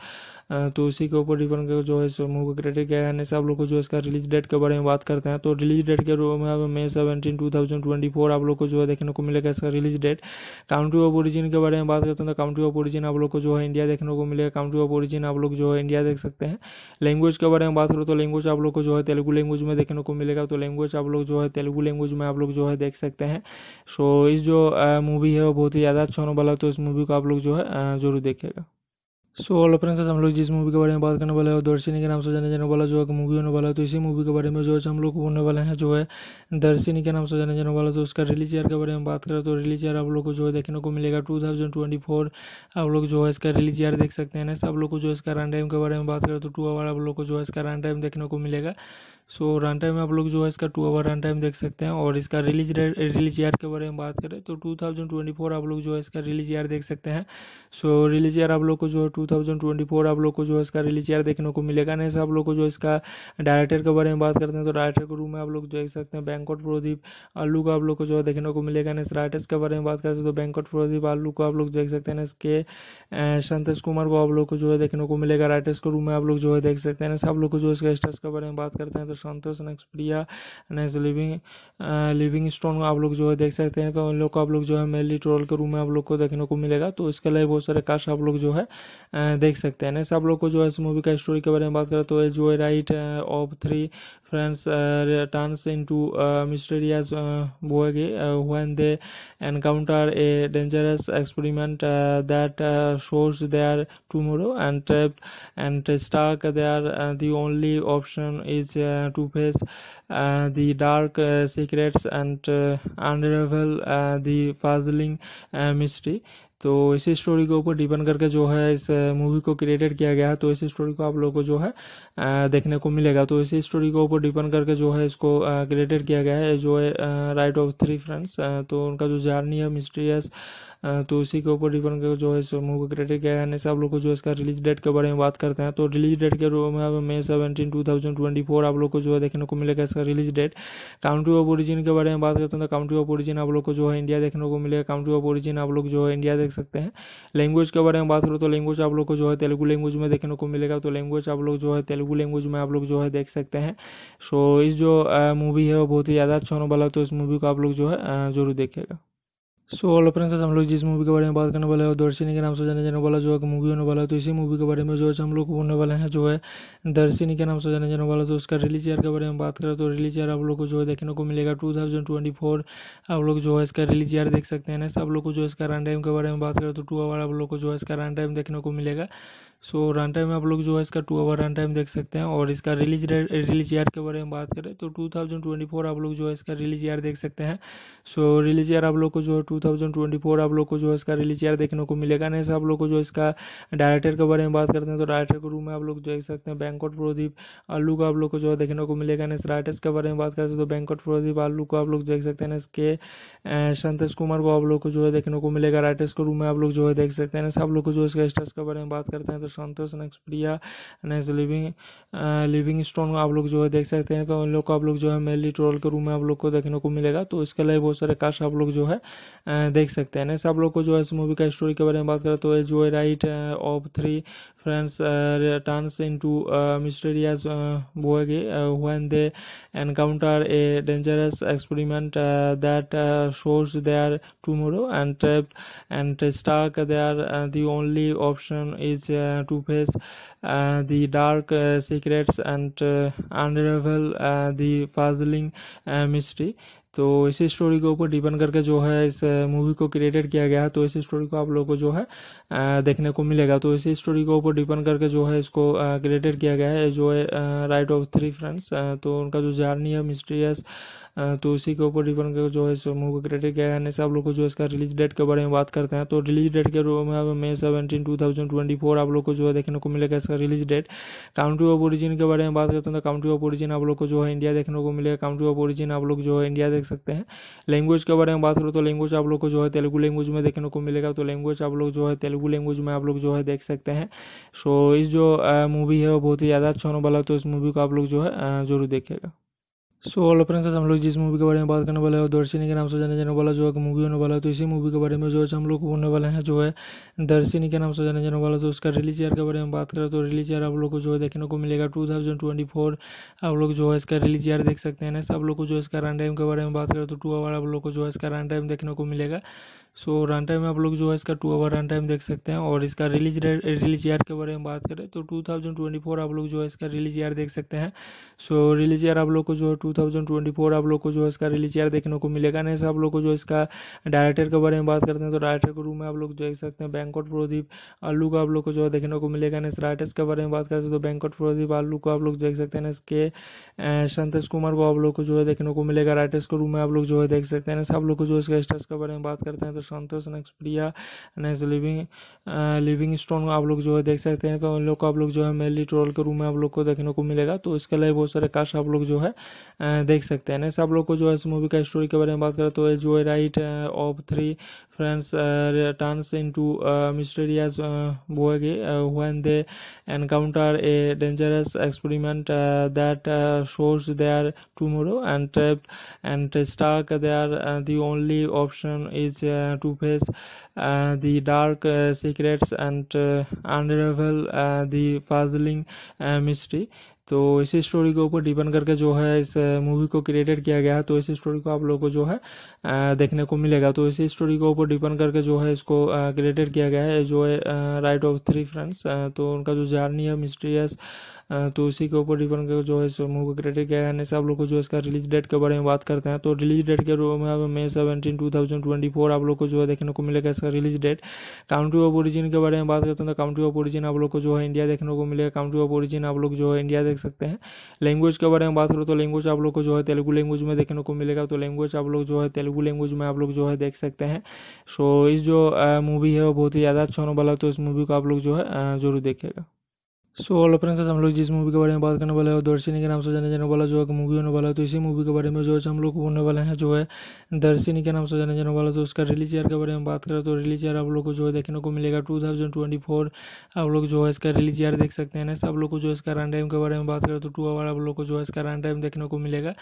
तो उसी के ऊपर डिपेंड कर जो है मूवी का क्रेडिट क्या है सब लोग को जो है इसका रिलीज डेट के बारे में बात करते हैं तो रिलीज डेट के रूप में May seventeen two thousand twenty four आप लोग को जो है देखने को मिलेगा इसका release date country of origin के बारे में बात करते हैं तो काउंट्री ऑफ ओरिजिन आप लोग को जो है इंडिया देखने को मिलेगा काउंट्री ऑफ ओरिजिन आप लोग जो है इंडिया देख सकते हैं लैंग्वेज के बारे में बात करो तो लैंग्वेज आप लोग को जो है तेलुगु लैंग्वेज में देखने को मिलेगा तो लैंग्वेज आप लोग जो है तेलुगु लैंग्वेज में आप लोग जो है देख सकते हैं सो इस जो मूवी है वो बहुत ही ज़्यादा अच्छा होने वाला है तो इस मूवी को आप लोग जो है जरूर देखेगा सो ऑल फ्रेंड्स हम लोग जिस मूवी के बारे में बात करने वाले है दर्शनी के नाम से जाने जाने वाला जो है मूवी होने वाला है तो इसी मूवी के बारे में जो है हम लोग होने वाले हैं जो है दर्शनी के नाम से जाने जाने वाला तो उसका रिलीज ईयर के बारे में बात करें तो रिलीज ईयर आप लोग को जो है देखने को मिलेगा टू थाउजेंड ट्वेंटी फोर आप लोग जो है इसका रिलीज ईयर देख सकते हैं आप लोग को जो इसका रन टाइम के बारे में बात करें तो टू आवर आप लोग को जो है इसका रन टाइम देखने को मिलेगा सो रन टाइम में आप लोग जो है इसका टू आवर रन टाइम देख सकते हैं और इसका रिलीज रिलीज ईयर के बारे में बात करें तो 2024 आप लोग जो है इसका रिलीज ईयर देख सकते हैं सो रिलीज ईयर आप लोग को जो है फोर आप लोग को जो है इसका रिलीज ईयर देखने को मिलेगा नहीं आप लोग को जो इसका डायरेक्टर के बारे में बात करते हैं तो डायरेक्टर के रूम में आप लोग देख सकते हैं बैंकॉट प्रदीप आलू का आप लोग को जो है देखने को मिलेगा नहीं राइटर्स के बारे में बात करते हैं तो बैंकॉट प्रदीप आलू को आप लोग देख सकते हैं इसके संतोष कुमार को आप लोग को जो है देखने को मिलेगा राइटर्स के रूम में आप लोग जो है देख सकते हैं आप लोग को जो इसका स्टार्स के बारे में बात करते हैं तो Santosh next Priya next living living stone आप लोग जो है देख सकते हैं तो उन लोग को आप लोग जो है मेनली ट्रोल के रूम में आप लोग को देखने को मिलेगा तो इसके अलावा बहुत सारे कास्ट आप लोग जो है uh, देख सकते हैं नेक्स्ट आप लोग को जो है इस मूवी का स्टोरी के बारे में बात करें तो जो है right of three friends turns into mysterious bogie when they encounter a dangerous experiment that shows their tomorrow and trapped and stuck there. the only option is to face uh, the dark uh, secrets and uh, unravel the puzzling mystery तो इसी story के ऊपर depend करके जो है इस movie को created किया गया है तो इसी स्टोरी को आप लोगों को जो है देखने को मिलेगा तो इसी स्टोरी के ऊपर डिपेंड करके जो है इसको क्रिएटेड किया गया है जो है राइट ऑफ थ्री फ्रेंड्स तो उनका जो जर्नी है मिस्ट्रियस तो उसी के ऊपर डिपेंड करके जो है इस मूवी को क्रिएटेड किया गया है सब लोग को जो इसका रिलीज डेट के बारे में बात करते हैं तो रिलीज डेट के रूप में May seventeen two thousand twenty four आप लोग को जो है देखने को मिलेगा इसका release date country of origin के बारे में बात करते हैं तो काउंट्री ऑफ ओरिजिन आप लोग को जो है इंडिया देखने को मिलेगा काउंट्री ऑफ ओरिजिन आप लोग जो है इंडिया देख सकते हैं लैंग्वेज के बारे में बात करो तो लैंग्वेज आप लोग को जो है तेलुगू लैंग्वेज में देखने को मिलेगा तो लैंग्वेज आप लोग जो है तेलुगू तेलुगु लैंग्वेज में आप लोग जो है देख सकते हैं सो इस जो मूवी है वो बहुत ही ज़्यादा अच्छा होने वाला है तो इस मूवी को आप लोग जो है ज़रूर देखेगा सो ऑल फ्रेंड्स हम लोग जिस मूवी के बारे में बात करने वाले हैं दर्शनी के नाम से जाने जाने वाला जो है मूवी होने वाला है तो इसी मूवी के बारे में जो है हम लोग बोलने वाले हैं जो है दर्शनी के नाम से जाने जाने वाला तो उसका रिलीज ईयर के बारे में बात करें तो रिलीज ईयर आप लोग को जो है देखने को मिलेगा टू थाउजेंड आप लोग जो है इसका रिलीज ईयर देख सकते हैं सब लोग को जो है इसका रन टाइम के बारे में बात करें तो टू आवर आप लोग को जो है इसका रन टाइम देखने को मिलेगा सो रन टाइम आप लोग जो है इसका टू आवर रन टाइम देख सकते हैं और इसका रिलीज रिलीज ईयर के बारे में बात करें तो 2024 आप लोग जो है इसका रिलीज ईयर देख सकते हैं सो रिलीज ईयर आप लोग को जो है फोर आप लोग को जो है इसका रिलीज ईयर देखने को मिलेगा नहीं आप लोग को जो इसका डायरेक्टर के बारे में बात करते हैं तो डायरेक्टर के रूम में आप लोग देख सकते हैं बैंकॉट प्रोदीप आलू को आप लोग को जो है देखने को मिलेगा नहीं राइटर्स के बारे में बात करते हैं तो बैंकॉट प्रोदीप आलू को आप लोग देख सकते हैं इसके संतोष कुमार को आप लोग को जो है देखने को मिलेगा राइटर्स के रूम में आप लोग जो है देख सकते हैं आप लोग को जो इसका स्टर्स के बारे में बात करते हैं तो Santosh next Priya next living living stone आप लोग जो है देख सकते हैं तो उन लोग को आप लोग जो है मेनली ट्रोल के रूम में आप लोग को देखने को मिलेगा तो इसके लिए बहुत सारे कास्ट आप लोग जो है देख सकते हैं नेक्स्ट आप लोग को जो है इस मूवी का स्टोरी के बारे में बात करें तो जो है right of three Friends uh, turns into a uh, mysterious uh, uh, when they encounter a dangerous experiment uh, that shows their tomorrow and trapped and stuck there. the only option is to face the dark secrets and unravel the puzzling mystery. तो इसी story के ऊपर depend करके जो है इस movie uh, को created किया गया है तो इसी स्टोरी को आप लोगों को जो है uh, देखने को मिलेगा तो इसी स्टोरी के ऊपर डिपेंड करके जो है इसको क्रिएटेड uh, किया गया है जो है राइट ऑफ थ्री फ्रेंड्स तो उनका जो जर्नी है मिस्ट्रियस तो उसी के ऊपर डिपेंड कर जो है मूवी क्रेडिट क्राइटेरिया क्या है सब लोग को जो इसका रिलीज डेट के बारे में बात करते हैं तो रिलीज डेट के रूप में May seventeen two thousand twenty four आप लोग को जो है देखने को मिलेगा इसका release date country of origin के बारे में बात करते हैं तो काउंट्री ऑफ ओरिजिन आप लोग को जो है इंडिया देखने को मिलेगा काउंट्री ऑफ ओरिजिन आप लोग जो है इंडिया देख सकते हैं लैंग्वेज के बारे में बात करो तो लैंग्वेज आप लोग को जो है तेलुगु लैंग्वेज में देखने को मिलेगा तो लैंग्वेज आप लोग जो है तेलुगु लैंग्वेज में आप लोग जो है देख सकते हैं सो इस जो मूवी है वो बहुत ही ज़्यादा अच्छा होने वाला है तो इस मूवी को आप लोग जो है जरूर देखेगा सो ऑल फ्रेंड्स हम लोग जिस मूवी के बारे में बात करने वाले हैं दर्शनी के नाम से जाने जाने वाला जो है मूवी होने वाला है तो इसी मूवी के बारे में जो है हम लोग होने वाले हैं जो है दर्शनी के नाम से जाने जाने वाला तो उसका रिलीज ईयर के बारे में बात करें तो रिलीज ईयर आप लोग को जो है देखने को मिलेगा टू थाउजेंड ट्वेंटी फोर आप लोग जो है इसका रिलीज ईयर देख सकते हैं सब लोग को जो इसका रन टाइम के बारे में बात करें तो टू आवर आप लोग को जो है इसका रन टाइम देखने को मिलेगा सो रन टाइम आप लोग जो है इसका टू आवर रन टाइम देख सकते हैं और इसका रिलीज रिलीज ईयर के बारे में बात करें तो 2024 आप लोग जो है इसका रिलीज ईयर देख सकते हैं सो रिलीज ईयर आप लोग को जो है फोर आप लोग को जो है इसका रिलीज ईयर देखने को मिलेगा नहीं आप लोग को जो इसका डायरेक्टर के बारे में बात करते हैं तो डायरेक्टर के रूम में आप लोग देख सकते हैं बैंकॉट प्रदीप आलू का आप लोग को जो है देखने को मिलेगा नहीं राइटर्स के बारे में बात करते हैं तो बैंकॉट प्रदीप आलू को आप लोग देख सकते हैं इसके संतोष कुमार को आप लोग को जो है देखने को मिलेगा राइटर्स के रूम में आप लोग जो है देख सकते हैं आप लोग को जो इसका स्टर्स के बारे में बात करते हैं के Santosh next Priya next living living stone आप लोग जो है देख सकते हैं तो उन लोग को आप लोग जो है मेली ट्रोल के रूम में आप लोग को देखने को मिलेगा तो इसके लिए बहुत सारे कास्ट आप लोग जो है देख सकते हैं नेक्स्ट आप लोग को जो है इस मूवी का स्टोरी के बारे में बात करें तो जो है right of three friends uh, turns into uh, mysterious Boege uh, when they encounter a dangerous experiment that shows their tomorrow and and Stark there the only option is to face uh, the dark uh, secrets and uh, unravel the puzzling mystery. तो इसी story के ऊपर depend करके जो है इस movie को created किया गया है तो इसी स्टोरी को आप लोगों को जो है देखने को मिलेगा तो इसी स्टोरी के ऊपर डिपेंड करके जो है इसको क्रिएटेड किया गया है जो है राइट ऑफ थ्री फ्रेंड्स तो उनका जो जर्नी है मिस्ट्रियस तो उसी के ऊपर डिपेंड कर जो है मूवी का क्रेडिट क्या है सब लोग को जो है इसका रिलीज डेट के बारे में बात करते हैं तो रिलीज डेट के में seventeen two thousand twenty four आप लोग को जो है देखने को मिलेगा इसका release date country of origin के बारे में बात करते हैं तो काउंट्री ऑफ ओरिजिन आप लोग को जो है इंडिया देखने को मिलेगा काउंट्री ऑफ ओरिजिन आप लोग जो है इंडिया देख सकते हैं लैंग्वेज के बारे में बात करो तो लैंग्वेज आप लोग को जो है तेलुगु लैंग्वेज में देखने को मिलेगा तो लैंग्वेज आप लोग जो है तेलुगु लैंग्वेज में आप लोग जो है देख सकते हैं सो इस जो मूवी है वो बहुत ही ज़्यादा अच्छा होने वाला है तो इस मूवी को आप लोग जो है जरूर देखेगा सो ऑल फ्रेंड्स हम लोग जिस मूवी के बारे में बात करने वाले हैं दर्शनी के नाम से जाने जाने वाला जो है मूवी होने वाला है तो इसी मूवी के बारे में जो है हम लोग होने वाले हैं जो है दर्शनी के नाम से जाने जाने वाला तो उसका रिलीज ईयर के बारे में बात करें तो रिलीज ईयर आप लोग को जो है देखने को मिलेगा टू थाउजेंड ट्वेंटी फोर आप लोग जो है इसका रिलीज ईयर देख सकते हैं सब लोग को जो इसका रन टाइम के बारे में बात करें तो टू आवर आप लोग को जो है इसका रन टाइम देखने को मिलेगा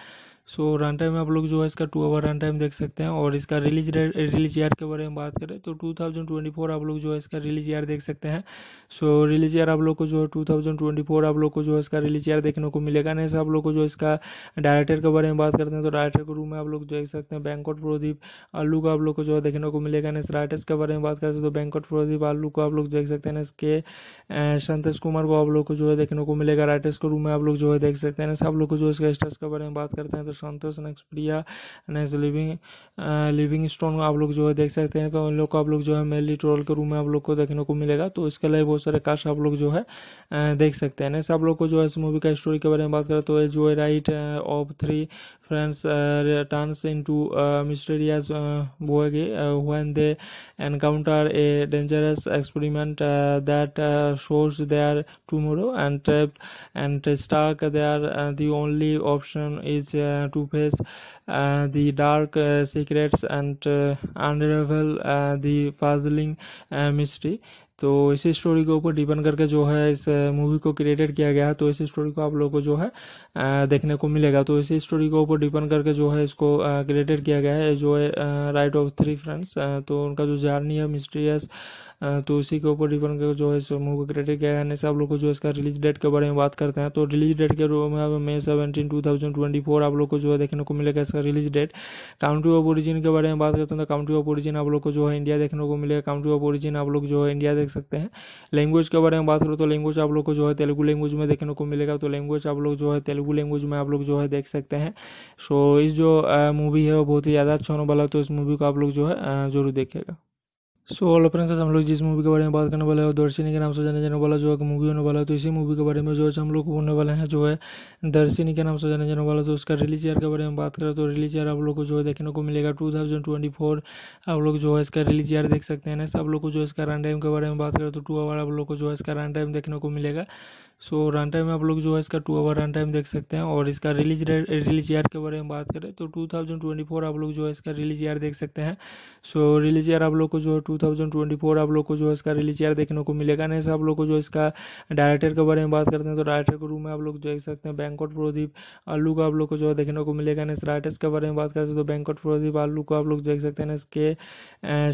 सो रन टाइम में आप लोग जो है इसका टू आवर रन टाइम देख सकते हैं और इसका रिलीज रिलीज ईयर के बारे में बात करें तो 2024 आप लोग जो है इसका रिलीज ईयर देख सकते हैं सो रिलीज ईयर आप लोग को जो है फोर आप लोग को जो है इसका रिलीज ईयर देखने को मिलेगा नहीं आप लोग को जो इसका डायरेक्टर के बारे में बात करते हैं तो डायरेक्टर के रूम में आप लोग देख सकते हैं बैंकॉट प्रदीप आलू का आप लोग को जो है देखने को मिलेगा नहीं राइटर्स के बारे में बात करते हैं तो बैंकॉट प्रदीप आलू को आप लोग देख सकते हैं इसके संतोष कुमार को आप लोग को जो है देखने को मिलेगा राइटर्स के रूम में आप लोग जो है देख सकते हैं आप लोग को जो इसका स्टार्स के बारे में बात करते हैं तो Santosh next Priya next living living stone आप लोग जो है देख सकते हैं तो उन लोग को आप लोग जो है मेनली ट्रोल के रूम में आप लोग को देखने को मिलेगा तो इसके लिए बहुत सारे कास्ट आप लोग जो है देख सकते हैं नेक्स्ट आप लोग को जो है इस मूवी का स्टोरी के बारे में बात करें तो जो है right of three friends uh, turns into uh, mysterious uh, bogie when they encounter a dangerous experiment that shows their tomorrow and trapped and stuck there the only option is to face uh, the dark uh, secrets and uh, unravel the puzzling mystery तो इस story के ऊपर depend करके जो है इस movie को created किया गया है तो इस स्टोरी को आप लोगों को जो है देखने को मिलेगा तो इस स्टोरी के ऊपर डिपेंड करके जो है इसको क्रिएटेड किया गया है जो है राइट ऑफ थ्री फ्रेंड्स तो उनका जो जर्नी है मिस्ट्रियस तो उसी के ऊपर डिपेंड कर जो है मूवी का क्राइटेरिया क्या है सब लोग को जो इसका रिलीज डेट के बारे में बात करते हैं तो रिलीज डेट के रूप में May seventeen two thousand twenty four आप लोग को जो है देखने को मिलेगा इसका release date country of origin के बारे में बात करते हैं तो काउंट्री ऑफ ओरिजिन आप लोग को जो है इंडिया देखने को मिलेगा काउंट्री ऑफ ओरिजिन आप लोग जो है इंडिया देख सकते हैं लैंग्वेज के बारे में बात करो तो लैंग्वेज आप लोग को जो है तेलुगु लैंग्वेज में देखने को मिलेगा तो लैंग्वेज आप लोग जो है तेलुगु लैंग्वेज में आप लोग जो है देख सकते हैं सो इस जो मूवी है वो बहुत ही ज़्यादा अच्छा होने वाला है तो इस मूवी को आप लोग जो है ज़रूर देखेगा सो ऑल फ्रेंड्स हम लोग जिस मूवी के बारे में बात करने वाले हैं दर्शनी के नाम से जाने जाने वाला जो है मूवी होने वाला है तो इसी मूवी के बारे में जो है हम लोग होने वाले हैं जो है दर्शनी के नाम से जाने जाने वाला तो उसका रिलीज ईयर के बारे में बात करें तो रिलीज ईयर आप लोग को जो है देखने को मिलेगा टू थाउजेंड ट्वेंटी फोर आप लोग जो है इसका रिलीज ईयर देख सकते हैं सब लोग को जो है इसका रन टाइम के बारे में बात करें तो टू आवर आप लोग को जो है इसका रन टाइम देखने को मिलेगा सो रन टाइम आप लोग जो है इसका टू आवर रन टाइम देख सकते हैं और इसका रिलीज रिलीज ईयर के बारे में बात करें तो 2024 आप लोग जो है इसका रिलीज ईयर देख सकते हैं सो रिलीज ईयर आप लोग को जो है फोर आप लोग को जो है इसका रिलीज ईयर देखने को मिलेगा नहीं आप लोग को जो इसका डायरेक्टर के बारे में बात करते हैं तो डायरेक्टर के रूम में आप लोग देख सकते हैं बैंकॉट प्रोदीप आलू को आप लोग को जो है देखने को मिलेगा नहीं राइटर्स के बारे में बात करते हैं तो बैंकॉट प्रोदीप आलू को आप लोग देख सकते हैं इसके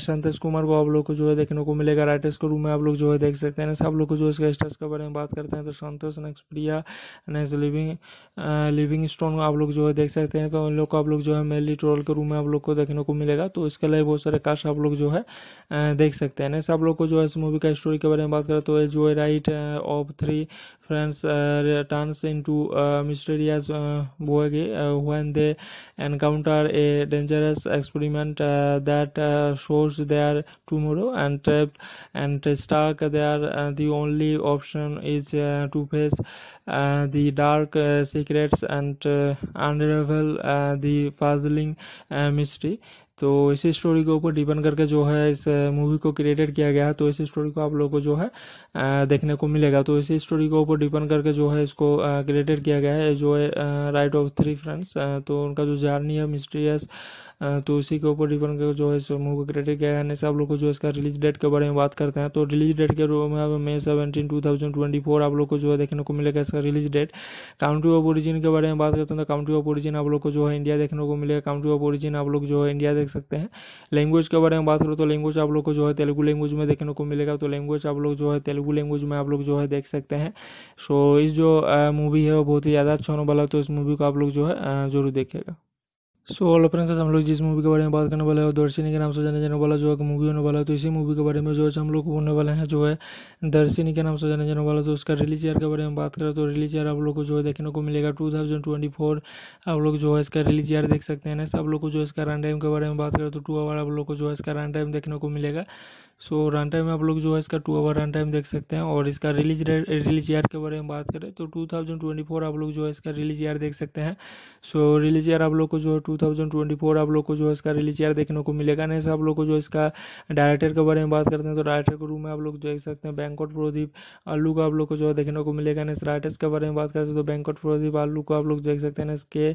संतोष कुमार को आप लोग को जो है देखने को मिलेगा राइटर्स के रूम में आप लोग जो है देख सकते हैं आप लोग को जो इसका स्टर्स के बारे में बात करते हैं तो Santosh next Priya next living living stone आप लोग जो है देख सकते हैं तो उन लोग को आप लोग जो है मेनली ट्रोल के रूम में आप लोग को देखने को मिलेगा तो इसके लिए बहुत सारे कास्ट आप लोग जो है देख सकते हैं नेक्स्ट आप लोग को जो है इस मूवी का स्टोरी के बारे में बात करें तो जो है right of three Friends uh, turns into a uh, mysterious uh, uh, when they encounter a dangerous experiment uh, that uh, shows their tomorrow and trapped and stuck there. the only option is to face the dark secrets and unravel the puzzling mystery. तो इसी story के ऊपर depend करके जो है इस movie uh, को created किया गया है तो इसी स्टोरी को आप लोगों को जो है uh, देखने को मिलेगा तो इसी स्टोरी के ऊपर डिपेंड करके जो है इसको क्रिएटेड uh, किया गया है जो है राइट ऑफ थ्री फ्रेंड्स तो उनका जो जर्नी है मिस्ट्रियस तो उसी के ऊपर डिपेंड कर जो है मूवी का क्रेडिट क्या है सब लोग को जो है इसका रिलीज डेट के बारे में बात करते हैं तो रिलीज डेट के रूप में May seventeen two thousand twenty four आप लोग को जो है देखने को मिलेगा इसका release date country of origin के बारे में बात करते हैं तो काउंट्री ऑफ ओरिजिन आप लोग को जो है इंडिया देखने को मिलेगा काउंट्री ऑफ ओरिजिन आप लोग जो है इंडिया देख सकते हैं लैंग्वेज के बारे में बात करो तो लैंग्वेज आप लोग को जो है तेलुगु लैंग्वेज में देखने को मिलेगा तो लैंग्वेज आप लोग जो है तेलुगु लैंग्वेज में आप लोग जो है देख सकते हैं सो इस जो मूवी है वो बहुत ही ज़्यादा अच्छा होने वाला तो इस मूवी को आप लोग जो है जरूर देखेगा सो ऑल अपने हम लोग जिस मूवी के बारे में बात करने वाले हैं दर्शनी के नाम से जाने जाने वाला जो है मूवी होने वाला है तो इसी मूवी के बारे में जो है हम लोग होने वाले हैं जो है दर्शनी के नाम से जाने जाने वाला तो उसका रिलीज ईयर के बारे में बात करें तो रिलीज ईयर आप लोग को जो है देखने को मिलेगा टू थाउजेंड ट्वेंटी फोर आप लोग जो है इसका रिलीज ईयर देख सकते हैं सब लोग को जो इसका रन टाइम के बारे में बात करें तो टू आवर आप लोग को जो है इसका रन टाइम देखने को मिलेगा सो रन टाइम आप लोग जो है इसका टू आवर रन टाइम देख सकते हैं और इसका रिलीज रिलीज ईयर के बारे में बात करें तो 2024 आप लोग जो है इसका रिलीज ईयर देख सकते हैं सो रिलीज ईयर आप लोग को जो है फोर आप लोग को जो है इसका रिलीज ईयर देखने को मिलेगा नहीं आप लोग को जो इसका डायरेक्टर के बारे में बात करते हैं तो डायरेक्टर के रूम में आप लोग देख सकते हैं बैंकट प्रदीप आलू का आप लोग को जो है देखने को मिलेगा नहीं राइटर्स के बारे में बात करते हैं तो बैंकट प्रदीप आलू को आप लोग देख सकते हैं इसके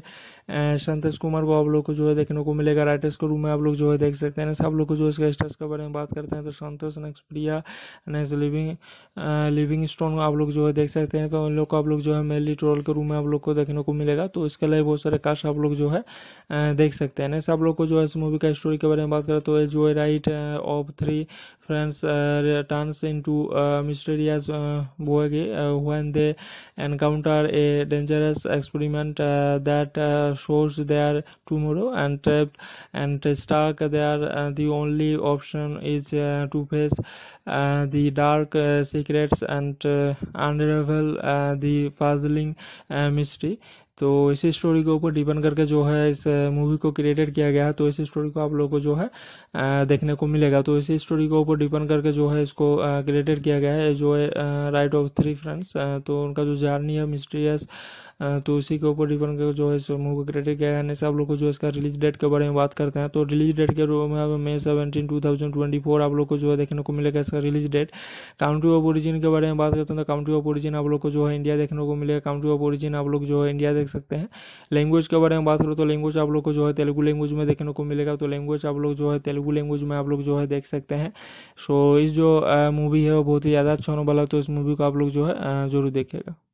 संतोष कुमार को आप लोग को जो है देखने को मिलेगा राइटर्स के रूम में आप लोग जो है देख सकते हैं सब लोग को जो इसका स्टर्स के बारे में बात करते हैं तो Santosh Priya next living living stone आप लोग जो है देख सकते हैं तो उन लोग को आप लोग जो है मेनली ट्रोल के रूम में आप लोग को देखने को मिलेगा तो इसके लिए बहुत सारे कास्ट आप लोग जो है देख सकते हैं नेक्स्ट आप लोग को जो है इस मूवी का स्टोरी के बारे में बात करें तो जो है right of three friends uh, turns into uh, mysterious boy uh, when they encounter a dangerous experiment that shows their tomorrow and and stuck there the only option is to face uh, the dark uh, secrets and uh, unravel the puzzling mystery. तो इसी story के ऊपर depend करके जो है इस movie को created किया गया है तो इसी स्टोरी को आप लोगों को जो है देखने को मिलेगा तो इसी स्टोरी के ऊपर डिपेंड करके जो है इसको क्रिएटेड किया गया है जो है राइट ऑफ थ्री फ्रेंड्स तो उनका जो जर्नी है मिस्ट्रियस तो उसी के ऊपर डिपेंड कर जो है मूवी का क्रेडिट क्या है आप लोग को जो है इसका रिलीज डेट के बारे में बात करते हैं तो रिलीज डेट के में May seventeen two thousand twenty four आप लोग को जो है देखने को मिलेगा इसका release date country of origin के बारे में बात करते हैं तो काउंट्री ऑफ ओरिजिन आप लोग को जो है इंडिया देखने को मिलेगा काउंट्री ऑफ ओरिजिन आप लोग जो है इंडिया देख सकते हैं लैंग्वेज के बारे में बात करो तो लैंग्वेज आप लोग को जो है तेलुगु लैंग्वेज में देखने को मिलेगा तो लैंग्वेज आप लोग जो है तेलुगु लैंग्वेज में आप लोग जो है देख सकते हैं सो इस जो मूवी है वो बहुत ही ज़्यादा अच्छा होने वाला है तो इस मूवी को आप लोग जो है जरूर देखेगा